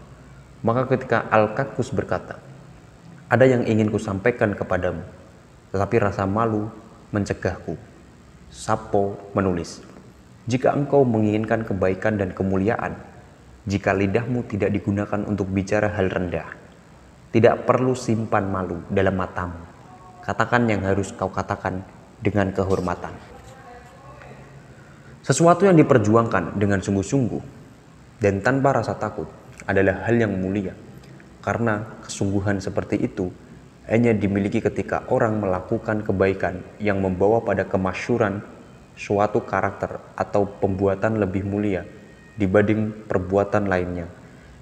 Maka ketika Al-Kakus berkata, ada yang ingin ku sampaikan kepadamu, tetapi rasa malu mencegahku. Sapo menulis, jika engkau menginginkan kebaikan dan kemuliaan, jika lidahmu tidak digunakan untuk bicara hal rendah, tidak perlu simpan malu dalam matamu Katakan yang harus kau katakan dengan kehormatan. Sesuatu yang diperjuangkan dengan sungguh-sungguh dan tanpa rasa takut adalah hal yang mulia, karena kesungguhan seperti itu hanya dimiliki ketika orang melakukan kebaikan yang membawa pada kemasyuran suatu karakter atau pembuatan lebih mulia dibanding perbuatan lainnya.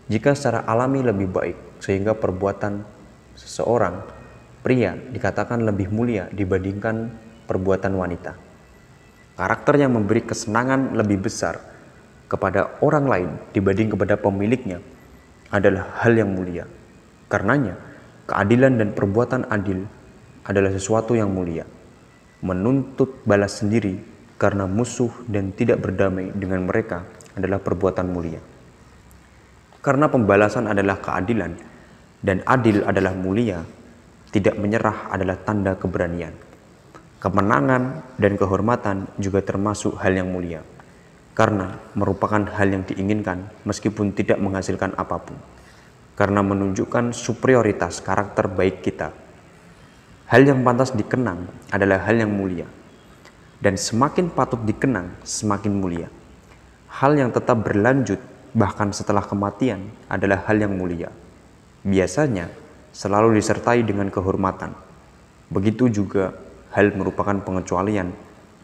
Jika secara alami lebih baik, sehingga perbuatan seseorang pria dikatakan lebih mulia dibandingkan perbuatan wanita. Karakter yang memberi kesenangan lebih besar kepada orang lain dibanding kepada pemiliknya adalah hal yang mulia. Karenanya, keadilan dan perbuatan adil adalah sesuatu yang mulia. Menuntut balas sendiri karena musuh dan tidak berdamai dengan mereka adalah perbuatan mulia. Karena pembalasan adalah keadilan dan adil adalah mulia, tidak menyerah adalah tanda keberanian. Kemenangan dan kehormatan juga termasuk hal yang mulia, karena merupakan hal yang diinginkan meskipun tidak menghasilkan apapun, karena menunjukkan superioritas karakter baik kita. Hal yang pantas dikenang adalah hal yang mulia, dan semakin patut dikenang, semakin mulia. Hal yang tetap berlanjut, bahkan setelah kematian, adalah hal yang mulia. Biasanya, selalu disertai dengan kehormatan. Begitu juga hal merupakan pengecualian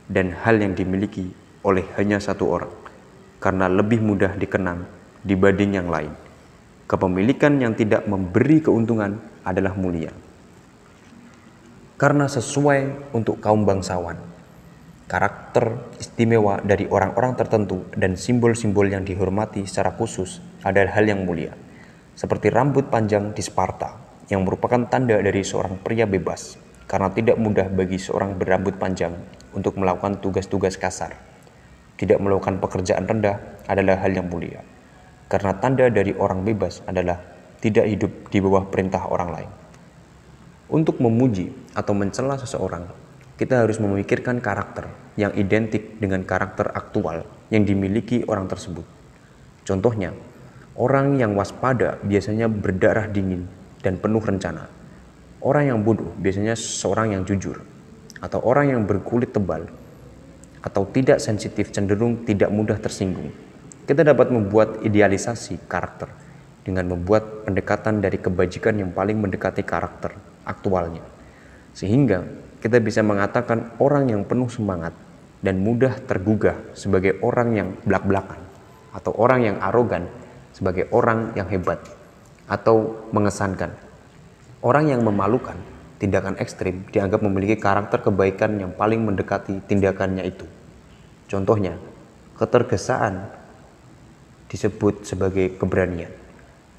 dan hal yang dimiliki oleh hanya satu orang karena lebih mudah dikenang dibanding yang lain. Kepemilikan yang tidak memberi keuntungan adalah mulia. Karena sesuai untuk kaum bangsawan, karakter istimewa dari orang-orang tertentu dan simbol-simbol yang dihormati secara khusus adalah hal yang mulia, seperti rambut panjang di Sparta yang merupakan tanda dari seorang pria bebas, karena tidak mudah bagi seorang berambut panjang untuk melakukan tugas-tugas kasar. Tidak melakukan pekerjaan rendah adalah hal yang mulia, karena tanda dari orang bebas adalah tidak hidup di bawah perintah orang lain. Untuk memuji atau mencela seseorang, kita harus memikirkan karakter yang identik dengan karakter aktual yang dimiliki orang tersebut. Contohnya, orang yang waspada biasanya berdarah dingin dan penuh rencana. Orang yang bodoh biasanya seorang yang jujur, atau orang yang berkulit tebal, atau tidak sensitif cenderung tidak mudah tersinggung. Kita dapat membuat idealisasi karakter dengan membuat pendekatan dari kebajikan yang paling mendekati karakter aktualnya. Sehingga kita bisa mengatakan orang yang penuh semangat dan mudah tergugah sebagai orang yang belak-belakan atau orang yang arogan sebagai orang yang hebat atau mengesankan. Orang yang memalukan, tindakan ekstrim dianggap memiliki karakter kebaikan yang paling mendekati tindakannya itu. Contohnya, ketergesaan disebut sebagai keberanian.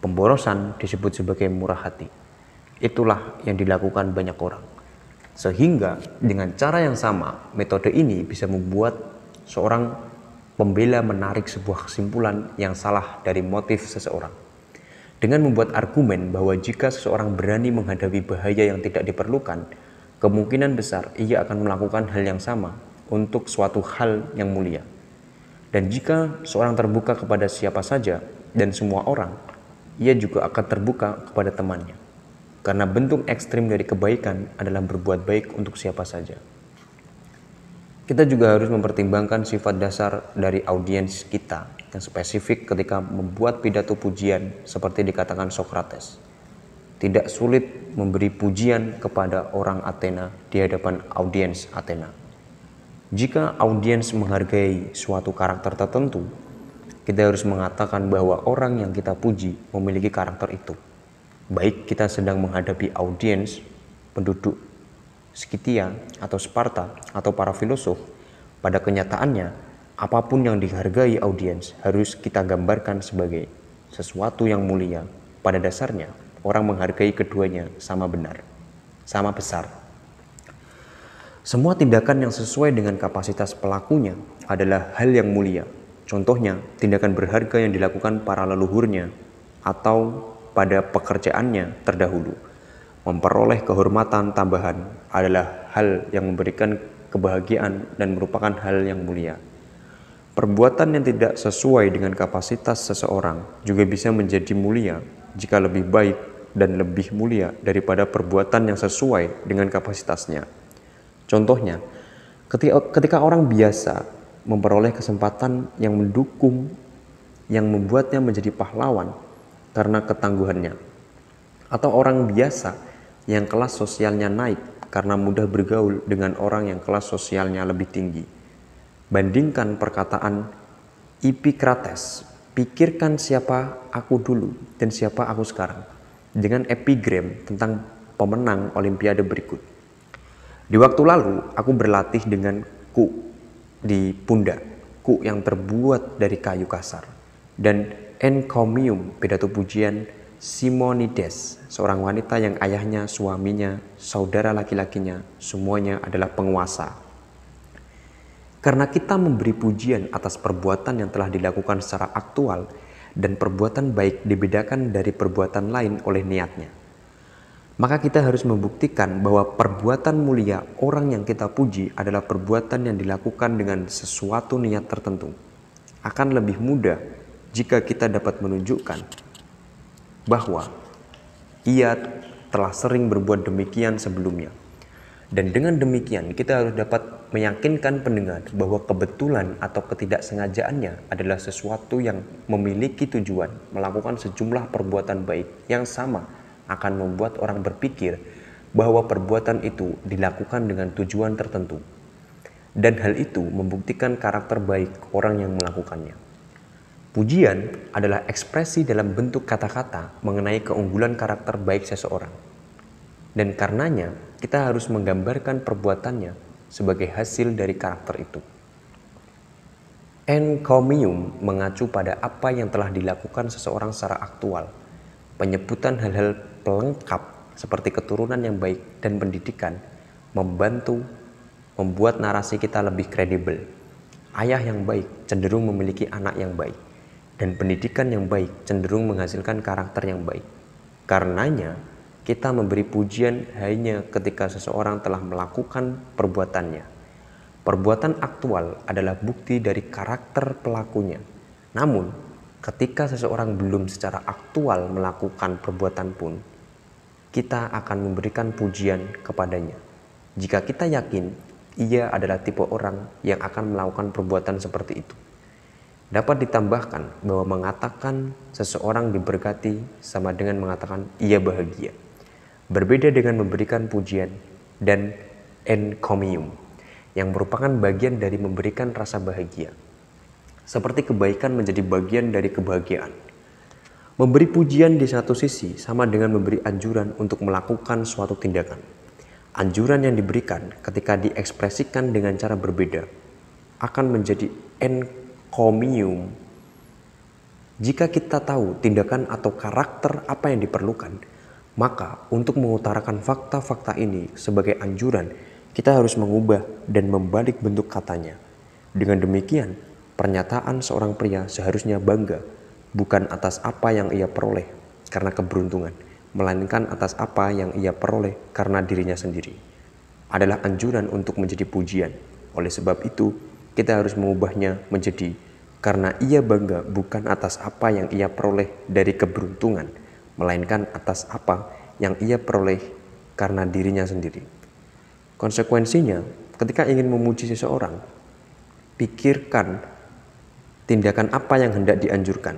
Pemborosan disebut sebagai murah hati. Itulah yang dilakukan banyak orang. Sehingga dengan cara yang sama, metode ini bisa membuat seorang pembela menarik sebuah kesimpulan yang salah dari motif seseorang dengan membuat argumen bahwa jika seseorang berani menghadapi bahaya yang tidak diperlukan, kemungkinan besar ia akan melakukan hal yang sama untuk suatu hal yang mulia. Dan jika seorang terbuka kepada siapa saja dan semua orang, ia juga akan terbuka kepada temannya. Karena bentuk ekstrim dari kebaikan adalah berbuat baik untuk siapa saja. Kita juga harus mempertimbangkan sifat dasar dari audiens kita yang spesifik ketika membuat pidato pujian seperti dikatakan Socrates, Tidak sulit memberi pujian kepada orang Athena di hadapan audiens Athena. Jika audiens menghargai suatu karakter tertentu, kita harus mengatakan bahwa orang yang kita puji memiliki karakter itu. Baik kita sedang menghadapi audiens penduduk Skitia atau Sparta atau para filosof, pada kenyataannya apapun yang dihargai audiens harus kita gambarkan sebagai sesuatu yang mulia. Pada dasarnya, orang menghargai keduanya sama benar, sama besar. Semua tindakan yang sesuai dengan kapasitas pelakunya adalah hal yang mulia. Contohnya, tindakan berharga yang dilakukan para leluhurnya atau pada pekerjaannya terdahulu. Memperoleh kehormatan tambahan adalah hal yang memberikan kebahagiaan dan merupakan hal yang mulia. Perbuatan yang tidak sesuai dengan kapasitas seseorang juga bisa menjadi mulia jika lebih baik dan lebih mulia daripada perbuatan yang sesuai dengan kapasitasnya. Contohnya, ketika, orang biasa memperoleh kesempatan yang mendukung, yang membuatnya menjadi pahlawan karena ketangguhannya, atau orang biasa yang kelas sosialnya naik karena mudah bergaul dengan orang yang kelas sosialnya lebih tinggi Bandingkan perkataan Epikrates, pikirkan siapa aku dulu dan siapa aku sekarang, dengan epigram tentang pemenang Olimpiade berikut. Di waktu lalu, aku berlatih dengan ku di pundak, ku yang terbuat dari kayu kasar, dan encomium, pidato pujian Simonides, seorang wanita yang ayahnya, suaminya, saudara laki-lakinya, semuanya adalah penguasa karena kita memberi pujian atas perbuatan yang telah dilakukan secara aktual dan perbuatan baik dibedakan dari perbuatan lain oleh niatnya. Maka kita harus membuktikan bahwa perbuatan mulia orang yang kita puji adalah perbuatan yang dilakukan dengan sesuatu niat tertentu. Akan lebih mudah jika kita dapat menunjukkan bahwa ia telah sering berbuat demikian sebelumnya. Dan dengan demikian kita harus dapat meyakinkan pendengar bahwa kebetulan atau ketidaksengajaannya adalah sesuatu yang memiliki tujuan melakukan sejumlah perbuatan baik yang sama akan membuat orang berpikir bahwa perbuatan itu dilakukan dengan tujuan tertentu. Dan hal itu membuktikan karakter baik orang yang melakukannya. Pujian adalah ekspresi dalam bentuk kata-kata mengenai keunggulan karakter baik seseorang. Dan karenanya, kita harus menggambarkan perbuatannya sebagai hasil dari karakter itu. Encomium mengacu pada apa yang telah dilakukan seseorang secara aktual, penyebutan hal-hal pelengkap seperti keturunan yang baik dan pendidikan membantu membuat narasi kita lebih kredibel. Ayah yang baik cenderung memiliki anak yang baik, dan pendidikan yang baik cenderung menghasilkan karakter yang baik. Karenanya, kita memberi pujian hanya ketika seseorang telah melakukan perbuatannya. Perbuatan aktual adalah bukti dari karakter pelakunya. Namun, ketika seseorang belum secara aktual melakukan perbuatan pun, kita akan memberikan pujian kepadanya. Jika kita yakin ia adalah tipe orang yang akan melakukan perbuatan seperti itu. Dapat ditambahkan bahwa mengatakan seseorang diberkati sama dengan mengatakan ia bahagia. Berbeda dengan memberikan pujian dan encomium yang merupakan bagian dari memberikan rasa bahagia. Seperti kebaikan menjadi bagian dari kebahagiaan. Memberi pujian di satu sisi sama dengan memberi anjuran untuk melakukan suatu tindakan. Anjuran yang diberikan ketika diekspresikan dengan cara berbeda akan menjadi encomium. Jika kita tahu tindakan atau karakter apa yang diperlukan, maka, untuk mengutarakan fakta-fakta ini sebagai anjuran, kita harus mengubah dan membalik bentuk katanya. Dengan demikian, pernyataan seorang pria seharusnya bangga, bukan atas apa yang ia peroleh karena keberuntungan, melainkan atas apa yang ia peroleh karena dirinya sendiri. Adalah anjuran untuk menjadi pujian. Oleh sebab itu, kita harus mengubahnya menjadi karena ia bangga bukan atas apa yang ia peroleh dari keberuntungan melainkan atas apa yang ia peroleh karena dirinya sendiri. Konsekuensinya, ketika ingin memuji seseorang, pikirkan tindakan apa yang hendak dianjurkan.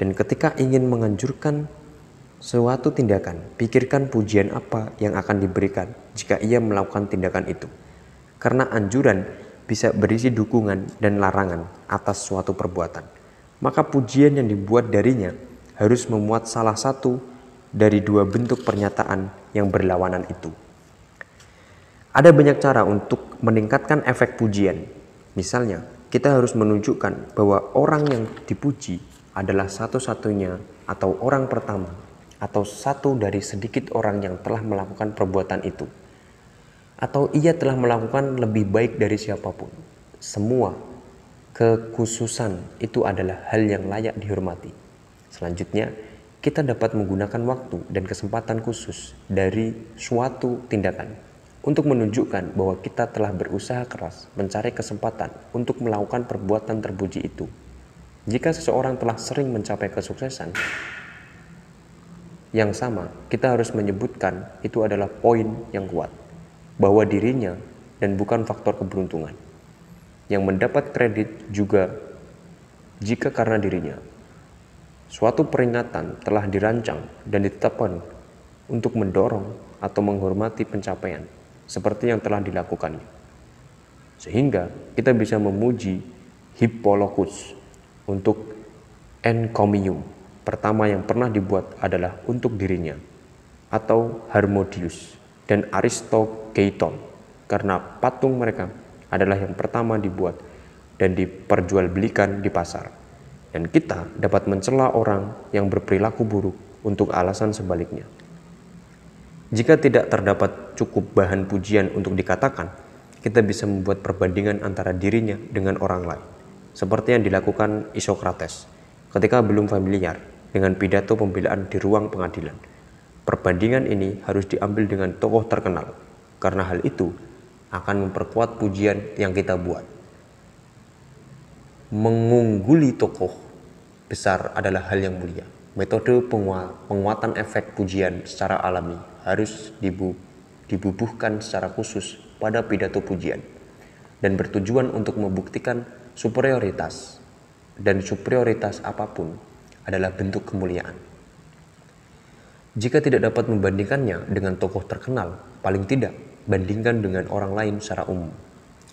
Dan ketika ingin menganjurkan suatu tindakan, pikirkan pujian apa yang akan diberikan jika ia melakukan tindakan itu. Karena anjuran bisa berisi dukungan dan larangan atas suatu perbuatan. Maka pujian yang dibuat darinya harus memuat salah satu dari dua bentuk pernyataan yang berlawanan itu. Ada banyak cara untuk meningkatkan efek pujian. Misalnya, kita harus menunjukkan bahwa orang yang dipuji adalah satu-satunya atau orang pertama atau satu dari sedikit orang yang telah melakukan perbuatan itu. Atau ia telah melakukan lebih baik dari siapapun. Semua kekhususan itu adalah hal yang layak dihormati. Selanjutnya, kita dapat menggunakan waktu dan kesempatan khusus dari suatu tindakan untuk menunjukkan bahwa kita telah berusaha keras mencari kesempatan untuk melakukan perbuatan terpuji itu. Jika seseorang telah sering mencapai kesuksesan, yang sama, kita harus menyebutkan itu adalah poin yang kuat bahwa dirinya dan bukan faktor keberuntungan yang mendapat kredit juga jika karena dirinya Suatu peringatan telah dirancang dan ditetapkan untuk mendorong atau menghormati pencapaian seperti yang telah dilakukannya. Sehingga kita bisa memuji Hippolochus untuk encomium. Pertama yang pernah dibuat adalah untuk dirinya atau Harmodius dan Aristogeiton karena patung mereka adalah yang pertama dibuat dan diperjualbelikan di pasar dan kita dapat mencela orang yang berperilaku buruk untuk alasan sebaliknya. Jika tidak terdapat cukup bahan pujian untuk dikatakan, kita bisa membuat perbandingan antara dirinya dengan orang lain, seperti yang dilakukan Isokrates ketika belum familiar dengan pidato pembelaan di ruang pengadilan. Perbandingan ini harus diambil dengan tokoh terkenal, karena hal itu akan memperkuat pujian yang kita buat. Mengungguli tokoh besar adalah hal yang mulia. Metode penguatan efek pujian secara alami harus dibu dibubuhkan secara khusus pada pidato pujian dan bertujuan untuk membuktikan superioritas dan superioritas apapun adalah bentuk kemuliaan. Jika tidak dapat membandingkannya dengan tokoh terkenal, paling tidak bandingkan dengan orang lain secara umum.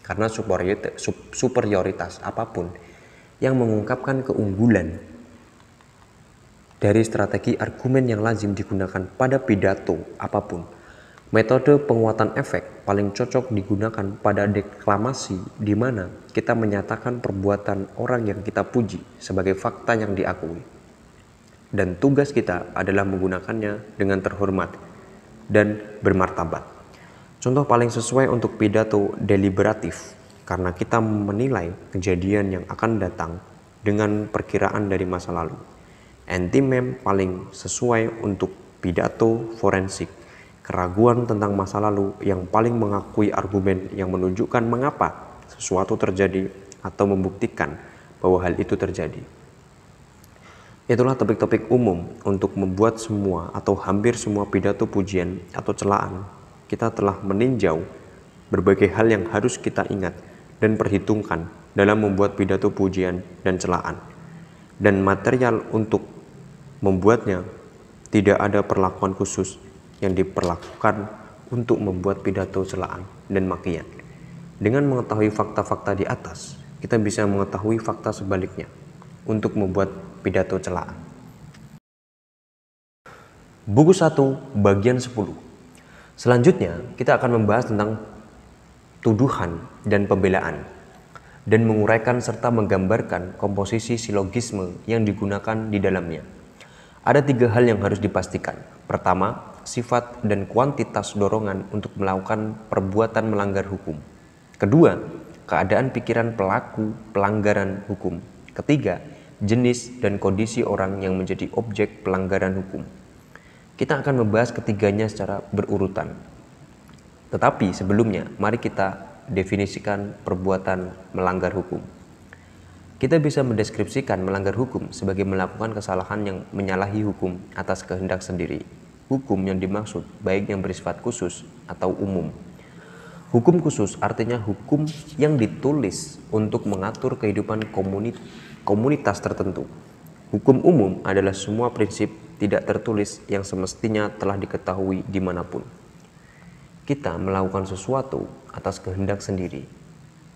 Karena superioritas, superioritas apapun yang mengungkapkan keunggulan dari strategi argumen yang lazim digunakan pada pidato apapun. Metode penguatan efek paling cocok digunakan pada deklamasi di mana kita menyatakan perbuatan orang yang kita puji sebagai fakta yang diakui. Dan tugas kita adalah menggunakannya dengan terhormat dan bermartabat. Contoh paling sesuai untuk pidato deliberatif karena kita menilai kejadian yang akan datang dengan perkiraan dari masa lalu anti paling sesuai untuk pidato forensik, keraguan tentang masa lalu yang paling mengakui argumen yang menunjukkan mengapa sesuatu terjadi atau membuktikan bahwa hal itu terjadi. Itulah topik-topik umum untuk membuat semua atau hampir semua pidato pujian atau celaan. Kita telah meninjau berbagai hal yang harus kita ingat dan perhitungkan dalam membuat pidato pujian dan celaan dan material untuk membuatnya, tidak ada perlakuan khusus yang diperlakukan untuk membuat pidato celaan dan makian. Dengan mengetahui fakta-fakta di atas, kita bisa mengetahui fakta sebaliknya untuk membuat pidato celaan. Buku 1 bagian 10. Selanjutnya, kita akan membahas tentang tuduhan dan pembelaan dan menguraikan serta menggambarkan komposisi silogisme yang digunakan di dalamnya. Ada tiga hal yang harus dipastikan. Pertama, sifat dan kuantitas dorongan untuk melakukan perbuatan melanggar hukum. Kedua, keadaan pikiran pelaku pelanggaran hukum. Ketiga, jenis dan kondisi orang yang menjadi objek pelanggaran hukum. Kita akan membahas ketiganya secara berurutan. Tetapi sebelumnya, mari kita definisikan perbuatan melanggar hukum. Kita bisa mendeskripsikan melanggar hukum sebagai melakukan kesalahan yang menyalahi hukum atas kehendak sendiri. Hukum yang dimaksud baik yang bersifat khusus atau umum. Hukum khusus artinya hukum yang ditulis untuk mengatur kehidupan komuni komunitas tertentu. Hukum umum adalah semua prinsip tidak tertulis yang semestinya telah diketahui dimanapun. Kita melakukan sesuatu atas kehendak sendiri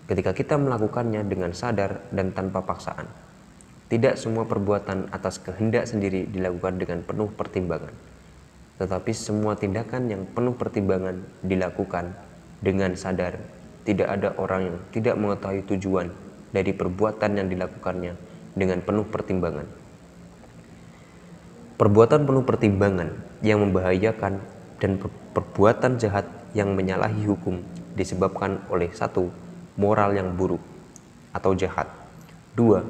ketika kita melakukannya dengan sadar dan tanpa paksaan. Tidak semua perbuatan atas kehendak sendiri dilakukan dengan penuh pertimbangan, tetapi semua tindakan yang penuh pertimbangan dilakukan dengan sadar. Tidak ada orang yang tidak mengetahui tujuan dari perbuatan yang dilakukannya dengan penuh pertimbangan. Perbuatan penuh pertimbangan yang membahayakan dan perbuatan jahat yang menyalahi hukum disebabkan oleh satu moral yang buruk atau jahat. Dua,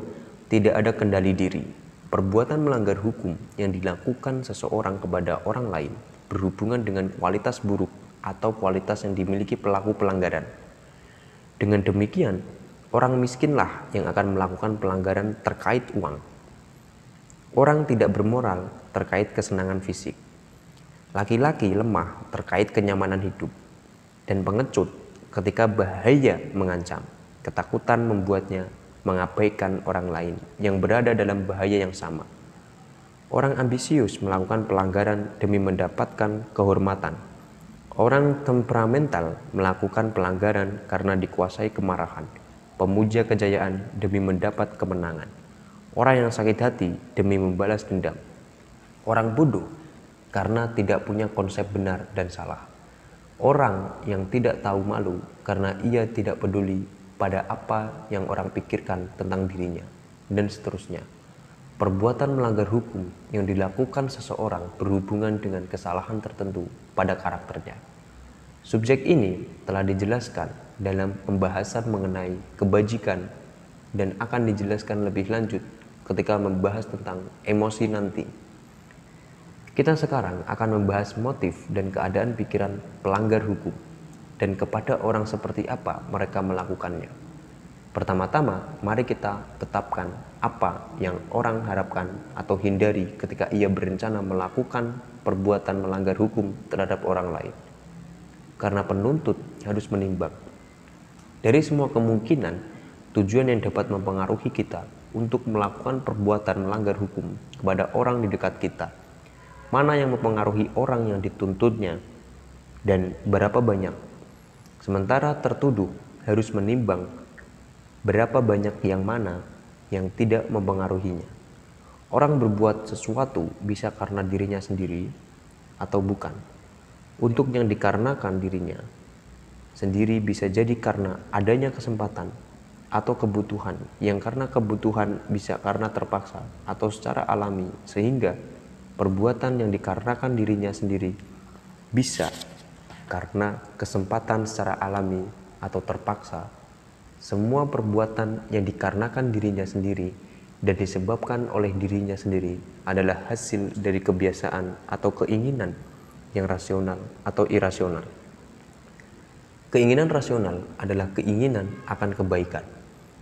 tidak ada kendali diri. Perbuatan melanggar hukum yang dilakukan seseorang kepada orang lain berhubungan dengan kualitas buruk atau kualitas yang dimiliki pelaku pelanggaran. Dengan demikian, orang miskinlah yang akan melakukan pelanggaran terkait uang. Orang tidak bermoral terkait kesenangan fisik. Laki-laki lemah terkait kenyamanan hidup dan pengecut ketika bahaya mengancam. Ketakutan membuatnya mengabaikan orang lain yang berada dalam bahaya yang sama. Orang ambisius melakukan pelanggaran demi mendapatkan kehormatan. Orang temperamental melakukan pelanggaran karena dikuasai kemarahan, pemuja kejayaan demi mendapat kemenangan. Orang yang sakit hati demi membalas dendam. Orang bodoh karena tidak punya konsep benar dan salah. Orang yang tidak tahu malu karena ia tidak peduli pada apa yang orang pikirkan tentang dirinya, dan seterusnya. Perbuatan melanggar hukum yang dilakukan seseorang berhubungan dengan kesalahan tertentu pada karakternya. Subjek ini telah dijelaskan dalam pembahasan mengenai kebajikan dan akan dijelaskan lebih lanjut ketika membahas tentang emosi nanti. Kita sekarang akan membahas motif dan keadaan pikiran pelanggar hukum dan kepada orang seperti apa mereka melakukannya. Pertama-tama, mari kita tetapkan apa yang orang harapkan atau hindari ketika ia berencana melakukan perbuatan melanggar hukum terhadap orang lain. Karena penuntut harus menimbang. Dari semua kemungkinan, tujuan yang dapat mempengaruhi kita untuk melakukan perbuatan melanggar hukum kepada orang di dekat kita – mana yang mempengaruhi orang yang dituntutnya, dan berapa banyak. Sementara tertuduh harus menimbang berapa banyak yang mana yang tidak mempengaruhinya. Orang berbuat sesuatu bisa karena dirinya sendiri atau bukan. Untuk yang dikarenakan dirinya sendiri bisa jadi karena adanya kesempatan atau kebutuhan, yang karena kebutuhan bisa karena terpaksa atau secara alami, sehingga perbuatan yang dikarenakan dirinya sendiri bisa karena kesempatan secara alami atau terpaksa semua perbuatan yang dikarenakan dirinya sendiri dan disebabkan oleh dirinya sendiri adalah hasil dari kebiasaan atau keinginan yang rasional atau irasional. Keinginan rasional adalah keinginan akan kebaikan,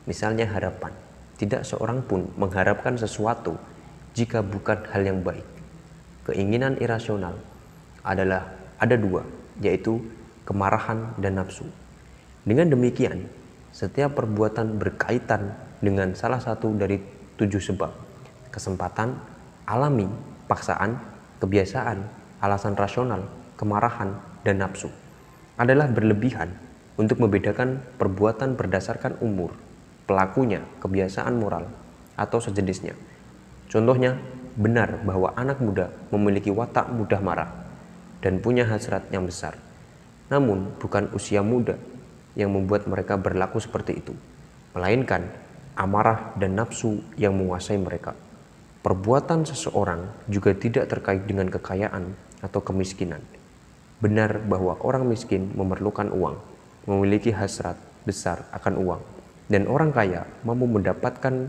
misalnya harapan. Tidak seorang pun mengharapkan sesuatu jika bukan hal yang baik. Keinginan irasional adalah ada dua, yaitu kemarahan dan nafsu. Dengan demikian, setiap perbuatan berkaitan dengan salah satu dari tujuh sebab, kesempatan, alami, paksaan, kebiasaan, alasan rasional, kemarahan, dan nafsu, adalah berlebihan untuk membedakan perbuatan berdasarkan umur, pelakunya, kebiasaan moral, atau sejenisnya. Contohnya, benar bahwa anak muda memiliki watak mudah marah dan punya hasrat yang besar. Namun, bukan usia muda yang membuat mereka berlaku seperti itu, melainkan amarah dan nafsu yang menguasai mereka. Perbuatan seseorang juga tidak terkait dengan kekayaan atau kemiskinan. Benar bahwa orang miskin memerlukan uang, memiliki hasrat besar akan uang, dan orang kaya mampu mendapatkan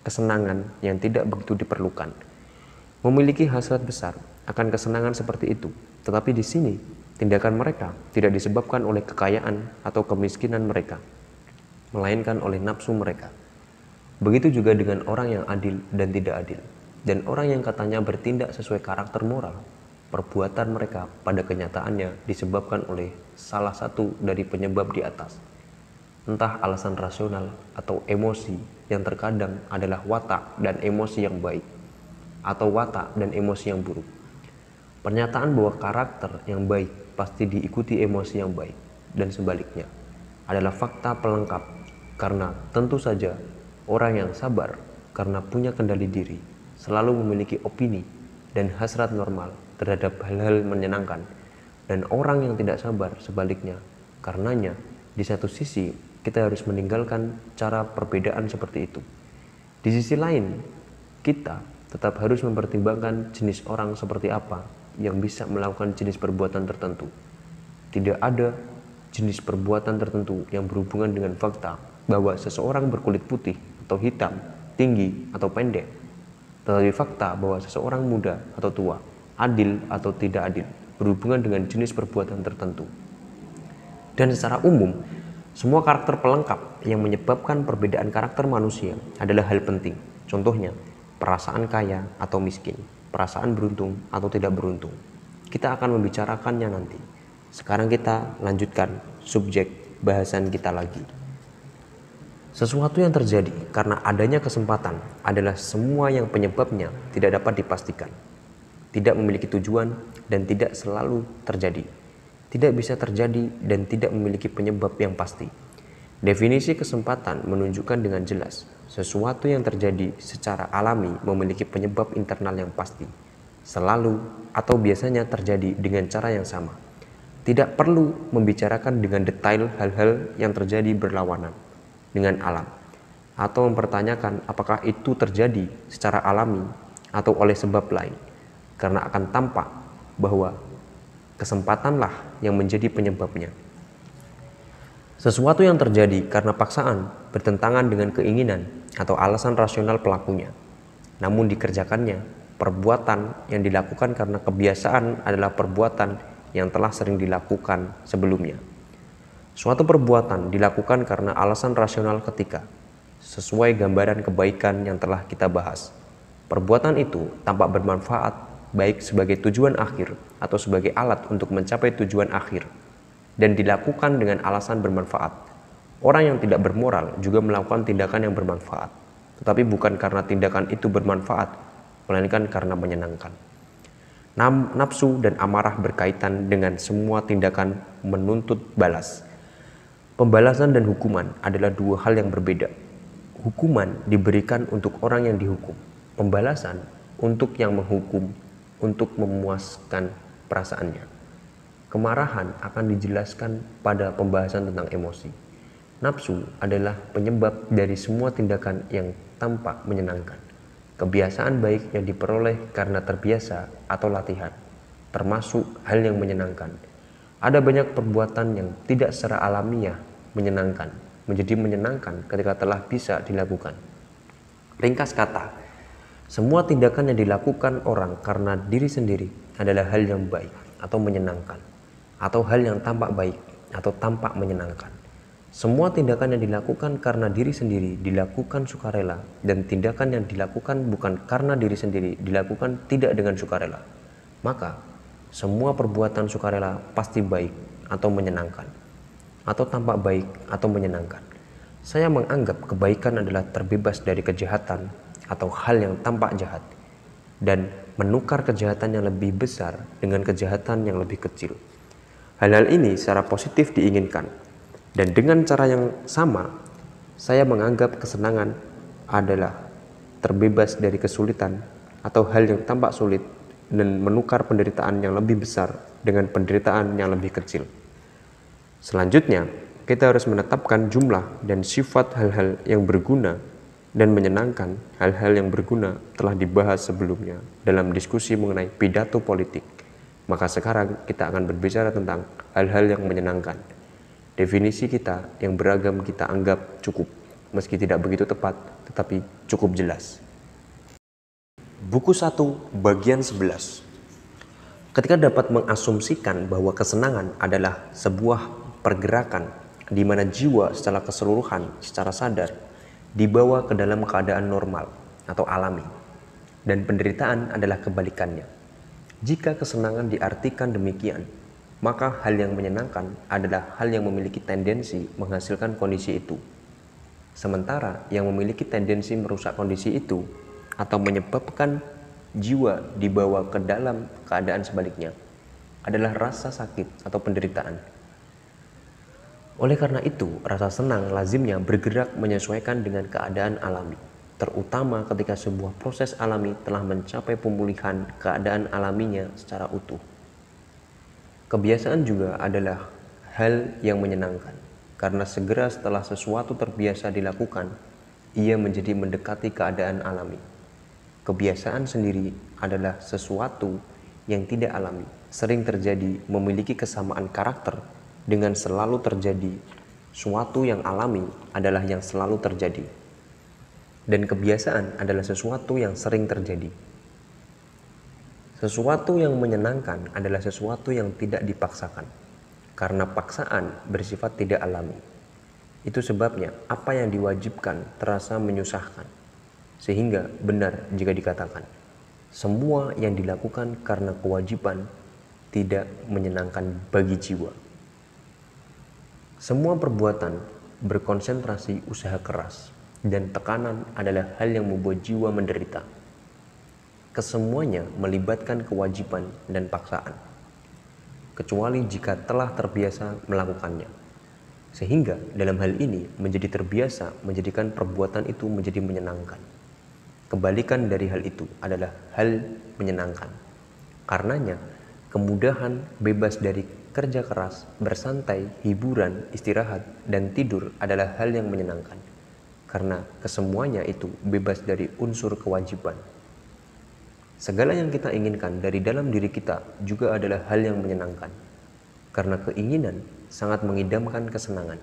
kesenangan yang tidak begitu diperlukan memiliki hasrat besar akan kesenangan seperti itu. Tetapi di sini, tindakan mereka tidak disebabkan oleh kekayaan atau kemiskinan mereka, melainkan oleh nafsu mereka. Begitu juga dengan orang yang adil dan tidak adil, dan orang yang katanya bertindak sesuai karakter moral. Perbuatan mereka pada kenyataannya disebabkan oleh salah satu dari penyebab di atas, entah alasan rasional atau emosi yang terkadang adalah watak dan emosi yang baik atau watak dan emosi yang buruk. Pernyataan bahwa karakter yang baik pasti diikuti emosi yang baik dan sebaliknya adalah fakta pelengkap karena tentu saja orang yang sabar karena punya kendali diri selalu memiliki opini dan hasrat normal terhadap hal-hal menyenangkan dan orang yang tidak sabar sebaliknya karenanya di satu sisi kita harus meninggalkan cara perbedaan seperti itu di sisi lain kita tetap harus mempertimbangkan jenis orang seperti apa yang bisa melakukan jenis perbuatan tertentu. Tidak ada jenis perbuatan tertentu yang berhubungan dengan fakta bahwa seseorang berkulit putih atau hitam, tinggi atau pendek, tetapi fakta bahwa seseorang muda atau tua, adil atau tidak adil, berhubungan dengan jenis perbuatan tertentu. Dan secara umum, semua karakter pelengkap yang menyebabkan perbedaan karakter manusia adalah hal penting. Contohnya, perasaan kaya atau miskin, perasaan beruntung atau tidak beruntung. Kita akan membicarakannya nanti. Sekarang kita lanjutkan subjek bahasan kita lagi. Sesuatu yang terjadi karena adanya kesempatan adalah semua yang penyebabnya tidak dapat dipastikan, tidak memiliki tujuan, dan tidak selalu terjadi. Tidak bisa terjadi dan tidak memiliki penyebab yang pasti. Definisi kesempatan menunjukkan dengan jelas sesuatu yang terjadi secara alami memiliki penyebab internal yang pasti, selalu atau biasanya terjadi dengan cara yang sama. Tidak perlu membicarakan dengan detail hal-hal yang terjadi berlawanan dengan alam, atau mempertanyakan apakah itu terjadi secara alami atau oleh sebab lain, karena akan tampak bahwa kesempatanlah yang menjadi penyebabnya. Sesuatu yang terjadi karena paksaan bertentangan dengan keinginan atau alasan rasional pelakunya. Namun dikerjakannya, perbuatan yang dilakukan karena kebiasaan adalah perbuatan yang telah sering dilakukan sebelumnya. Suatu perbuatan dilakukan karena alasan rasional ketika sesuai gambaran kebaikan yang telah kita bahas. Perbuatan itu tampak bermanfaat baik sebagai tujuan akhir atau sebagai alat untuk mencapai tujuan akhir dan dilakukan dengan alasan bermanfaat Orang yang tidak bermoral juga melakukan tindakan yang bermanfaat, tetapi bukan karena tindakan itu bermanfaat, melainkan karena menyenangkan. Nafsu dan amarah berkaitan dengan semua tindakan menuntut balas. Pembalasan dan hukuman adalah dua hal yang berbeda. Hukuman diberikan untuk orang yang dihukum, pembalasan untuk yang menghukum, untuk memuaskan perasaannya. Kemarahan akan dijelaskan pada pembahasan tentang emosi. Nafsu adalah penyebab dari semua tindakan yang tampak menyenangkan. Kebiasaan baik yang diperoleh karena terbiasa atau latihan, termasuk hal yang menyenangkan. Ada banyak perbuatan yang tidak secara alamiah menyenangkan, menjadi menyenangkan ketika telah bisa dilakukan. Ringkas kata, semua tindakan yang dilakukan orang karena diri sendiri adalah hal yang baik atau menyenangkan, atau hal yang tampak baik atau tampak menyenangkan. Semua tindakan yang dilakukan karena diri sendiri dilakukan sukarela dan tindakan yang dilakukan bukan karena diri sendiri dilakukan tidak dengan sukarela. Maka semua perbuatan sukarela pasti baik atau menyenangkan atau tampak baik atau menyenangkan. Saya menganggap kebaikan adalah terbebas dari kejahatan atau hal yang tampak jahat dan menukar kejahatan yang lebih besar dengan kejahatan yang lebih kecil. Hal-hal ini secara positif diinginkan, dan dengan cara yang sama, saya menganggap kesenangan adalah terbebas dari kesulitan atau hal yang tampak sulit dan menukar penderitaan yang lebih besar dengan penderitaan yang lebih kecil. Selanjutnya, kita harus menetapkan jumlah dan sifat hal-hal yang berguna dan menyenangkan hal-hal yang berguna telah dibahas sebelumnya dalam diskusi mengenai pidato politik. Maka sekarang kita akan berbicara tentang hal-hal yang menyenangkan. Definisi kita yang beragam kita anggap cukup, meski tidak begitu tepat, tetapi cukup jelas. Buku 1 bagian 11 Ketika dapat mengasumsikan bahwa kesenangan adalah sebuah pergerakan di mana jiwa secara keseluruhan, secara sadar, dibawa ke dalam keadaan normal atau alami, dan penderitaan adalah kebalikannya. Jika kesenangan diartikan demikian, maka hal yang menyenangkan adalah hal yang memiliki tendensi menghasilkan kondisi itu. Sementara yang memiliki tendensi merusak kondisi itu atau menyebabkan jiwa dibawa ke dalam keadaan sebaliknya adalah rasa sakit atau penderitaan. Oleh karena itu, rasa senang lazimnya bergerak menyesuaikan dengan keadaan alami, terutama ketika sebuah proses alami telah mencapai pemulihan keadaan alaminya secara utuh. Kebiasaan juga adalah hal yang menyenangkan, karena segera setelah sesuatu terbiasa dilakukan, ia menjadi mendekati keadaan alami. Kebiasaan sendiri adalah sesuatu yang tidak alami, sering terjadi memiliki kesamaan karakter dengan selalu terjadi. Suatu yang alami adalah yang selalu terjadi, dan kebiasaan adalah sesuatu yang sering terjadi. Sesuatu yang menyenangkan adalah sesuatu yang tidak dipaksakan, karena paksaan bersifat tidak alami. Itu sebabnya apa yang diwajibkan terasa menyusahkan, sehingga benar jika dikatakan semua yang dilakukan karena kewajiban tidak menyenangkan bagi jiwa. Semua perbuatan berkonsentrasi usaha keras, dan tekanan adalah hal yang membuat jiwa menderita kesemuanya melibatkan kewajiban dan paksaan, kecuali jika telah terbiasa melakukannya. Sehingga dalam hal ini menjadi terbiasa menjadikan perbuatan itu menjadi menyenangkan. Kebalikan dari hal itu adalah hal menyenangkan. Karenanya, kemudahan bebas dari kerja keras, bersantai, hiburan, istirahat, dan tidur adalah hal yang menyenangkan. Karena kesemuanya itu bebas dari unsur kewajiban, Segala yang kita inginkan dari dalam diri kita juga adalah hal yang menyenangkan. Karena keinginan sangat mengidamkan kesenangan.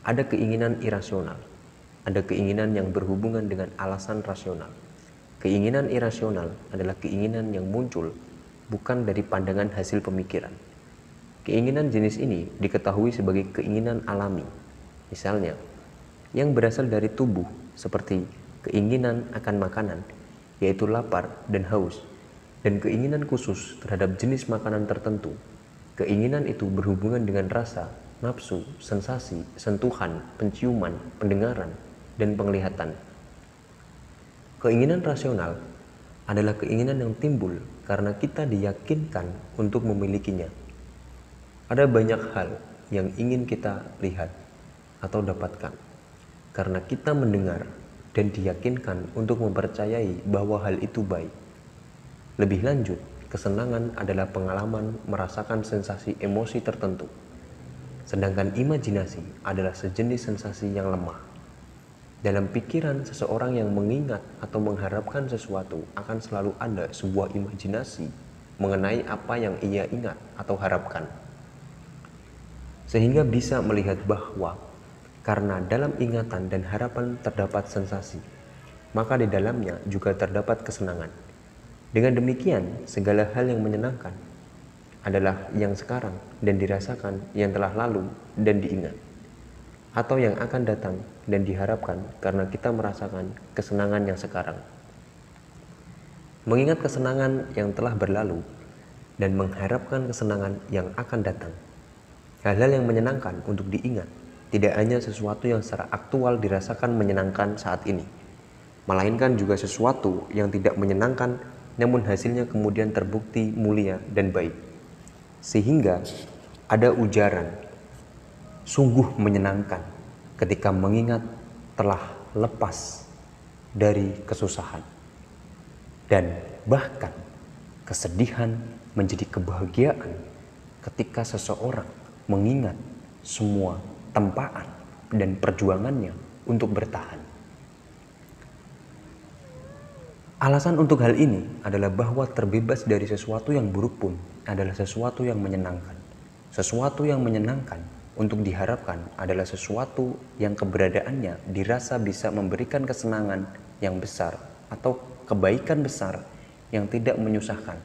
Ada keinginan irasional, ada keinginan yang berhubungan dengan alasan rasional. Keinginan irasional adalah keinginan yang muncul bukan dari pandangan hasil pemikiran. Keinginan jenis ini diketahui sebagai keinginan alami. Misalnya, yang berasal dari tubuh seperti keinginan akan makanan yaitu lapar dan haus, dan keinginan khusus terhadap jenis makanan tertentu. Keinginan itu berhubungan dengan rasa, nafsu, sensasi, sentuhan, penciuman, pendengaran, dan penglihatan. Keinginan rasional adalah keinginan yang timbul karena kita diyakinkan untuk memilikinya. Ada banyak hal yang ingin kita lihat atau dapatkan karena kita mendengar dan diyakinkan untuk mempercayai bahwa hal itu baik. Lebih lanjut, kesenangan adalah pengalaman merasakan sensasi emosi tertentu, sedangkan imajinasi adalah sejenis sensasi yang lemah. Dalam pikiran seseorang yang mengingat atau mengharapkan sesuatu akan selalu ada sebuah imajinasi mengenai apa yang ia ingat atau harapkan. Sehingga bisa melihat bahwa karena dalam ingatan dan harapan terdapat sensasi, maka di dalamnya juga terdapat kesenangan. Dengan demikian, segala hal yang menyenangkan adalah yang sekarang dan dirasakan, yang telah lalu dan diingat, atau yang akan datang dan diharapkan karena kita merasakan kesenangan yang sekarang. Mengingat kesenangan yang telah berlalu dan mengharapkan kesenangan yang akan datang, hal-hal yang menyenangkan untuk diingat tidak hanya sesuatu yang secara aktual dirasakan menyenangkan saat ini, melainkan juga sesuatu yang tidak menyenangkan namun hasilnya kemudian terbukti mulia dan baik. Sehingga ada ujaran sungguh menyenangkan ketika mengingat telah lepas dari kesusahan dan bahkan kesedihan menjadi kebahagiaan ketika seseorang mengingat semua tempaan dan perjuangannya untuk bertahan. Alasan untuk hal ini adalah bahwa terbebas dari sesuatu yang buruk pun adalah sesuatu yang menyenangkan. Sesuatu yang menyenangkan untuk diharapkan adalah sesuatu yang keberadaannya dirasa bisa memberikan kesenangan yang besar atau kebaikan besar yang tidak menyusahkan.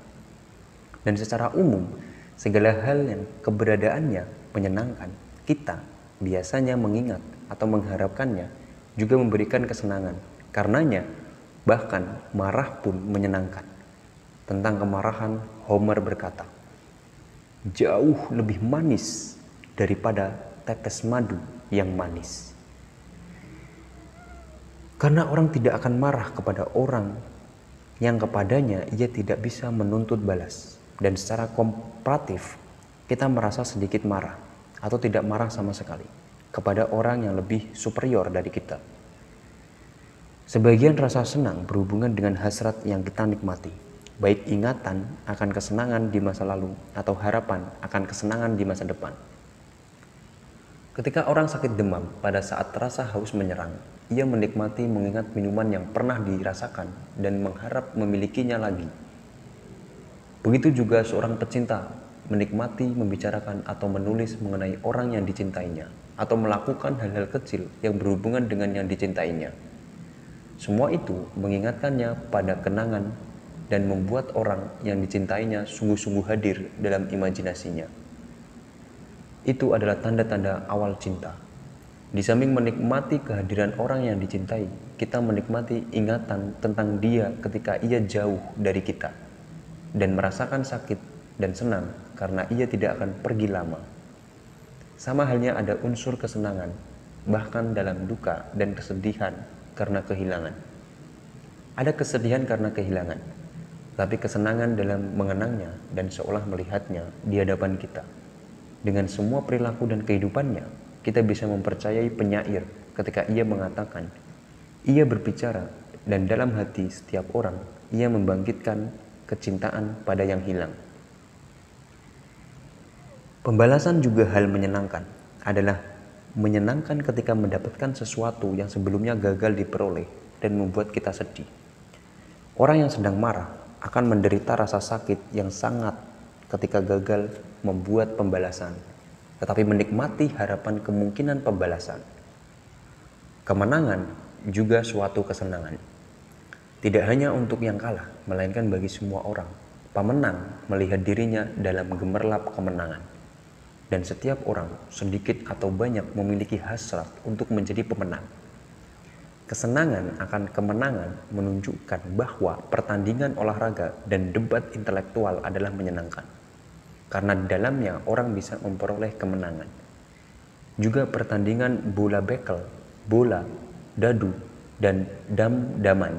Dan secara umum, segala hal yang keberadaannya menyenangkan kita biasanya mengingat atau mengharapkannya juga memberikan kesenangan. Karenanya, bahkan marah pun menyenangkan. Tentang kemarahan, Homer berkata, "Jauh lebih manis daripada tetes madu yang manis." Karena orang tidak akan marah kepada orang yang kepadanya ia tidak bisa menuntut balas, dan secara komparatif kita merasa sedikit marah atau tidak marah sama sekali kepada orang yang lebih superior dari kita. Sebagian rasa senang berhubungan dengan hasrat yang kita nikmati, baik ingatan akan kesenangan di masa lalu atau harapan akan kesenangan di masa depan. Ketika orang sakit demam pada saat rasa haus menyerang, ia menikmati mengingat minuman yang pernah dirasakan dan mengharap memilikinya lagi. Begitu juga seorang pecinta menikmati, membicarakan, atau menulis mengenai orang yang dicintainya, atau melakukan hal-hal kecil yang berhubungan dengan yang dicintainya. Semua itu mengingatkannya pada kenangan dan membuat orang yang dicintainya sungguh-sungguh hadir dalam imajinasinya. Itu adalah tanda-tanda awal cinta. Di samping menikmati kehadiran orang yang dicintai, kita menikmati ingatan tentang dia ketika ia jauh dari kita dan merasakan sakit dan senang karena ia tidak akan pergi lama. Sama halnya ada unsur kesenangan, bahkan dalam duka dan kesedihan karena kehilangan. Ada kesedihan karena kehilangan, tapi kesenangan dalam mengenangnya dan seolah melihatnya di hadapan kita. Dengan semua perilaku dan kehidupannya, kita bisa mempercayai penyair ketika ia mengatakan, ia berbicara dan dalam hati setiap orang ia membangkitkan kecintaan pada yang hilang. Pembalasan juga hal menyenangkan adalah menyenangkan ketika mendapatkan sesuatu yang sebelumnya gagal diperoleh dan membuat kita sedih. Orang yang sedang marah akan menderita rasa sakit yang sangat ketika gagal membuat pembalasan, tetapi menikmati harapan kemungkinan pembalasan. Kemenangan juga suatu kesenangan. Tidak hanya untuk yang kalah, melainkan bagi semua orang. Pemenang melihat dirinya dalam gemerlap kemenangan. Dan setiap orang, sedikit atau banyak, memiliki hasrat untuk menjadi pemenang. Kesenangan akan kemenangan menunjukkan bahwa pertandingan olahraga dan debat intelektual adalah menyenangkan, karena di dalamnya orang bisa memperoleh kemenangan. Juga pertandingan bola bekel, bola, dadu, dan dam-daman.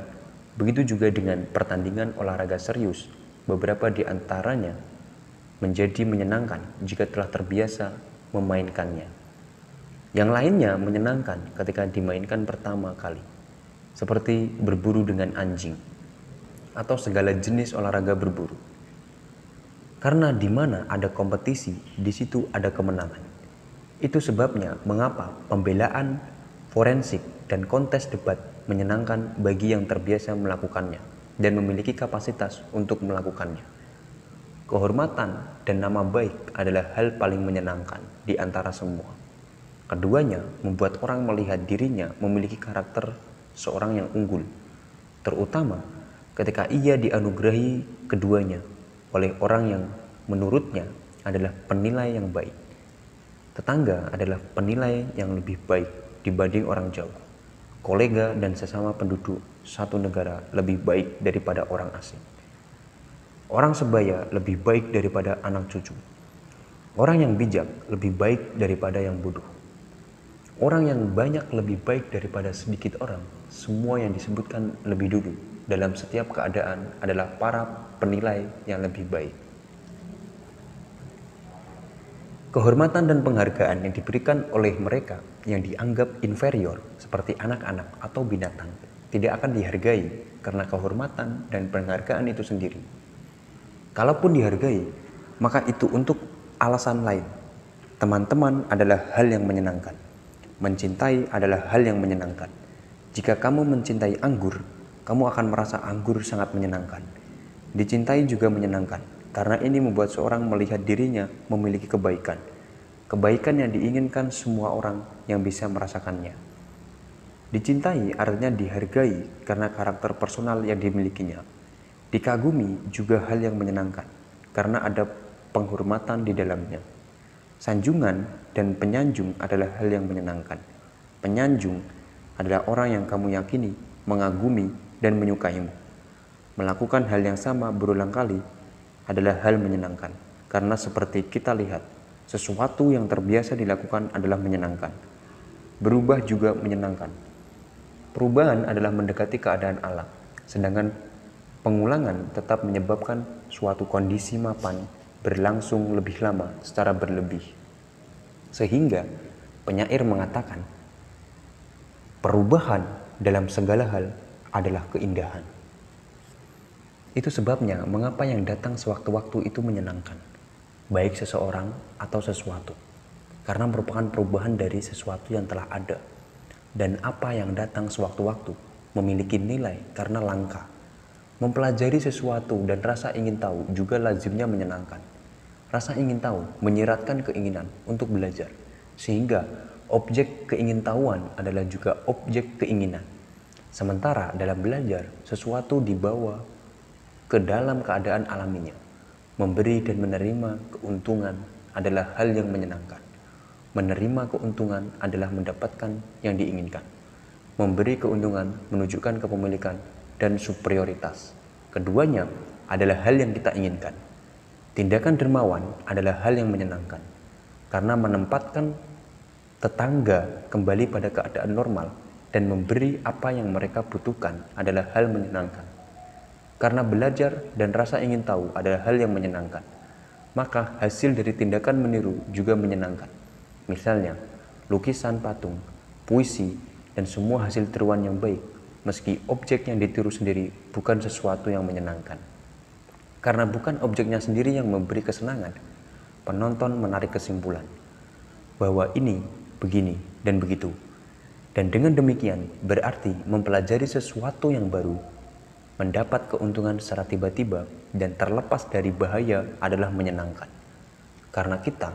Begitu juga dengan pertandingan olahraga serius, beberapa di antaranya menjadi menyenangkan jika telah terbiasa memainkannya. Yang lainnya menyenangkan ketika dimainkan pertama kali, seperti berburu dengan anjing atau segala jenis olahraga berburu. Karena di mana ada kompetisi, di situ ada kemenangan. Itu sebabnya mengapa pembelaan, forensik, dan kontes debat menyenangkan bagi yang terbiasa melakukannya dan memiliki kapasitas untuk melakukannya. Kehormatan dan nama baik adalah hal paling menyenangkan di antara semua. Keduanya membuat orang melihat dirinya memiliki karakter seorang yang unggul, terutama ketika ia dianugerahi keduanya oleh orang yang menurutnya adalah penilai yang baik. Tetangga adalah penilai yang lebih baik dibanding orang jauh. Kolega dan sesama penduduk satu negara lebih baik daripada orang asing. Orang sebaya lebih baik daripada anak cucu. Orang yang bijak lebih baik daripada yang bodoh. Orang yang banyak lebih baik daripada sedikit orang. Semua yang disebutkan lebih dulu dalam setiap keadaan adalah para penilai yang lebih baik. Kehormatan dan penghargaan yang diberikan oleh mereka yang dianggap inferior seperti anak-anak atau binatang tidak akan dihargai karena kehormatan dan penghargaan itu sendiri kalaupun dihargai, maka itu untuk alasan lain. Teman-teman adalah hal yang menyenangkan. Mencintai adalah hal yang menyenangkan. Jika kamu mencintai anggur, kamu akan merasa anggur sangat menyenangkan. Dicintai juga menyenangkan, karena ini membuat seorang melihat dirinya memiliki kebaikan. Kebaikan yang diinginkan semua orang yang bisa merasakannya. Dicintai artinya dihargai karena karakter personal yang dimilikinya, Dikagumi juga hal yang menyenangkan karena ada penghormatan di dalamnya. Sanjungan dan penyanjung adalah hal yang menyenangkan. Penyanjung adalah orang yang kamu yakini, mengagumi, dan menyukaimu. Melakukan hal yang sama berulang kali adalah hal menyenangkan, karena seperti kita lihat, sesuatu yang terbiasa dilakukan adalah menyenangkan. Berubah juga menyenangkan. Perubahan adalah mendekati keadaan alam, sedangkan pengulangan tetap menyebabkan suatu kondisi mapan berlangsung lebih lama secara berlebih. Sehingga penyair mengatakan, perubahan dalam segala hal adalah keindahan. Itu sebabnya mengapa yang datang sewaktu-waktu itu menyenangkan, baik seseorang atau sesuatu, karena merupakan perubahan dari sesuatu yang telah ada, dan apa yang datang sewaktu-waktu memiliki nilai karena langkah Mempelajari sesuatu dan rasa ingin tahu juga lazimnya menyenangkan. Rasa ingin tahu menyiratkan keinginan untuk belajar, sehingga objek keingintahuan adalah juga objek keinginan. Sementara dalam belajar, sesuatu dibawa ke dalam keadaan alaminya. Memberi dan menerima keuntungan adalah hal yang menyenangkan. Menerima keuntungan adalah mendapatkan yang diinginkan. Memberi keuntungan menunjukkan kepemilikan dan superioritas. Keduanya adalah hal yang kita inginkan. Tindakan dermawan adalah hal yang menyenangkan karena menempatkan tetangga kembali pada keadaan normal dan memberi apa yang mereka butuhkan adalah hal menyenangkan. Karena belajar dan rasa ingin tahu adalah hal yang menyenangkan, maka hasil dari tindakan meniru juga menyenangkan. Misalnya, lukisan patung, puisi, dan semua hasil tiruan yang baik meski objek yang ditiru sendiri bukan sesuatu yang menyenangkan. Karena bukan objeknya sendiri yang memberi kesenangan, penonton menarik kesimpulan bahwa ini, begini, dan begitu. Dan dengan demikian berarti mempelajari sesuatu yang baru, mendapat keuntungan secara tiba-tiba dan terlepas dari bahaya adalah menyenangkan. Karena kita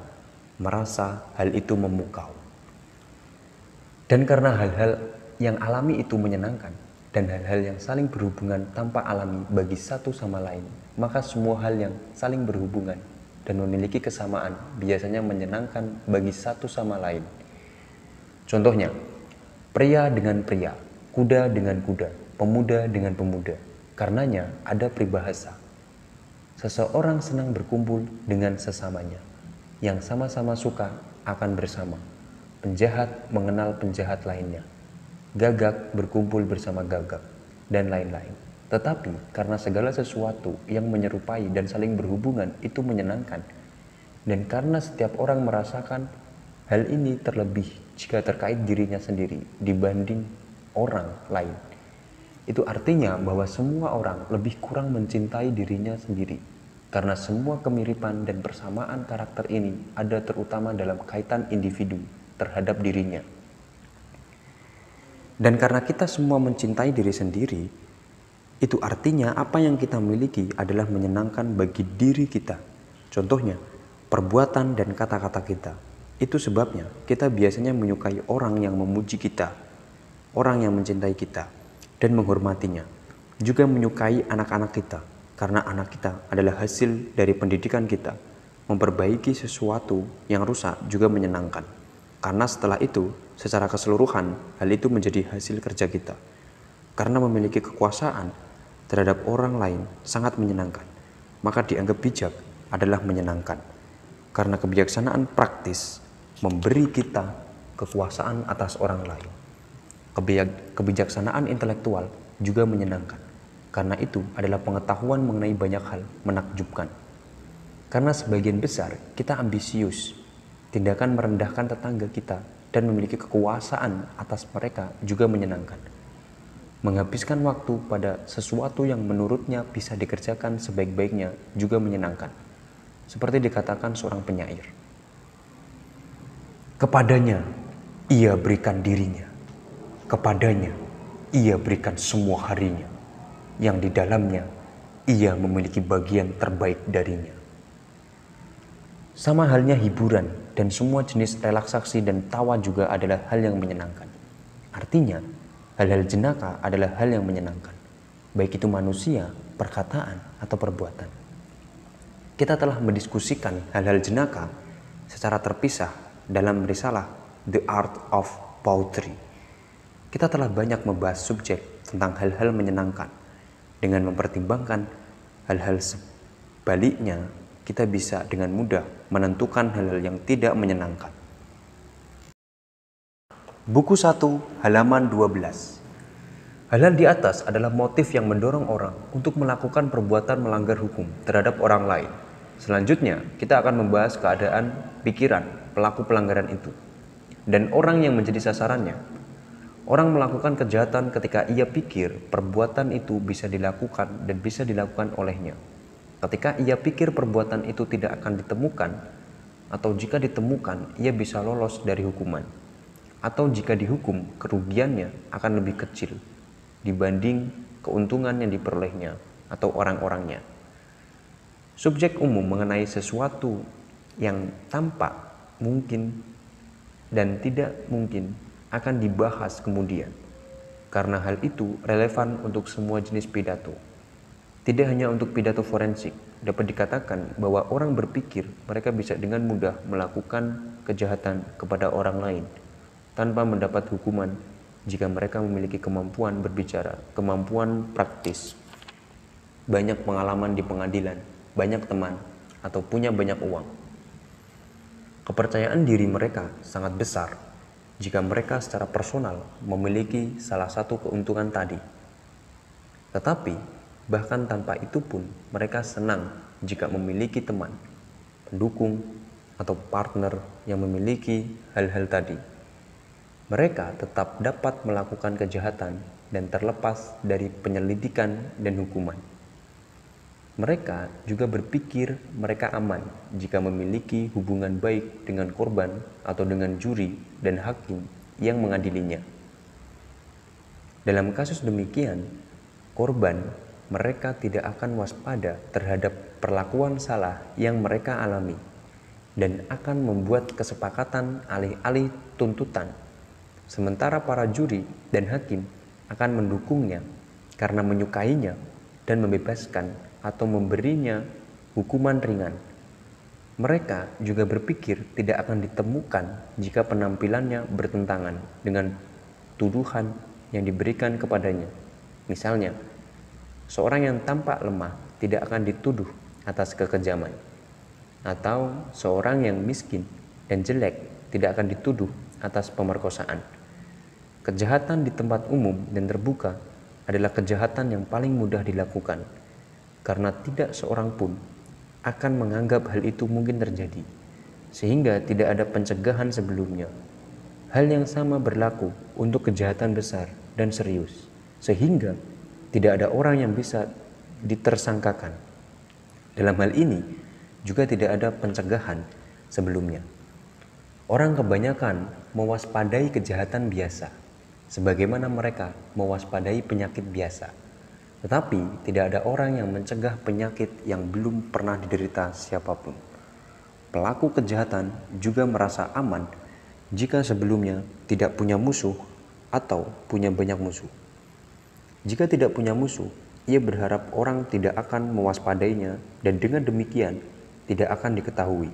merasa hal itu memukau. Dan karena hal-hal yang alami itu menyenangkan dan hal-hal yang saling berhubungan tanpa alami bagi satu sama lain, maka semua hal yang saling berhubungan dan memiliki kesamaan biasanya menyenangkan bagi satu sama lain. Contohnya, pria dengan pria, kuda dengan kuda, pemuda dengan pemuda. Karenanya ada peribahasa. Seseorang senang berkumpul dengan sesamanya, yang sama-sama suka akan bersama. Penjahat mengenal penjahat lainnya gagak berkumpul bersama gagak, dan lain-lain. Tetapi karena segala sesuatu yang menyerupai dan saling berhubungan itu menyenangkan, dan karena setiap orang merasakan hal ini terlebih jika terkait dirinya sendiri dibanding orang lain. Itu artinya bahwa semua orang lebih kurang mencintai dirinya sendiri, karena semua kemiripan dan persamaan karakter ini ada terutama dalam kaitan individu terhadap dirinya. Dan karena kita semua mencintai diri sendiri, itu artinya apa yang kita miliki adalah menyenangkan bagi diri kita. Contohnya, perbuatan dan kata-kata kita. Itu sebabnya kita biasanya menyukai orang yang memuji kita, orang yang mencintai kita, dan menghormatinya. Juga menyukai anak-anak kita, karena anak kita adalah hasil dari pendidikan kita. Memperbaiki sesuatu yang rusak juga menyenangkan. Karena setelah itu, secara keseluruhan, hal itu menjadi hasil kerja kita. Karena memiliki kekuasaan terhadap orang lain sangat menyenangkan, maka dianggap bijak adalah menyenangkan. Karena kebijaksanaan praktis memberi kita kekuasaan atas orang lain. Kebijaksanaan intelektual juga menyenangkan. Karena itu adalah pengetahuan mengenai banyak hal menakjubkan. Karena sebagian besar kita ambisius Tindakan merendahkan tetangga kita dan memiliki kekuasaan atas mereka juga menyenangkan. Menghabiskan waktu pada sesuatu yang menurutnya bisa dikerjakan sebaik-baiknya juga menyenangkan. Seperti dikatakan seorang penyair. Kepadanya ia berikan dirinya. Kepadanya ia berikan semua harinya. Yang di dalamnya ia memiliki bagian terbaik darinya. Sama halnya hiburan dan semua jenis relaksasi dan tawa juga adalah hal yang menyenangkan. Artinya, hal-hal jenaka adalah hal yang menyenangkan, baik itu manusia, perkataan, atau perbuatan. Kita telah mendiskusikan hal-hal jenaka secara terpisah dalam risalah The Art of Poetry. Kita telah banyak membahas subjek tentang hal-hal menyenangkan dengan mempertimbangkan hal-hal sebaliknya kita bisa dengan mudah menentukan hal-hal yang tidak menyenangkan. Buku 1, halaman 12. Hal-hal di atas adalah motif yang mendorong orang untuk melakukan perbuatan melanggar hukum terhadap orang lain. Selanjutnya, kita akan membahas keadaan pikiran pelaku pelanggaran itu dan orang yang menjadi sasarannya. Orang melakukan kejahatan ketika ia pikir perbuatan itu bisa dilakukan dan bisa dilakukan olehnya. Ketika ia pikir perbuatan itu tidak akan ditemukan, atau jika ditemukan, ia bisa lolos dari hukuman, atau jika dihukum, kerugiannya akan lebih kecil dibanding keuntungan yang diperolehnya atau orang-orangnya. Subjek umum mengenai sesuatu yang tampak mungkin dan tidak mungkin akan dibahas kemudian, karena hal itu relevan untuk semua jenis pidato. Tidak hanya untuk pidato forensik, dapat dikatakan bahwa orang berpikir mereka bisa dengan mudah melakukan kejahatan kepada orang lain tanpa mendapat hukuman jika mereka memiliki kemampuan berbicara, kemampuan praktis, banyak pengalaman di pengadilan, banyak teman, atau punya banyak uang. Kepercayaan diri mereka sangat besar jika mereka secara personal memiliki salah satu keuntungan tadi. Tetapi Bahkan tanpa itu pun, mereka senang jika memiliki teman, pendukung, atau partner yang memiliki hal-hal tadi. Mereka tetap dapat melakukan kejahatan dan terlepas dari penyelidikan dan hukuman. Mereka juga berpikir mereka aman jika memiliki hubungan baik dengan korban atau dengan juri dan hakim yang mengadilinya. Dalam kasus demikian, korban mereka tidak akan waspada terhadap perlakuan salah yang mereka alami dan akan membuat kesepakatan alih-alih tuntutan. Sementara para juri dan hakim akan mendukungnya karena menyukainya dan membebaskan atau memberinya hukuman ringan. Mereka juga berpikir tidak akan ditemukan jika penampilannya bertentangan dengan tuduhan yang diberikan kepadanya. Misalnya, Seorang yang tampak lemah tidak akan dituduh atas kekejaman. Atau seorang yang miskin dan jelek tidak akan dituduh atas pemerkosaan. Kejahatan di tempat umum dan terbuka adalah kejahatan yang paling mudah dilakukan karena tidak seorang pun akan menganggap hal itu mungkin terjadi sehingga tidak ada pencegahan sebelumnya. Hal yang sama berlaku untuk kejahatan besar dan serius sehingga tidak ada orang yang bisa ditersangkakan. Dalam hal ini juga tidak ada pencegahan sebelumnya. Orang kebanyakan mewaspadai kejahatan biasa, sebagaimana mereka mewaspadai penyakit biasa. Tetapi tidak ada orang yang mencegah penyakit yang belum pernah diderita siapapun. Pelaku kejahatan juga merasa aman jika sebelumnya tidak punya musuh atau punya banyak musuh. Jika tidak punya musuh, ia berharap orang tidak akan mewaspadainya dan dengan demikian tidak akan diketahui.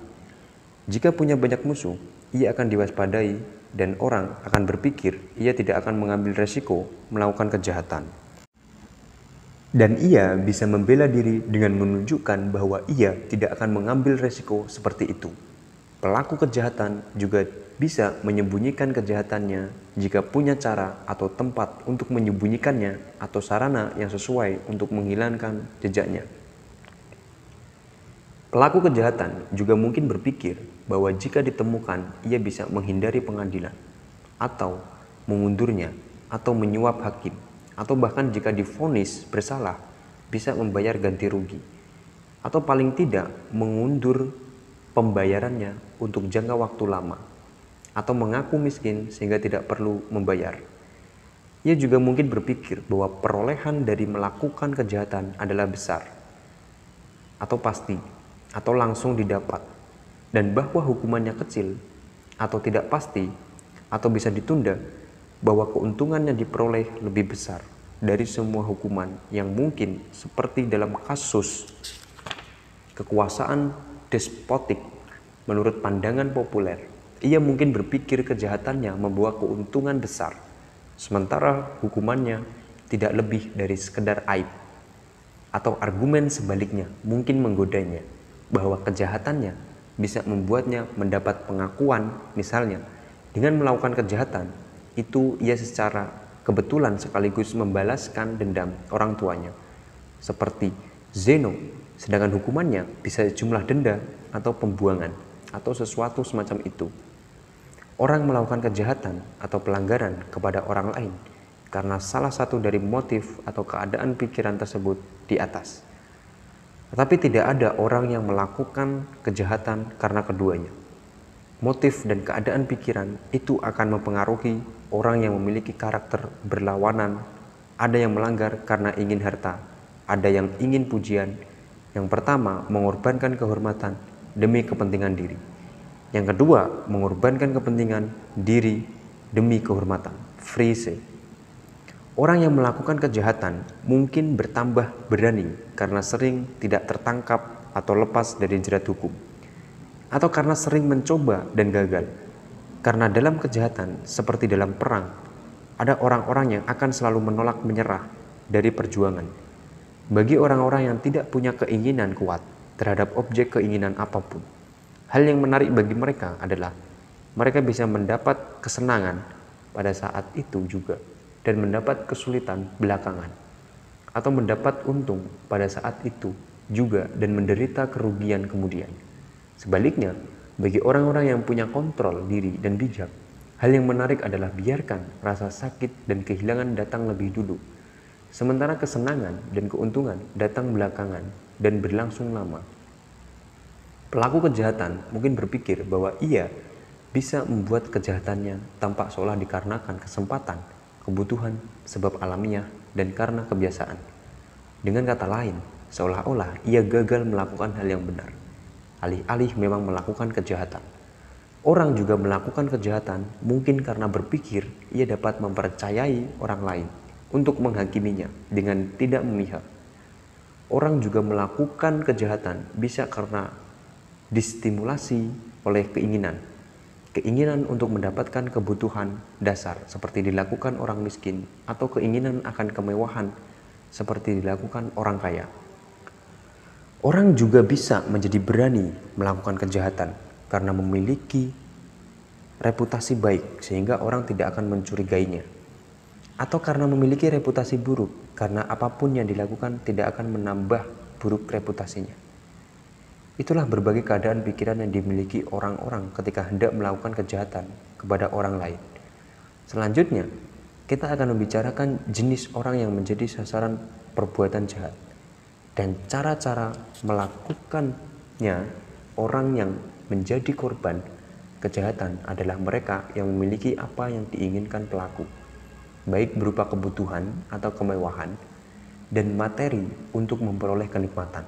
Jika punya banyak musuh, ia akan diwaspadai dan orang akan berpikir ia tidak akan mengambil resiko melakukan kejahatan. Dan ia bisa membela diri dengan menunjukkan bahwa ia tidak akan mengambil resiko seperti itu. Pelaku kejahatan juga bisa menyembunyikan kejahatannya jika punya cara atau tempat untuk menyembunyikannya atau sarana yang sesuai untuk menghilangkan jejaknya. Pelaku kejahatan juga mungkin berpikir bahwa jika ditemukan, ia bisa menghindari pengadilan atau mengundurnya atau menyuap hakim atau bahkan jika difonis bersalah bisa membayar ganti rugi atau paling tidak mengundur pembayarannya untuk jangka waktu lama atau mengaku miskin sehingga tidak perlu membayar. Ia juga mungkin berpikir bahwa perolehan dari melakukan kejahatan adalah besar atau pasti atau langsung didapat dan bahwa hukumannya kecil atau tidak pasti atau bisa ditunda bahwa keuntungannya diperoleh lebih besar dari semua hukuman yang mungkin seperti dalam kasus kekuasaan despotik menurut pandangan populer. Ia mungkin berpikir kejahatannya membawa keuntungan besar, sementara hukumannya tidak lebih dari sekedar aib. Atau argumen sebaliknya mungkin menggodanya bahwa kejahatannya bisa membuatnya mendapat pengakuan misalnya dengan melakukan kejahatan itu ia secara kebetulan sekaligus membalaskan dendam orang tuanya seperti Zeno Sedangkan hukumannya bisa jumlah denda atau pembuangan atau sesuatu semacam itu. Orang melakukan kejahatan atau pelanggaran kepada orang lain karena salah satu dari motif atau keadaan pikiran tersebut di atas. Tetapi tidak ada orang yang melakukan kejahatan karena keduanya. Motif dan keadaan pikiran itu akan mempengaruhi orang yang memiliki karakter berlawanan. Ada yang melanggar karena ingin harta, ada yang ingin pujian, yang pertama, mengorbankan kehormatan demi kepentingan diri. Yang kedua, mengorbankan kepentingan diri demi kehormatan. Freeze. Orang yang melakukan kejahatan mungkin bertambah berani karena sering tidak tertangkap atau lepas dari jerat hukum. Atau karena sering mencoba dan gagal. Karena dalam kejahatan, seperti dalam perang, ada orang-orang yang akan selalu menolak menyerah dari perjuangan bagi orang-orang yang tidak punya keinginan kuat terhadap objek keinginan apapun. Hal yang menarik bagi mereka adalah mereka bisa mendapat kesenangan pada saat itu juga dan mendapat kesulitan belakangan atau mendapat untung pada saat itu juga dan menderita kerugian kemudian. Sebaliknya, bagi orang-orang yang punya kontrol diri dan bijak, hal yang menarik adalah biarkan rasa sakit dan kehilangan datang lebih dulu Sementara kesenangan dan keuntungan datang belakangan dan berlangsung lama. Pelaku kejahatan mungkin berpikir bahwa ia bisa membuat kejahatannya tampak seolah dikarenakan kesempatan, kebutuhan, sebab alamiah, dan karena kebiasaan. Dengan kata lain, seolah-olah ia gagal melakukan hal yang benar. Alih-alih memang melakukan kejahatan. Orang juga melakukan kejahatan mungkin karena berpikir ia dapat mempercayai orang lain untuk menghakiminya dengan tidak memihak. Orang juga melakukan kejahatan bisa karena distimulasi oleh keinginan. Keinginan untuk mendapatkan kebutuhan dasar seperti dilakukan orang miskin atau keinginan akan kemewahan seperti dilakukan orang kaya. Orang juga bisa menjadi berani melakukan kejahatan karena memiliki reputasi baik, sehingga orang tidak akan mencurigainya atau karena memiliki reputasi buruk karena apapun yang dilakukan tidak akan menambah buruk reputasinya. Itulah berbagai keadaan pikiran yang dimiliki orang-orang ketika hendak melakukan kejahatan kepada orang lain. Selanjutnya, kita akan membicarakan jenis orang yang menjadi sasaran perbuatan jahat dan cara-cara melakukannya orang yang menjadi korban kejahatan adalah mereka yang memiliki apa yang diinginkan pelaku baik berupa kebutuhan atau kemewahan, dan materi untuk memperoleh kenikmatan.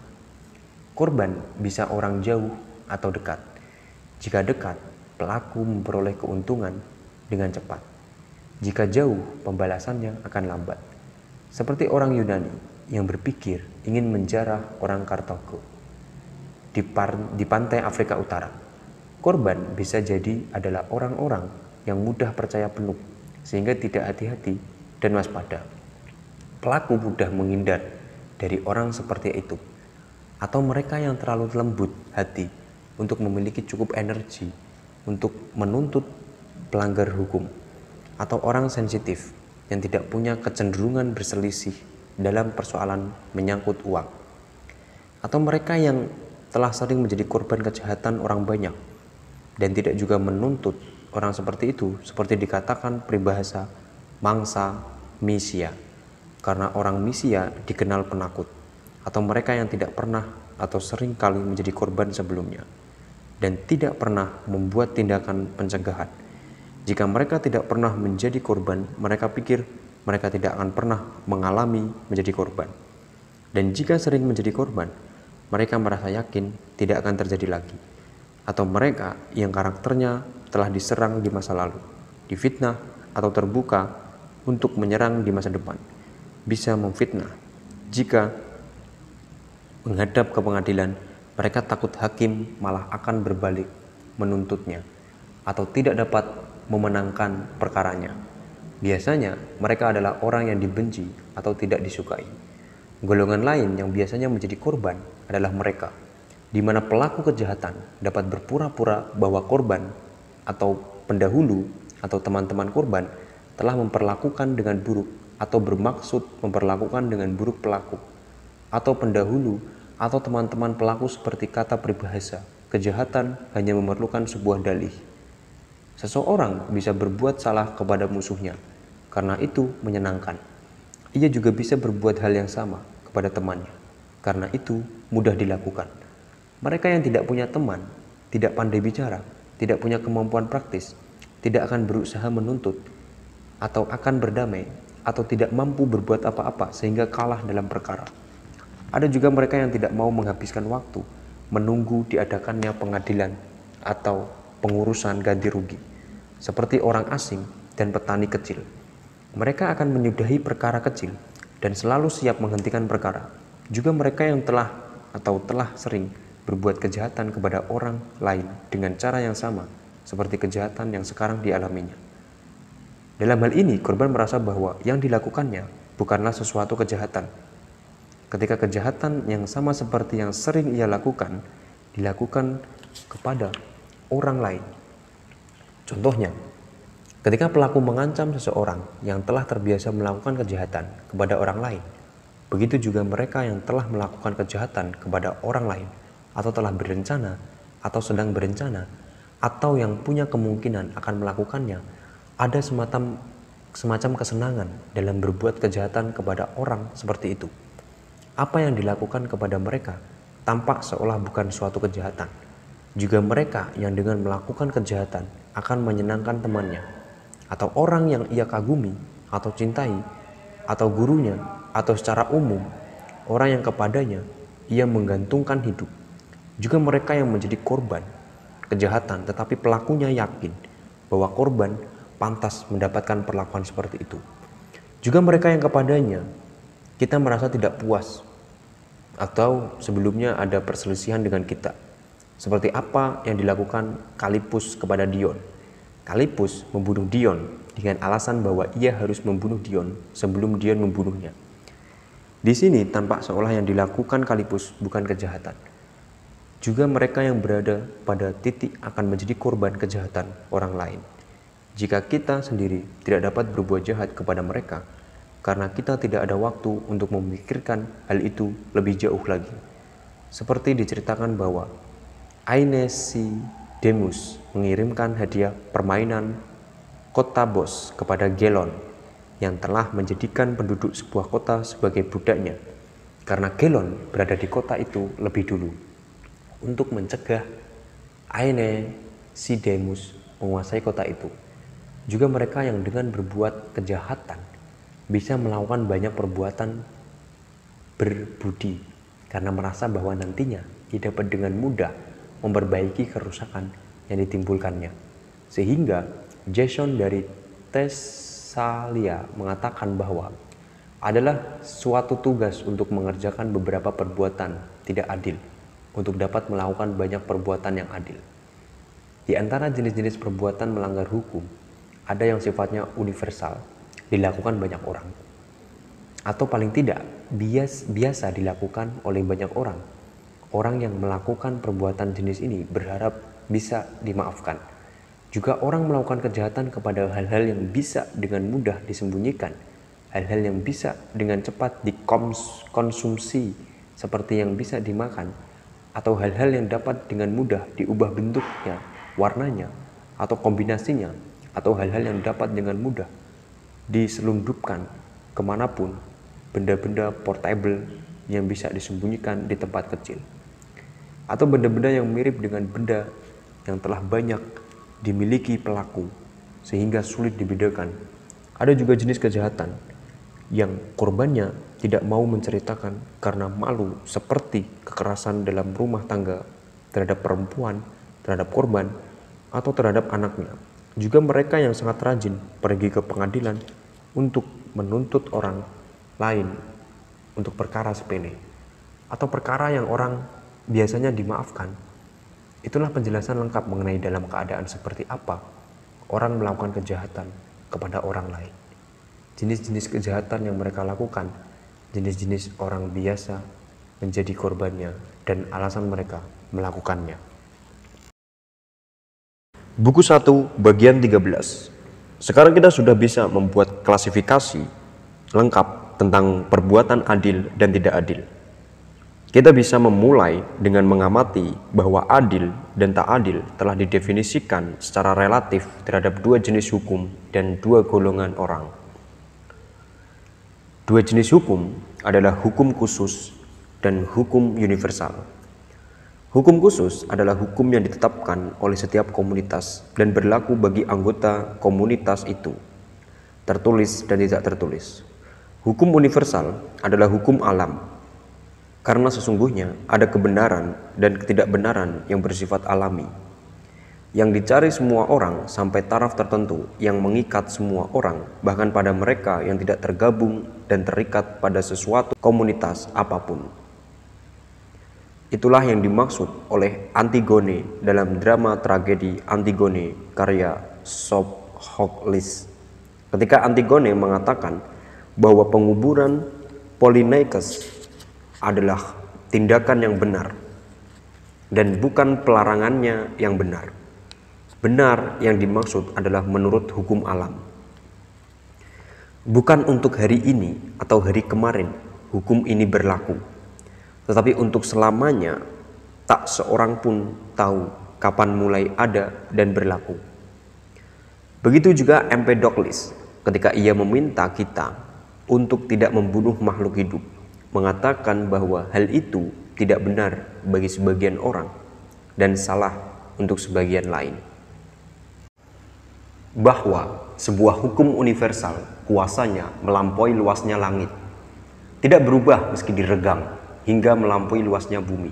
Korban bisa orang jauh atau dekat. Jika dekat, pelaku memperoleh keuntungan dengan cepat. Jika jauh, pembalasannya akan lambat. Seperti orang Yunani yang berpikir ingin menjarah orang Kartago di, di pantai Afrika Utara. Korban bisa jadi adalah orang-orang yang mudah percaya penuh sehingga tidak hati-hati dan waspada. Pelaku mudah menghindar dari orang seperti itu, atau mereka yang terlalu lembut hati untuk memiliki cukup energi untuk menuntut pelanggar hukum, atau orang sensitif yang tidak punya kecenderungan berselisih dalam persoalan menyangkut uang, atau mereka yang telah sering menjadi korban kejahatan orang banyak dan tidak juga menuntut orang seperti itu seperti dikatakan peribahasa mangsa misia karena orang misia dikenal penakut atau mereka yang tidak pernah atau sering kali menjadi korban sebelumnya dan tidak pernah membuat tindakan pencegahan. Jika mereka tidak pernah menjadi korban, mereka pikir mereka tidak akan pernah mengalami menjadi korban. Dan jika sering menjadi korban, mereka merasa yakin tidak akan terjadi lagi. Atau mereka yang karakternya telah diserang di masa lalu, difitnah, atau terbuka untuk menyerang di masa depan. Bisa memfitnah jika menghadap ke pengadilan, mereka takut hakim malah akan berbalik menuntutnya atau tidak dapat memenangkan perkaranya. Biasanya mereka adalah orang yang dibenci atau tidak disukai. Golongan lain yang biasanya menjadi korban adalah mereka, di mana pelaku kejahatan dapat berpura-pura bahwa korban atau pendahulu atau teman-teman korban telah memperlakukan dengan buruk atau bermaksud memperlakukan dengan buruk pelaku atau pendahulu atau teman-teman pelaku seperti kata peribahasa, kejahatan hanya memerlukan sebuah dalih. Seseorang bisa berbuat salah kepada musuhnya, karena itu menyenangkan. Ia juga bisa berbuat hal yang sama kepada temannya, karena itu mudah dilakukan. Mereka yang tidak punya teman, tidak pandai bicara, tidak punya kemampuan praktis, tidak akan berusaha menuntut, atau akan berdamai, atau tidak mampu berbuat apa-apa sehingga kalah dalam perkara. Ada juga mereka yang tidak mau menghabiskan waktu menunggu diadakannya pengadilan atau pengurusan ganti rugi, seperti orang asing dan petani kecil. Mereka akan menyudahi perkara kecil dan selalu siap menghentikan perkara. Juga mereka yang telah atau telah sering berbuat kejahatan kepada orang lain dengan cara yang sama seperti kejahatan yang sekarang dialaminya. Dalam hal ini, korban merasa bahwa yang dilakukannya bukanlah sesuatu kejahatan. Ketika kejahatan yang sama seperti yang sering ia lakukan dilakukan kepada orang lain. Contohnya, ketika pelaku mengancam seseorang yang telah terbiasa melakukan kejahatan kepada orang lain, begitu juga mereka yang telah melakukan kejahatan kepada orang lain atau telah berencana atau sedang berencana atau yang punya kemungkinan akan melakukannya ada semacam semacam kesenangan dalam berbuat kejahatan kepada orang seperti itu. Apa yang dilakukan kepada mereka tampak seolah bukan suatu kejahatan. Juga mereka yang dengan melakukan kejahatan akan menyenangkan temannya atau orang yang ia kagumi atau cintai atau gurunya atau secara umum orang yang kepadanya ia menggantungkan hidup. Juga mereka yang menjadi korban kejahatan tetapi pelakunya yakin bahwa korban pantas mendapatkan perlakuan seperti itu. Juga mereka yang kepadanya kita merasa tidak puas atau sebelumnya ada perselisihan dengan kita. Seperti apa yang dilakukan Kalipus kepada Dion. Kalipus membunuh Dion dengan alasan bahwa ia harus membunuh Dion sebelum Dion membunuhnya. Di sini tampak seolah yang dilakukan Kalipus bukan kejahatan, juga mereka yang berada pada titik akan menjadi korban kejahatan orang lain. Jika kita sendiri tidak dapat berbuat jahat kepada mereka, karena kita tidak ada waktu untuk memikirkan hal itu lebih jauh lagi. Seperti diceritakan bahwa Ainesi Demus mengirimkan hadiah permainan kota Bos kepada Gelon yang telah menjadikan penduduk sebuah kota sebagai budaknya karena Gelon berada di kota itu lebih dulu untuk mencegah Aene Sidemus menguasai kota itu. Juga mereka yang dengan berbuat kejahatan bisa melakukan banyak perbuatan berbudi karena merasa bahwa nantinya ia dapat dengan mudah memperbaiki kerusakan yang ditimbulkannya. Sehingga Jason dari Tesalia mengatakan bahwa adalah suatu tugas untuk mengerjakan beberapa perbuatan tidak adil untuk dapat melakukan banyak perbuatan yang adil. Di antara jenis-jenis perbuatan melanggar hukum, ada yang sifatnya universal, dilakukan banyak orang. Atau paling tidak, bias biasa dilakukan oleh banyak orang. Orang yang melakukan perbuatan jenis ini berharap bisa dimaafkan. Juga orang melakukan kejahatan kepada hal-hal yang bisa dengan mudah disembunyikan, hal-hal yang bisa dengan cepat dikonsumsi seperti yang bisa dimakan, atau hal-hal yang dapat dengan mudah diubah bentuknya, warnanya, atau kombinasinya, atau hal-hal yang dapat dengan mudah diselundupkan kemanapun benda-benda portable yang bisa disembunyikan di tempat kecil atau benda-benda yang mirip dengan benda yang telah banyak dimiliki pelaku sehingga sulit dibedakan ada juga jenis kejahatan yang korbannya tidak mau menceritakan karena malu seperti kekerasan dalam rumah tangga terhadap perempuan, terhadap korban, atau terhadap anaknya. Juga mereka yang sangat rajin pergi ke pengadilan untuk menuntut orang lain untuk perkara sepele atau perkara yang orang biasanya dimaafkan. Itulah penjelasan lengkap mengenai dalam keadaan seperti apa orang melakukan kejahatan kepada orang lain. Jenis-jenis kejahatan yang mereka lakukan jenis-jenis orang biasa menjadi korbannya dan alasan mereka melakukannya. Buku 1 bagian 13. Sekarang kita sudah bisa membuat klasifikasi lengkap tentang perbuatan adil dan tidak adil. Kita bisa memulai dengan mengamati bahwa adil dan tak adil telah didefinisikan secara relatif terhadap dua jenis hukum dan dua golongan orang. Dua jenis hukum adalah hukum khusus dan hukum universal. Hukum khusus adalah hukum yang ditetapkan oleh setiap komunitas dan berlaku bagi anggota komunitas itu, tertulis dan tidak tertulis. Hukum universal adalah hukum alam, karena sesungguhnya ada kebenaran dan ketidakbenaran yang bersifat alami yang dicari semua orang sampai taraf tertentu yang mengikat semua orang, bahkan pada mereka yang tidak tergabung dan terikat pada sesuatu komunitas apapun. Itulah yang dimaksud oleh Antigone dalam drama tragedi Antigone karya Sophocles. Ketika Antigone mengatakan bahwa penguburan Polynikes adalah tindakan yang benar dan bukan pelarangannya yang benar. Benar yang dimaksud adalah menurut hukum alam. Bukan untuk hari ini atau hari kemarin hukum ini berlaku. Tetapi untuk selamanya tak seorang pun tahu kapan mulai ada dan berlaku. Begitu juga MP ketika ia meminta kita untuk tidak membunuh makhluk hidup, mengatakan bahwa hal itu tidak benar bagi sebagian orang dan salah untuk sebagian lain bahwa sebuah hukum universal kuasanya melampaui luasnya langit, tidak berubah meski diregang hingga melampaui luasnya bumi.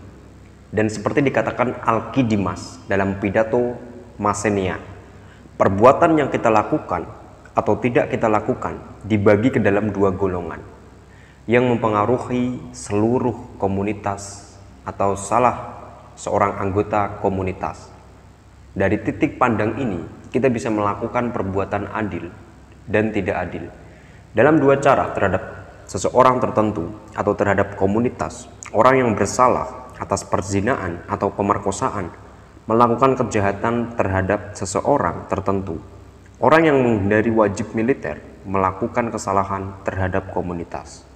Dan seperti dikatakan Alkidimas dalam pidato Masenia, perbuatan yang kita lakukan atau tidak kita lakukan dibagi ke dalam dua golongan yang mempengaruhi seluruh komunitas atau salah seorang anggota komunitas. Dari titik pandang ini, kita bisa melakukan perbuatan adil dan tidak adil dalam dua cara terhadap seseorang tertentu atau terhadap komunitas. Orang yang bersalah atas perzinaan atau pemerkosaan melakukan kejahatan terhadap seseorang tertentu. Orang yang menghindari wajib militer melakukan kesalahan terhadap komunitas.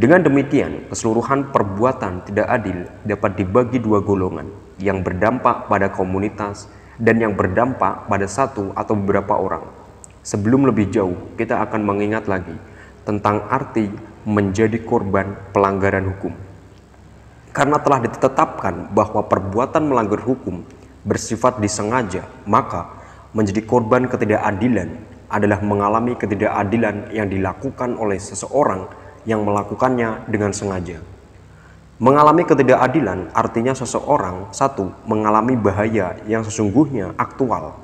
Dengan demikian, keseluruhan perbuatan tidak adil dapat dibagi dua golongan yang berdampak pada komunitas dan yang berdampak pada satu atau beberapa orang. Sebelum lebih jauh, kita akan mengingat lagi tentang arti menjadi korban pelanggaran hukum. Karena telah ditetapkan bahwa perbuatan melanggar hukum bersifat disengaja, maka menjadi korban ketidakadilan adalah mengalami ketidakadilan yang dilakukan oleh seseorang yang melakukannya dengan sengaja. Mengalami ketidakadilan artinya seseorang, satu, mengalami bahaya yang sesungguhnya aktual.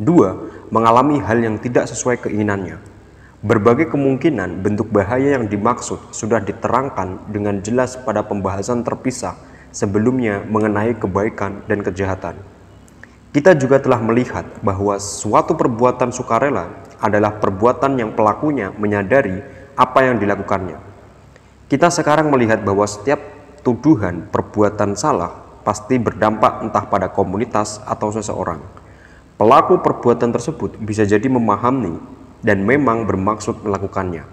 Dua, mengalami hal yang tidak sesuai keinginannya. Berbagai kemungkinan bentuk bahaya yang dimaksud sudah diterangkan dengan jelas pada pembahasan terpisah sebelumnya mengenai kebaikan dan kejahatan. Kita juga telah melihat bahwa suatu perbuatan sukarela adalah perbuatan yang pelakunya menyadari apa yang dilakukannya. Kita sekarang melihat bahwa setiap tuduhan perbuatan salah pasti berdampak entah pada komunitas atau seseorang. Pelaku perbuatan tersebut bisa jadi memahami dan memang bermaksud melakukannya,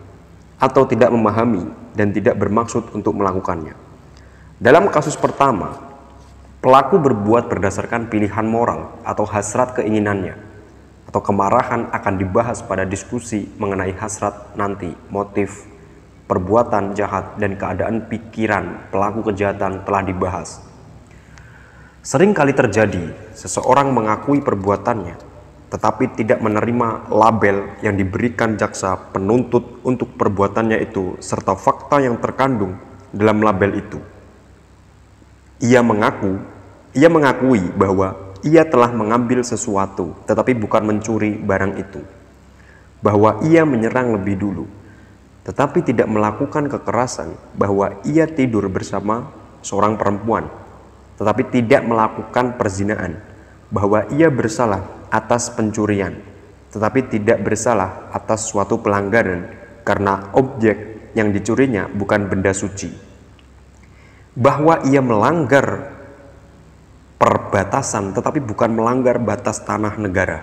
atau tidak memahami dan tidak bermaksud untuk melakukannya. Dalam kasus pertama, pelaku berbuat berdasarkan pilihan moral atau hasrat keinginannya, atau kemarahan akan dibahas pada diskusi mengenai hasrat nanti, motif, perbuatan jahat, dan keadaan pikiran pelaku kejahatan telah dibahas. Sering kali terjadi, seseorang mengakui perbuatannya, tetapi tidak menerima label yang diberikan jaksa penuntut untuk perbuatannya itu serta fakta yang terkandung dalam label itu. Ia mengaku, ia mengakui bahwa ia telah mengambil sesuatu, tetapi bukan mencuri barang itu. Bahwa ia menyerang lebih dulu, tetapi tidak melakukan kekerasan bahwa ia tidur bersama seorang perempuan tetapi tidak melakukan perzinaan bahwa ia bersalah atas pencurian tetapi tidak bersalah atas suatu pelanggaran karena objek yang dicurinya bukan benda suci bahwa ia melanggar perbatasan tetapi bukan melanggar batas tanah negara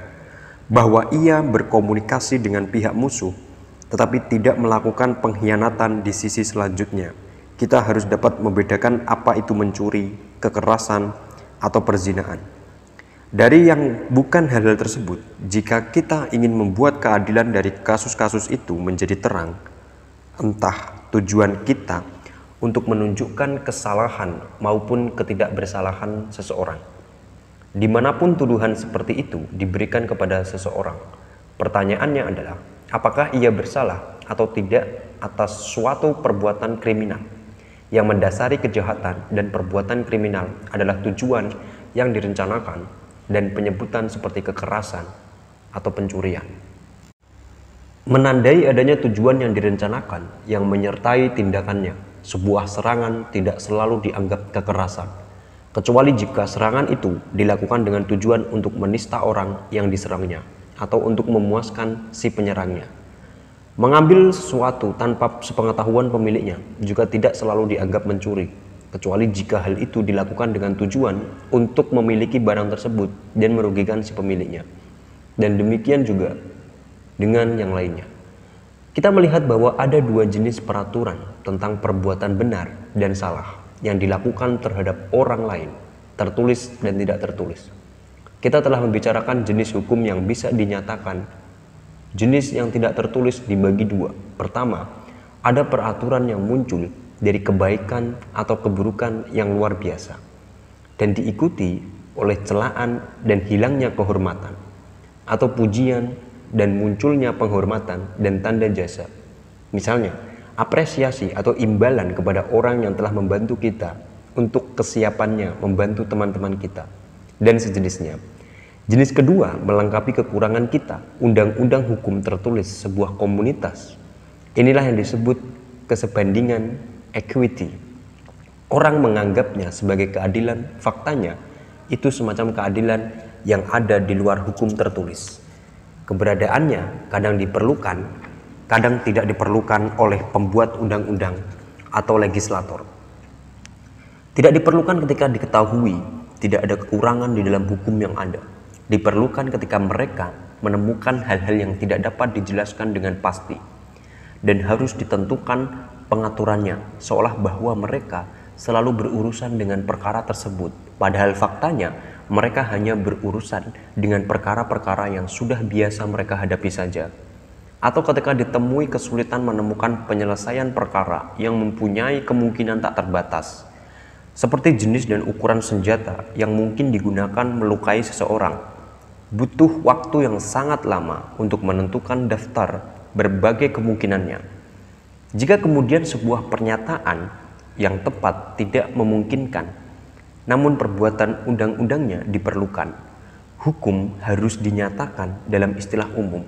bahwa ia berkomunikasi dengan pihak musuh tetapi tidak melakukan pengkhianatan di sisi selanjutnya. Kita harus dapat membedakan apa itu mencuri, kekerasan, atau perzinaan. Dari yang bukan hal-hal tersebut, jika kita ingin membuat keadilan dari kasus-kasus itu menjadi terang, entah tujuan kita untuk menunjukkan kesalahan maupun ketidakbersalahan seseorang. Dimanapun tuduhan seperti itu diberikan kepada seseorang, pertanyaannya adalah: apakah ia bersalah atau tidak atas suatu perbuatan kriminal yang mendasari kejahatan dan perbuatan kriminal adalah tujuan yang direncanakan dan penyebutan seperti kekerasan atau pencurian. Menandai adanya tujuan yang direncanakan yang menyertai tindakannya, sebuah serangan tidak selalu dianggap kekerasan, kecuali jika serangan itu dilakukan dengan tujuan untuk menista orang yang diserangnya atau untuk memuaskan si penyerangnya. Mengambil sesuatu tanpa sepengetahuan pemiliknya juga tidak selalu dianggap mencuri, kecuali jika hal itu dilakukan dengan tujuan untuk memiliki barang tersebut dan merugikan si pemiliknya. Dan demikian juga dengan yang lainnya. Kita melihat bahwa ada dua jenis peraturan tentang perbuatan benar dan salah yang dilakukan terhadap orang lain, tertulis dan tidak tertulis. Kita telah membicarakan jenis hukum yang bisa dinyatakan. Jenis yang tidak tertulis dibagi dua. Pertama, ada peraturan yang muncul dari kebaikan atau keburukan yang luar biasa dan diikuti oleh celaan dan hilangnya kehormatan atau pujian dan munculnya penghormatan dan tanda jasa. Misalnya, apresiasi atau imbalan kepada orang yang telah membantu kita untuk kesiapannya membantu teman-teman kita dan sejenisnya. Jenis kedua melengkapi kekurangan kita, undang-undang hukum tertulis sebuah komunitas. Inilah yang disebut kesebandingan equity. Orang menganggapnya sebagai keadilan, faktanya itu semacam keadilan yang ada di luar hukum tertulis. Keberadaannya kadang diperlukan, kadang tidak diperlukan oleh pembuat undang-undang atau legislator. Tidak diperlukan ketika diketahui tidak ada kekurangan di dalam hukum yang ada diperlukan ketika mereka menemukan hal-hal yang tidak dapat dijelaskan dengan pasti dan harus ditentukan pengaturannya seolah bahwa mereka selalu berurusan dengan perkara tersebut padahal faktanya mereka hanya berurusan dengan perkara-perkara yang sudah biasa mereka hadapi saja atau ketika ditemui kesulitan menemukan penyelesaian perkara yang mempunyai kemungkinan tak terbatas seperti jenis dan ukuran senjata yang mungkin digunakan melukai seseorang butuh waktu yang sangat lama untuk menentukan daftar berbagai kemungkinannya. Jika kemudian sebuah pernyataan yang tepat tidak memungkinkan, namun perbuatan undang-undangnya diperlukan, hukum harus dinyatakan dalam istilah umum,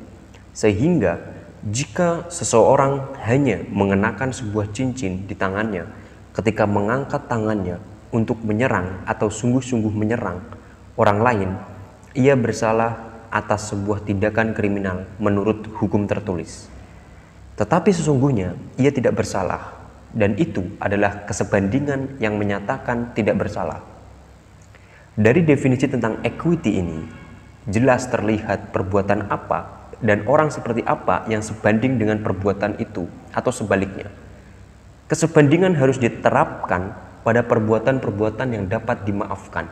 sehingga jika seseorang hanya mengenakan sebuah cincin di tangannya ketika mengangkat tangannya untuk menyerang atau sungguh-sungguh menyerang orang lain ia bersalah atas sebuah tindakan kriminal menurut hukum tertulis. Tetapi sesungguhnya ia tidak bersalah dan itu adalah kesebandingan yang menyatakan tidak bersalah. Dari definisi tentang equity ini, jelas terlihat perbuatan apa dan orang seperti apa yang sebanding dengan perbuatan itu atau sebaliknya. Kesebandingan harus diterapkan pada perbuatan-perbuatan yang dapat dimaafkan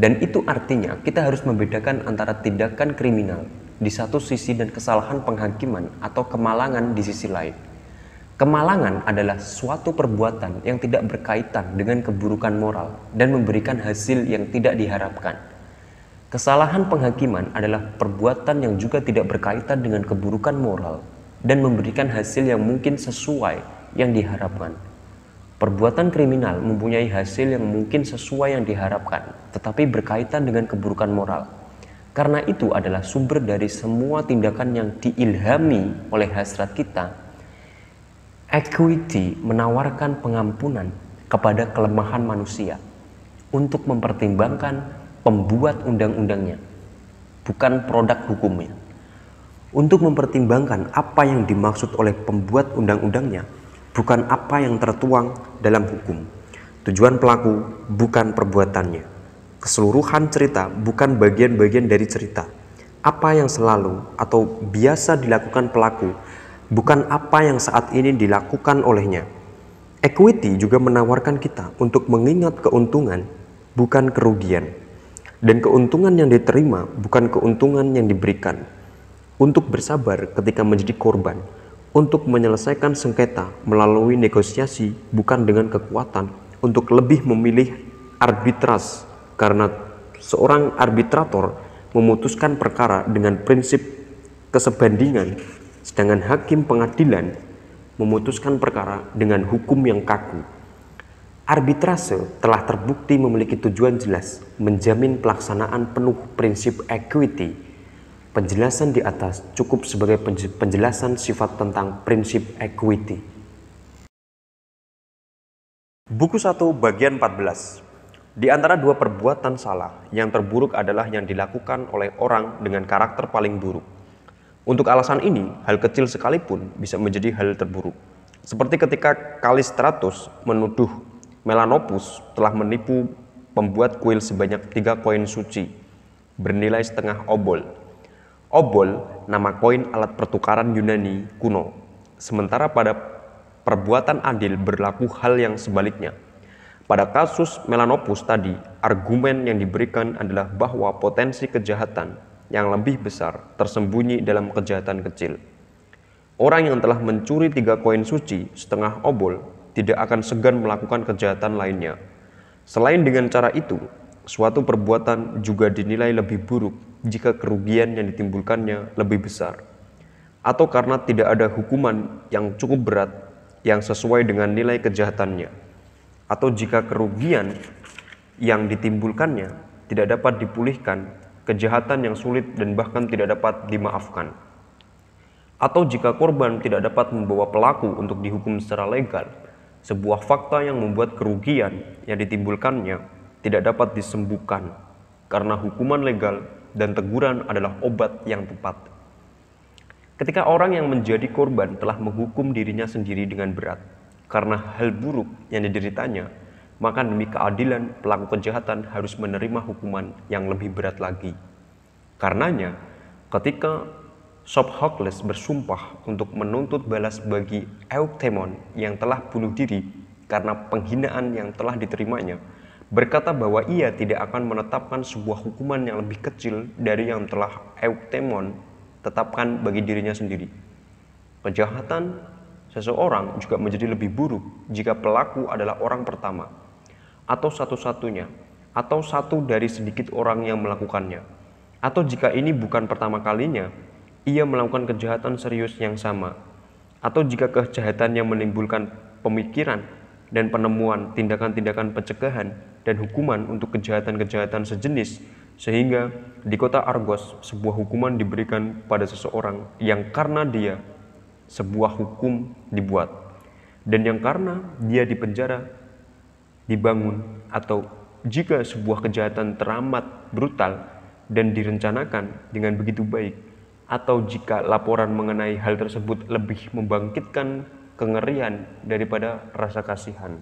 dan itu artinya kita harus membedakan antara tindakan kriminal di satu sisi dan kesalahan penghakiman atau kemalangan di sisi lain. Kemalangan adalah suatu perbuatan yang tidak berkaitan dengan keburukan moral dan memberikan hasil yang tidak diharapkan. Kesalahan penghakiman adalah perbuatan yang juga tidak berkaitan dengan keburukan moral dan memberikan hasil yang mungkin sesuai yang diharapkan. Perbuatan kriminal mempunyai hasil yang mungkin sesuai yang diharapkan, tetapi berkaitan dengan keburukan moral. Karena itu adalah sumber dari semua tindakan yang diilhami oleh hasrat kita. Equity menawarkan pengampunan kepada kelemahan manusia untuk mempertimbangkan pembuat undang-undangnya, bukan produk hukumnya. Untuk mempertimbangkan apa yang dimaksud oleh pembuat undang-undangnya, bukan apa yang tertuang dalam hukum. Tujuan pelaku bukan perbuatannya. Keseluruhan cerita bukan bagian-bagian dari cerita. Apa yang selalu atau biasa dilakukan pelaku bukan apa yang saat ini dilakukan olehnya. Equity juga menawarkan kita untuk mengingat keuntungan, bukan kerugian. Dan keuntungan yang diterima bukan keuntungan yang diberikan. Untuk bersabar ketika menjadi korban, untuk menyelesaikan sengketa melalui negosiasi bukan dengan kekuatan untuk lebih memilih arbitras karena seorang arbitrator memutuskan perkara dengan prinsip kesebandingan sedangkan hakim pengadilan memutuskan perkara dengan hukum yang kaku. Arbitrase telah terbukti memiliki tujuan jelas, menjamin pelaksanaan penuh prinsip equity Penjelasan di atas cukup sebagai penjelasan sifat tentang prinsip equity. Buku 1 bagian 14. Di antara dua perbuatan salah, yang terburuk adalah yang dilakukan oleh orang dengan karakter paling buruk. Untuk alasan ini, hal kecil sekalipun bisa menjadi hal terburuk. Seperti ketika Kalistratus menuduh Melanopus telah menipu pembuat kuil sebanyak tiga koin suci bernilai setengah obol Obol, nama koin alat pertukaran Yunani kuno. Sementara pada perbuatan adil berlaku hal yang sebaliknya. Pada kasus Melanopus tadi, argumen yang diberikan adalah bahwa potensi kejahatan yang lebih besar tersembunyi dalam kejahatan kecil. Orang yang telah mencuri tiga koin suci setengah obol tidak akan segan melakukan kejahatan lainnya. Selain dengan cara itu, suatu perbuatan juga dinilai lebih buruk jika kerugian yang ditimbulkannya lebih besar, atau karena tidak ada hukuman yang cukup berat yang sesuai dengan nilai kejahatannya, atau jika kerugian yang ditimbulkannya tidak dapat dipulihkan, kejahatan yang sulit dan bahkan tidak dapat dimaafkan, atau jika korban tidak dapat membawa pelaku untuk dihukum secara legal, sebuah fakta yang membuat kerugian yang ditimbulkannya tidak dapat disembuhkan karena hukuman legal dan teguran adalah obat yang tepat. Ketika orang yang menjadi korban telah menghukum dirinya sendiri dengan berat karena hal buruk yang dideritanya, maka demi keadilan pelaku kejahatan harus menerima hukuman yang lebih berat lagi. Karenanya, ketika Sophocles bersumpah untuk menuntut balas bagi Euktemon yang telah bunuh diri karena penghinaan yang telah diterimanya, berkata bahwa ia tidak akan menetapkan sebuah hukuman yang lebih kecil dari yang telah Euktemon tetapkan bagi dirinya sendiri. Kejahatan seseorang juga menjadi lebih buruk jika pelaku adalah orang pertama atau satu-satunya atau satu dari sedikit orang yang melakukannya. Atau jika ini bukan pertama kalinya, ia melakukan kejahatan serius yang sama. Atau jika kejahatan yang menimbulkan pemikiran dan penemuan tindakan-tindakan pencegahan dan hukuman untuk kejahatan-kejahatan sejenis, sehingga di kota Argos sebuah hukuman diberikan pada seseorang yang karena dia sebuah hukum dibuat dan yang karena dia dipenjara dibangun atau jika sebuah kejahatan teramat brutal dan direncanakan dengan begitu baik atau jika laporan mengenai hal tersebut lebih membangkitkan kengerian daripada rasa kasihan.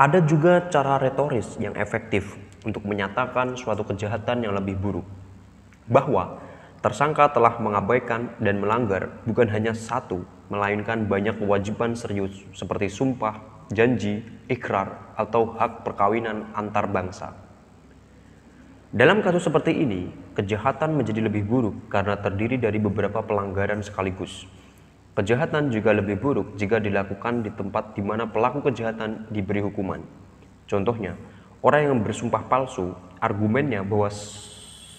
Ada juga cara retoris yang efektif untuk menyatakan suatu kejahatan yang lebih buruk. Bahwa tersangka telah mengabaikan dan melanggar bukan hanya satu, melainkan banyak kewajiban serius seperti sumpah, janji, ikrar, atau hak perkawinan antar bangsa. Dalam kasus seperti ini, kejahatan menjadi lebih buruk karena terdiri dari beberapa pelanggaran sekaligus. Kejahatan juga lebih buruk jika dilakukan di tempat di mana pelaku kejahatan diberi hukuman. Contohnya, orang yang bersumpah palsu, argumennya bahwa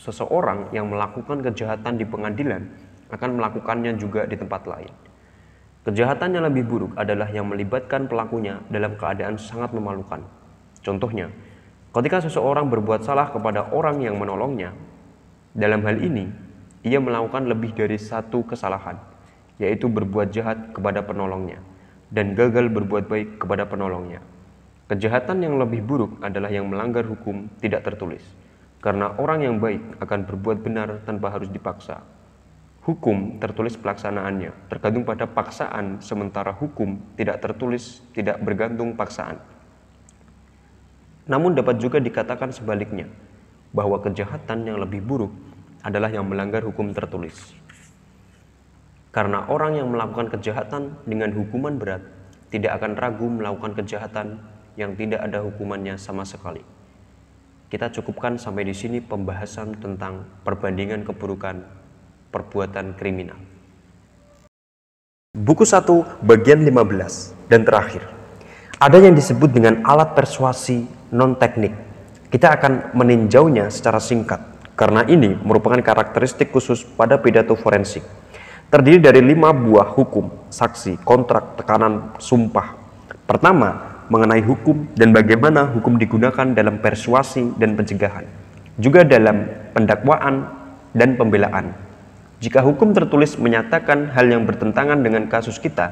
seseorang yang melakukan kejahatan di pengadilan akan melakukannya juga di tempat lain. Kejahatan yang lebih buruk adalah yang melibatkan pelakunya dalam keadaan sangat memalukan. Contohnya, ketika seseorang berbuat salah kepada orang yang menolongnya, dalam hal ini ia melakukan lebih dari satu kesalahan yaitu berbuat jahat kepada penolongnya dan gagal berbuat baik kepada penolongnya. Kejahatan yang lebih buruk adalah yang melanggar hukum tidak tertulis, karena orang yang baik akan berbuat benar tanpa harus dipaksa. Hukum tertulis pelaksanaannya tergantung pada paksaan, sementara hukum tidak tertulis tidak bergantung paksaan. Namun, dapat juga dikatakan sebaliknya, bahwa kejahatan yang lebih buruk adalah yang melanggar hukum tertulis. Karena orang yang melakukan kejahatan dengan hukuman berat tidak akan ragu melakukan kejahatan yang tidak ada hukumannya sama sekali. Kita cukupkan sampai di sini pembahasan tentang perbandingan keburukan perbuatan kriminal. Buku 1 bagian 15 dan terakhir. Ada yang disebut dengan alat persuasi non teknik. Kita akan meninjaunya secara singkat karena ini merupakan karakteristik khusus pada pidato forensik terdiri dari lima buah hukum, saksi, kontrak, tekanan, sumpah. Pertama, mengenai hukum dan bagaimana hukum digunakan dalam persuasi dan pencegahan, juga dalam pendakwaan dan pembelaan. Jika hukum tertulis menyatakan hal yang bertentangan dengan kasus kita,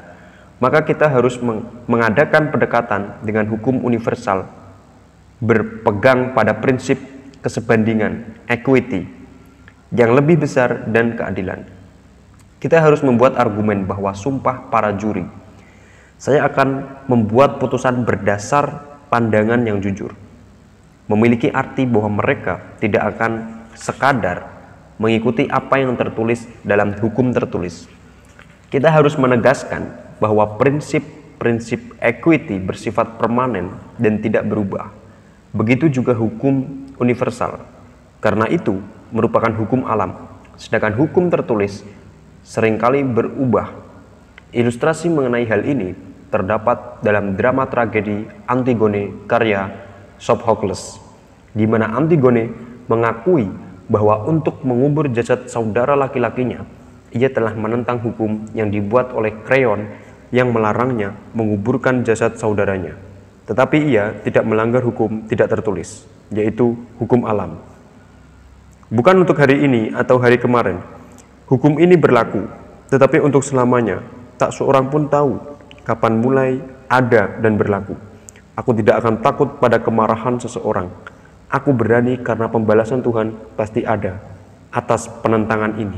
maka kita harus mengadakan pendekatan dengan hukum universal, berpegang pada prinsip kesebandingan, equity, yang lebih besar dan keadilan kita harus membuat argumen bahwa sumpah para juri. Saya akan membuat putusan berdasar pandangan yang jujur. Memiliki arti bahwa mereka tidak akan sekadar mengikuti apa yang tertulis dalam hukum tertulis. Kita harus menegaskan bahwa prinsip-prinsip equity bersifat permanen dan tidak berubah. Begitu juga hukum universal. Karena itu merupakan hukum alam, sedangkan hukum tertulis seringkali berubah. Ilustrasi mengenai hal ini terdapat dalam drama tragedi Antigone karya Sophocles, di mana Antigone mengakui bahwa untuk mengubur jasad saudara laki-lakinya, ia telah menentang hukum yang dibuat oleh Kreon yang melarangnya menguburkan jasad saudaranya. Tetapi ia tidak melanggar hukum tidak tertulis, yaitu hukum alam. Bukan untuk hari ini atau hari kemarin, Hukum ini berlaku, tetapi untuk selamanya, tak seorang pun tahu kapan mulai ada dan berlaku. Aku tidak akan takut pada kemarahan seseorang. Aku berani karena pembalasan Tuhan pasti ada atas penentangan ini.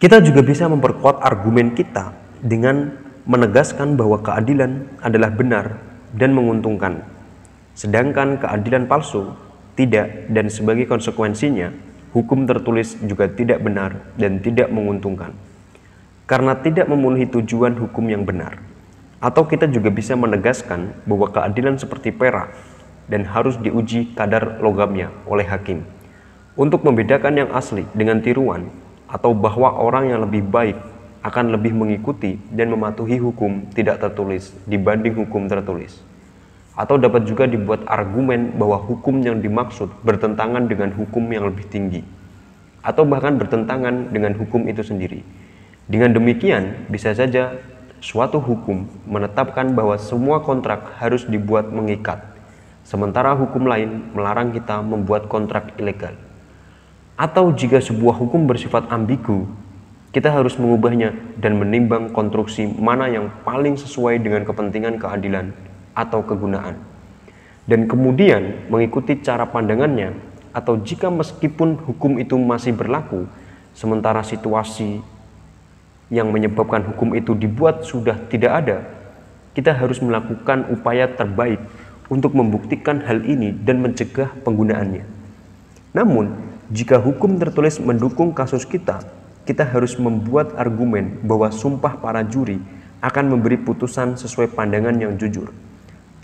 Kita juga bisa memperkuat argumen kita dengan menegaskan bahwa keadilan adalah benar dan menguntungkan, sedangkan keadilan palsu tidak, dan sebagai konsekuensinya, hukum tertulis juga tidak benar dan tidak menguntungkan, karena tidak memenuhi tujuan hukum yang benar. Atau kita juga bisa menegaskan bahwa keadilan seperti perak dan harus diuji kadar logamnya oleh hakim. Untuk membedakan yang asli dengan tiruan, atau bahwa orang yang lebih baik akan lebih mengikuti dan mematuhi hukum tidak tertulis dibanding hukum tertulis. Atau dapat juga dibuat argumen bahwa hukum yang dimaksud bertentangan dengan hukum yang lebih tinggi, atau bahkan bertentangan dengan hukum itu sendiri. Dengan demikian, bisa saja suatu hukum menetapkan bahwa semua kontrak harus dibuat mengikat, sementara hukum lain melarang kita membuat kontrak ilegal. Atau jika sebuah hukum bersifat ambigu, kita harus mengubahnya dan menimbang konstruksi mana yang paling sesuai dengan kepentingan keadilan atau kegunaan. Dan kemudian mengikuti cara pandangannya atau jika meskipun hukum itu masih berlaku, sementara situasi yang menyebabkan hukum itu dibuat sudah tidak ada, kita harus melakukan upaya terbaik untuk membuktikan hal ini dan mencegah penggunaannya. Namun, jika hukum tertulis mendukung kasus kita, kita harus membuat argumen bahwa sumpah para juri akan memberi putusan sesuai pandangan yang jujur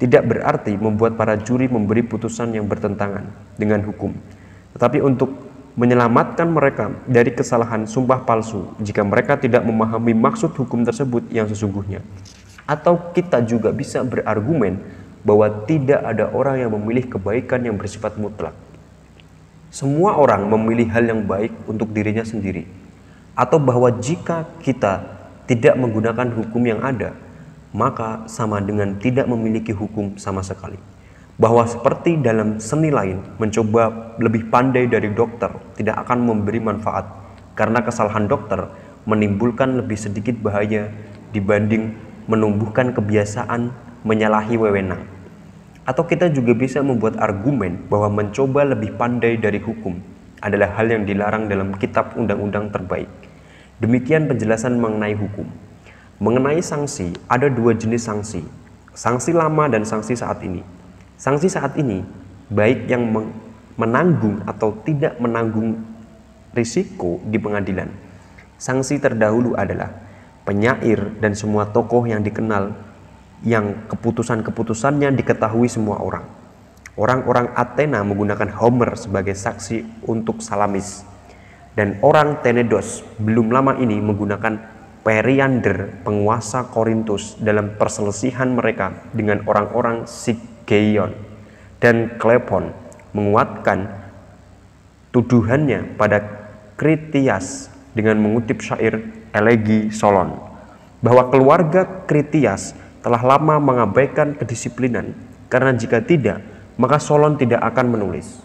tidak berarti membuat para juri memberi putusan yang bertentangan dengan hukum, tetapi untuk menyelamatkan mereka dari kesalahan sumpah palsu jika mereka tidak memahami maksud hukum tersebut yang sesungguhnya. Atau kita juga bisa berargumen bahwa tidak ada orang yang memilih kebaikan yang bersifat mutlak. Semua orang memilih hal yang baik untuk dirinya sendiri. Atau bahwa jika kita tidak menggunakan hukum yang ada, maka sama dengan tidak memiliki hukum sama sekali. Bahwa seperti dalam seni lain, mencoba lebih pandai dari dokter tidak akan memberi manfaat karena kesalahan dokter menimbulkan lebih sedikit bahaya dibanding menumbuhkan kebiasaan menyalahi wewenang. Atau kita juga bisa membuat argumen bahwa mencoba lebih pandai dari hukum adalah hal yang dilarang dalam kitab undang-undang terbaik. Demikian penjelasan mengenai hukum. Mengenai sanksi, ada dua jenis sanksi. Sanksi lama dan sanksi saat ini. Sanksi saat ini, baik yang menanggung atau tidak menanggung risiko di pengadilan. Sanksi terdahulu adalah penyair dan semua tokoh yang dikenal yang keputusan-keputusannya diketahui semua orang. Orang-orang Athena menggunakan Homer sebagai saksi untuk Salamis. Dan orang Tenedos belum lama ini menggunakan Periander, penguasa Korintus dalam perselisihan mereka dengan orang-orang Sigeion dan Klepon menguatkan tuduhannya pada Kritias dengan mengutip syair Elegi Solon bahwa keluarga Kritias telah lama mengabaikan kedisiplinan karena jika tidak maka Solon tidak akan menulis.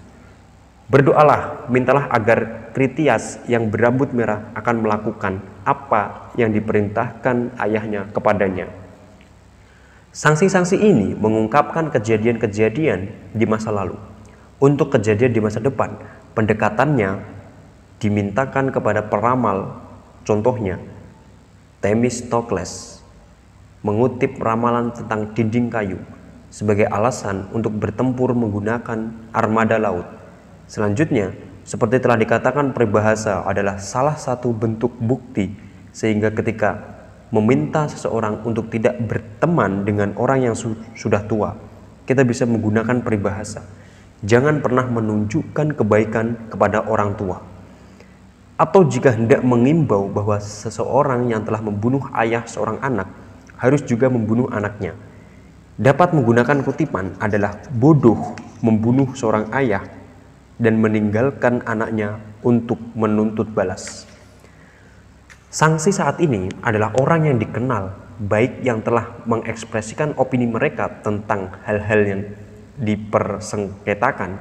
Berdoalah, mintalah agar Kritias yang berambut merah akan melakukan apa yang diperintahkan ayahnya kepadanya. Sanksi-sanksi ini mengungkapkan kejadian-kejadian di masa lalu. Untuk kejadian di masa depan, pendekatannya dimintakan kepada peramal, contohnya Themistocles mengutip ramalan tentang dinding kayu sebagai alasan untuk bertempur menggunakan armada laut. Selanjutnya, seperti telah dikatakan peribahasa adalah salah satu bentuk bukti sehingga ketika meminta seseorang untuk tidak berteman dengan orang yang su sudah tua, kita bisa menggunakan peribahasa. Jangan pernah menunjukkan kebaikan kepada orang tua. Atau jika hendak mengimbau bahwa seseorang yang telah membunuh ayah seorang anak harus juga membunuh anaknya. Dapat menggunakan kutipan adalah bodoh membunuh seorang ayah dan meninggalkan anaknya untuk menuntut balas. Sanksi saat ini adalah orang yang dikenal, baik yang telah mengekspresikan opini mereka tentang hal-hal yang dipersengketakan.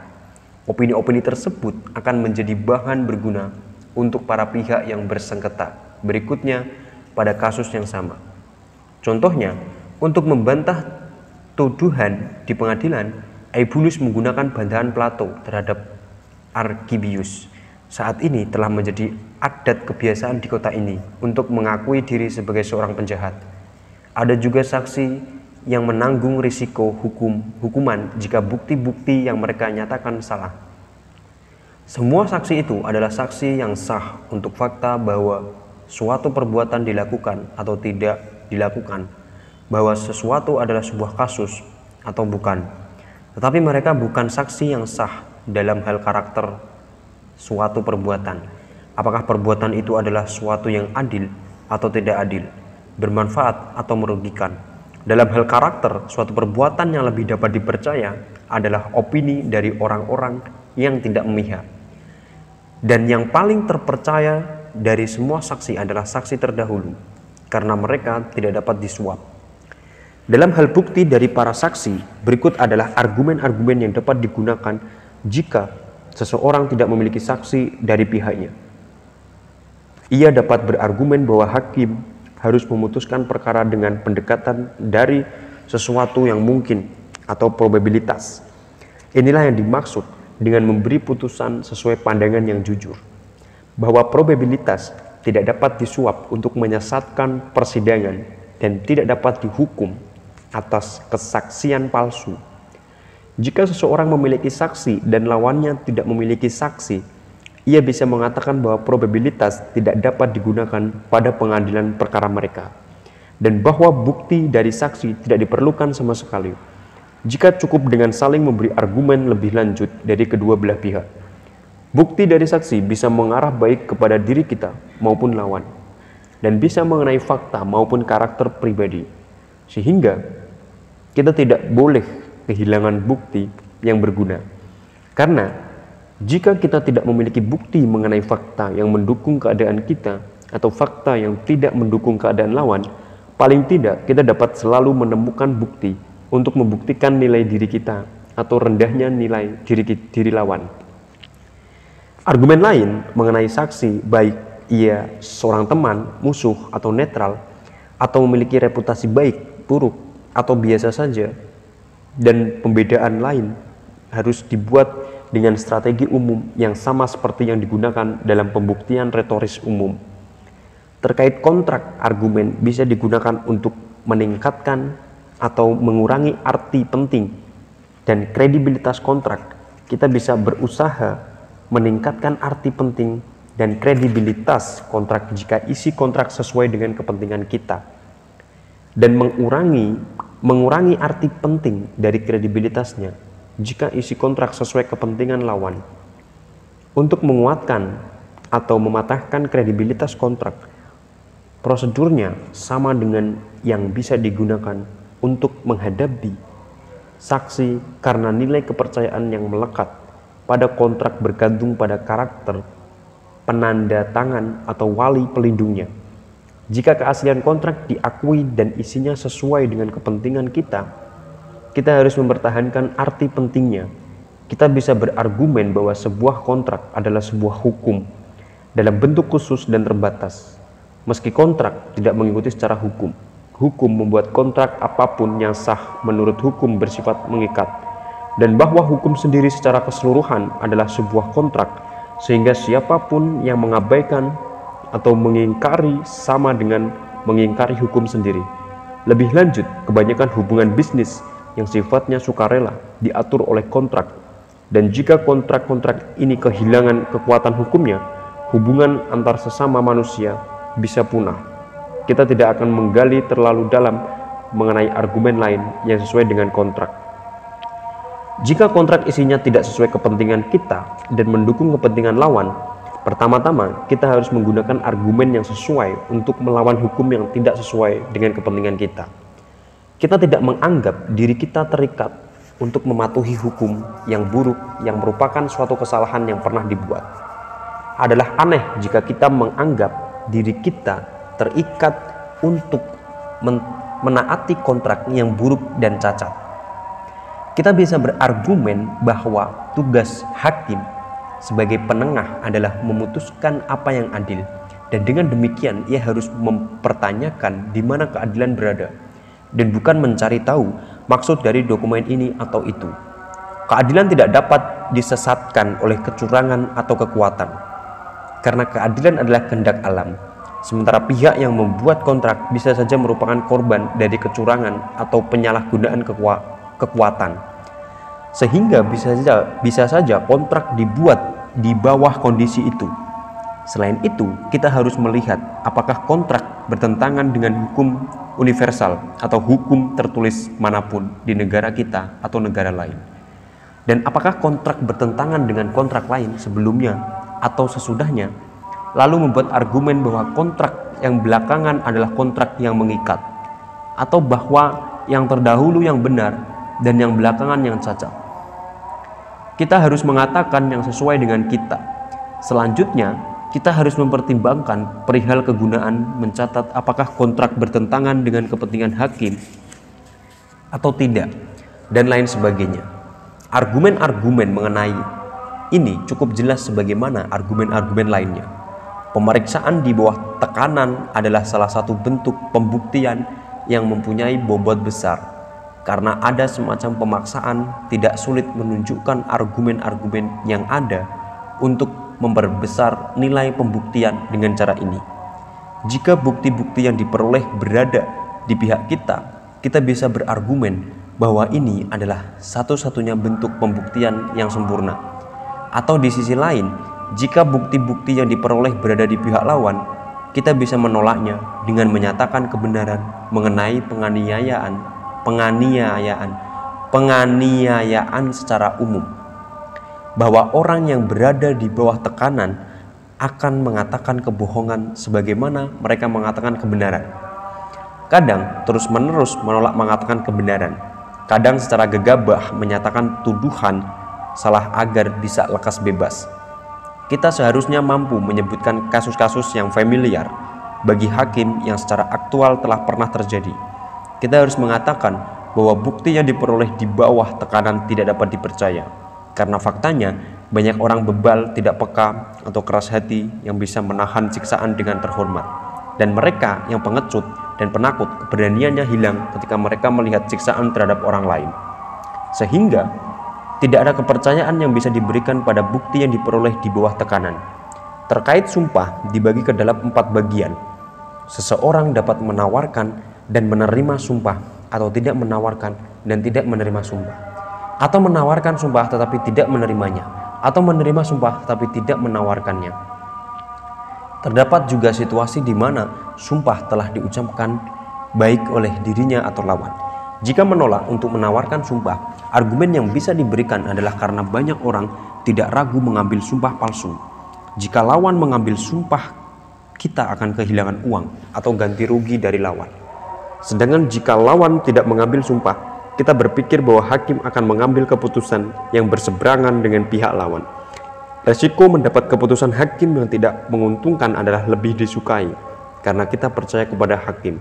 Opini-opini tersebut akan menjadi bahan berguna untuk para pihak yang bersengketa berikutnya pada kasus yang sama. Contohnya, untuk membantah tuduhan di pengadilan, Aibulus menggunakan bantahan Plato terhadap Arkibius saat ini telah menjadi adat kebiasaan di kota ini untuk mengakui diri sebagai seorang penjahat. Ada juga saksi yang menanggung risiko hukum hukuman jika bukti-bukti yang mereka nyatakan salah. Semua saksi itu adalah saksi yang sah untuk fakta bahwa suatu perbuatan dilakukan atau tidak dilakukan, bahwa sesuatu adalah sebuah kasus atau bukan. Tetapi mereka bukan saksi yang sah dalam hal karakter suatu perbuatan. Apakah perbuatan itu adalah suatu yang adil atau tidak adil, bermanfaat atau merugikan. Dalam hal karakter, suatu perbuatan yang lebih dapat dipercaya adalah opini dari orang-orang yang tidak memihak. Dan yang paling terpercaya dari semua saksi adalah saksi terdahulu, karena mereka tidak dapat disuap. Dalam hal bukti dari para saksi, berikut adalah argumen-argumen yang dapat digunakan jika seseorang tidak memiliki saksi dari pihaknya. Ia dapat berargumen bahwa hakim harus memutuskan perkara dengan pendekatan dari sesuatu yang mungkin atau probabilitas. Inilah yang dimaksud dengan memberi putusan sesuai pandangan yang jujur, bahwa probabilitas tidak dapat disuap untuk menyesatkan persidangan dan tidak dapat dihukum atas kesaksian palsu jika seseorang memiliki saksi dan lawannya tidak memiliki saksi, ia bisa mengatakan bahwa probabilitas tidak dapat digunakan pada pengadilan perkara mereka dan bahwa bukti dari saksi tidak diperlukan sama sekali jika cukup dengan saling memberi argumen lebih lanjut dari kedua belah pihak. Bukti dari saksi bisa mengarah baik kepada diri kita maupun lawan dan bisa mengenai fakta maupun karakter pribadi. Sehingga kita tidak boleh kehilangan bukti yang berguna. Karena jika kita tidak memiliki bukti mengenai fakta yang mendukung keadaan kita atau fakta yang tidak mendukung keadaan lawan, paling tidak kita dapat selalu menemukan bukti untuk membuktikan nilai diri kita atau rendahnya nilai diri, diri lawan. Argumen lain mengenai saksi baik ia seorang teman, musuh, atau netral, atau memiliki reputasi baik, buruk, atau biasa saja dan pembedaan lain harus dibuat dengan strategi umum yang sama seperti yang digunakan dalam pembuktian retoris umum. Terkait kontrak argumen bisa digunakan untuk meningkatkan atau mengurangi arti penting dan kredibilitas kontrak. Kita bisa berusaha meningkatkan arti penting dan kredibilitas kontrak jika isi kontrak sesuai dengan kepentingan kita dan mengurangi mengurangi arti penting dari kredibilitasnya jika isi kontrak sesuai kepentingan lawan. Untuk menguatkan atau mematahkan kredibilitas kontrak, prosedurnya sama dengan yang bisa digunakan untuk menghadapi saksi karena nilai kepercayaan yang melekat pada kontrak bergantung pada karakter penanda tangan atau wali pelindungnya. Jika keaslian kontrak diakui dan isinya sesuai dengan kepentingan kita, kita harus mempertahankan arti pentingnya. Kita bisa berargumen bahwa sebuah kontrak adalah sebuah hukum dalam bentuk khusus dan terbatas. Meski kontrak tidak mengikuti secara hukum, hukum membuat kontrak apapun yang sah menurut hukum bersifat mengikat, dan bahwa hukum sendiri secara keseluruhan adalah sebuah kontrak, sehingga siapapun yang mengabaikan atau mengingkari sama dengan mengingkari hukum sendiri. Lebih lanjut, kebanyakan hubungan bisnis yang sifatnya sukarela diatur oleh kontrak dan jika kontrak-kontrak ini kehilangan kekuatan hukumnya, hubungan antar sesama manusia bisa punah. Kita tidak akan menggali terlalu dalam mengenai argumen lain yang sesuai dengan kontrak. Jika kontrak isinya tidak sesuai kepentingan kita dan mendukung kepentingan lawan, Pertama-tama, kita harus menggunakan argumen yang sesuai untuk melawan hukum yang tidak sesuai dengan kepentingan kita. Kita tidak menganggap diri kita terikat untuk mematuhi hukum yang buruk yang merupakan suatu kesalahan yang pernah dibuat. Adalah aneh jika kita menganggap diri kita terikat untuk men menaati kontrak yang buruk dan cacat. Kita bisa berargumen bahwa tugas hakim sebagai penengah adalah memutuskan apa yang adil dan dengan demikian ia harus mempertanyakan di mana keadilan berada dan bukan mencari tahu maksud dari dokumen ini atau itu. Keadilan tidak dapat disesatkan oleh kecurangan atau kekuatan karena keadilan adalah kehendak alam. Sementara pihak yang membuat kontrak bisa saja merupakan korban dari kecurangan atau penyalahgunaan kekuatan sehingga bisa saja, bisa saja kontrak dibuat di bawah kondisi itu. Selain itu, kita harus melihat apakah kontrak bertentangan dengan hukum universal atau hukum tertulis manapun di negara kita atau negara lain. Dan apakah kontrak bertentangan dengan kontrak lain sebelumnya atau sesudahnya, lalu membuat argumen bahwa kontrak yang belakangan adalah kontrak yang mengikat, atau bahwa yang terdahulu yang benar dan yang belakangan yang cacat. Kita harus mengatakan yang sesuai dengan kita. Selanjutnya, kita harus mempertimbangkan perihal kegunaan mencatat apakah kontrak bertentangan dengan kepentingan hakim atau tidak dan lain sebagainya. Argumen-argumen mengenai ini cukup jelas sebagaimana argumen-argumen lainnya. Pemeriksaan di bawah tekanan adalah salah satu bentuk pembuktian yang mempunyai bobot besar karena ada semacam pemaksaan tidak sulit menunjukkan argumen-argumen yang ada untuk memperbesar nilai pembuktian dengan cara ini. Jika bukti-bukti yang diperoleh berada di pihak kita, kita bisa berargumen bahwa ini adalah satu-satunya bentuk pembuktian yang sempurna. Atau di sisi lain, jika bukti-bukti yang diperoleh berada di pihak lawan, kita bisa menolaknya dengan menyatakan kebenaran mengenai penganiayaan penganiayaan, penganiayaan secara umum. Bahwa orang yang berada di bawah tekanan akan mengatakan kebohongan sebagaimana mereka mengatakan kebenaran. Kadang terus-menerus menolak mengatakan kebenaran. Kadang secara gegabah menyatakan tuduhan salah agar bisa lekas bebas. Kita seharusnya mampu menyebutkan kasus-kasus yang familiar bagi hakim yang secara aktual telah pernah terjadi kita harus mengatakan bahwa bukti yang diperoleh di bawah tekanan tidak dapat dipercaya. Karena faktanya, banyak orang bebal, tidak peka, atau keras hati yang bisa menahan siksaan dengan terhormat. Dan mereka yang pengecut dan penakut, keberaniannya hilang ketika mereka melihat siksaan terhadap orang lain. Sehingga, tidak ada kepercayaan yang bisa diberikan pada bukti yang diperoleh di bawah tekanan. Terkait sumpah dibagi ke dalam empat bagian. Seseorang dapat menawarkan dan menerima sumpah atau tidak menawarkan dan tidak menerima sumpah atau menawarkan sumpah tetapi tidak menerimanya atau menerima sumpah tetapi tidak menawarkannya terdapat juga situasi di mana sumpah telah diucapkan baik oleh dirinya atau lawan jika menolak untuk menawarkan sumpah argumen yang bisa diberikan adalah karena banyak orang tidak ragu mengambil sumpah palsu jika lawan mengambil sumpah kita akan kehilangan uang atau ganti rugi dari lawan Sedangkan jika lawan tidak mengambil sumpah, kita berpikir bahwa hakim akan mengambil keputusan yang berseberangan dengan pihak lawan. Resiko mendapat keputusan hakim yang tidak menguntungkan adalah lebih disukai karena kita percaya kepada hakim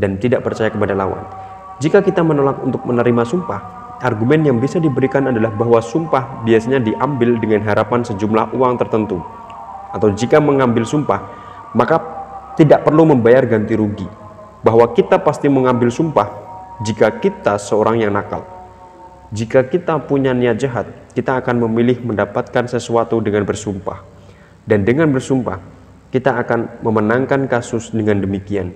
dan tidak percaya kepada lawan. Jika kita menolak untuk menerima sumpah, argumen yang bisa diberikan adalah bahwa sumpah biasanya diambil dengan harapan sejumlah uang tertentu. Atau jika mengambil sumpah, maka tidak perlu membayar ganti rugi bahwa kita pasti mengambil sumpah jika kita seorang yang nakal. Jika kita punya niat jahat, kita akan memilih mendapatkan sesuatu dengan bersumpah. Dan dengan bersumpah, kita akan memenangkan kasus dengan demikian.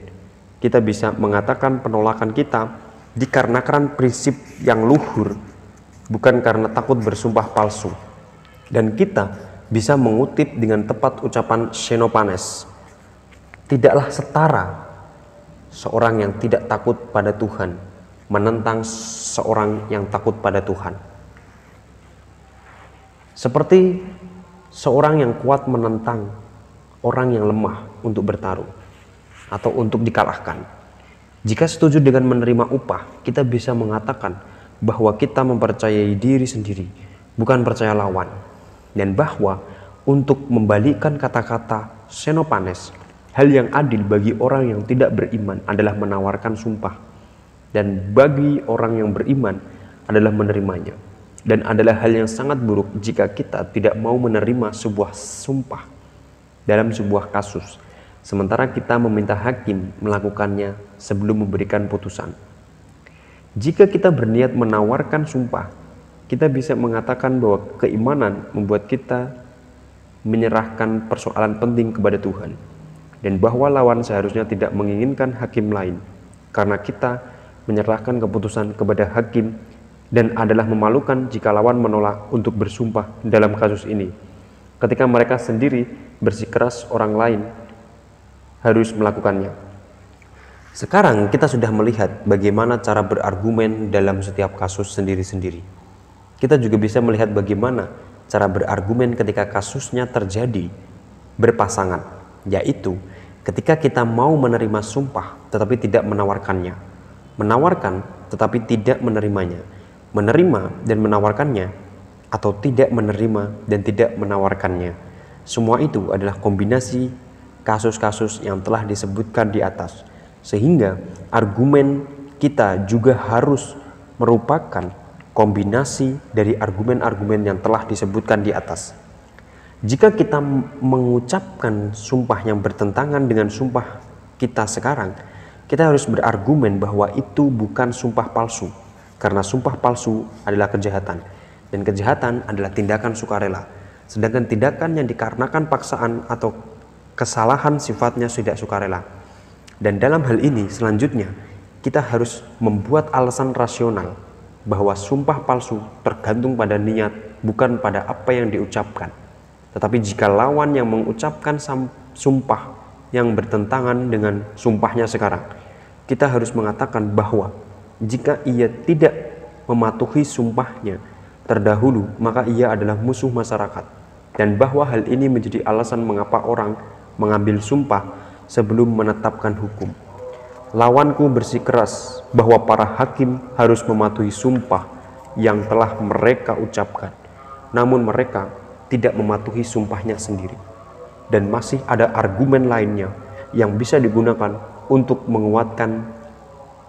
Kita bisa mengatakan penolakan kita dikarenakan prinsip yang luhur, bukan karena takut bersumpah palsu. Dan kita bisa mengutip dengan tepat ucapan Xenopanes. Tidaklah setara seorang yang tidak takut pada Tuhan menentang seorang yang takut pada Tuhan. Seperti seorang yang kuat menentang orang yang lemah untuk bertarung atau untuk dikalahkan. Jika setuju dengan menerima upah, kita bisa mengatakan bahwa kita mempercayai diri sendiri, bukan percaya lawan, dan bahwa untuk membalikkan kata-kata Senopanes Hal yang adil bagi orang yang tidak beriman adalah menawarkan sumpah dan bagi orang yang beriman adalah menerimanya. Dan adalah hal yang sangat buruk jika kita tidak mau menerima sebuah sumpah dalam sebuah kasus, sementara kita meminta hakim melakukannya sebelum memberikan putusan. Jika kita berniat menawarkan sumpah, kita bisa mengatakan bahwa keimanan membuat kita menyerahkan persoalan penting kepada Tuhan dan bahwa lawan seharusnya tidak menginginkan hakim lain karena kita menyerahkan keputusan kepada hakim dan adalah memalukan jika lawan menolak untuk bersumpah dalam kasus ini. Ketika mereka sendiri bersikeras orang lain harus melakukannya. Sekarang kita sudah melihat bagaimana cara berargumen dalam setiap kasus sendiri-sendiri. Kita juga bisa melihat bagaimana cara berargumen ketika kasusnya terjadi berpasangan yaitu ketika kita mau menerima sumpah tetapi tidak menawarkannya, menawarkan tetapi tidak menerimanya, menerima dan menawarkannya, atau tidak menerima dan tidak menawarkannya. Semua itu adalah kombinasi kasus-kasus yang telah disebutkan di atas, sehingga argumen kita juga harus merupakan kombinasi dari argumen-argumen yang telah disebutkan di atas. Jika kita mengucapkan sumpah yang bertentangan dengan sumpah kita sekarang, kita harus berargumen bahwa itu bukan sumpah palsu, karena sumpah palsu adalah kejahatan, dan kejahatan adalah tindakan sukarela. Sedangkan tindakan yang dikarenakan paksaan atau kesalahan sifatnya tidak sukarela. Dan dalam hal ini, selanjutnya kita harus membuat alasan rasional bahwa sumpah palsu tergantung pada niat, bukan pada apa yang diucapkan. Tetapi jika lawan yang mengucapkan sumpah yang bertentangan dengan sumpahnya sekarang, kita harus mengatakan bahwa jika ia tidak mematuhi sumpahnya terdahulu, maka ia adalah musuh masyarakat. Dan bahwa hal ini menjadi alasan mengapa orang mengambil sumpah sebelum menetapkan hukum. Lawanku bersikeras bahwa para hakim harus mematuhi sumpah yang telah mereka ucapkan. Namun mereka tidak mematuhi sumpahnya sendiri. Dan masih ada argumen lainnya yang bisa digunakan untuk menguatkan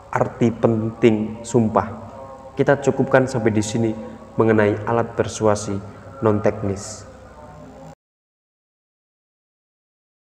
arti penting sumpah. Kita cukupkan sampai di sini mengenai alat persuasi non teknis.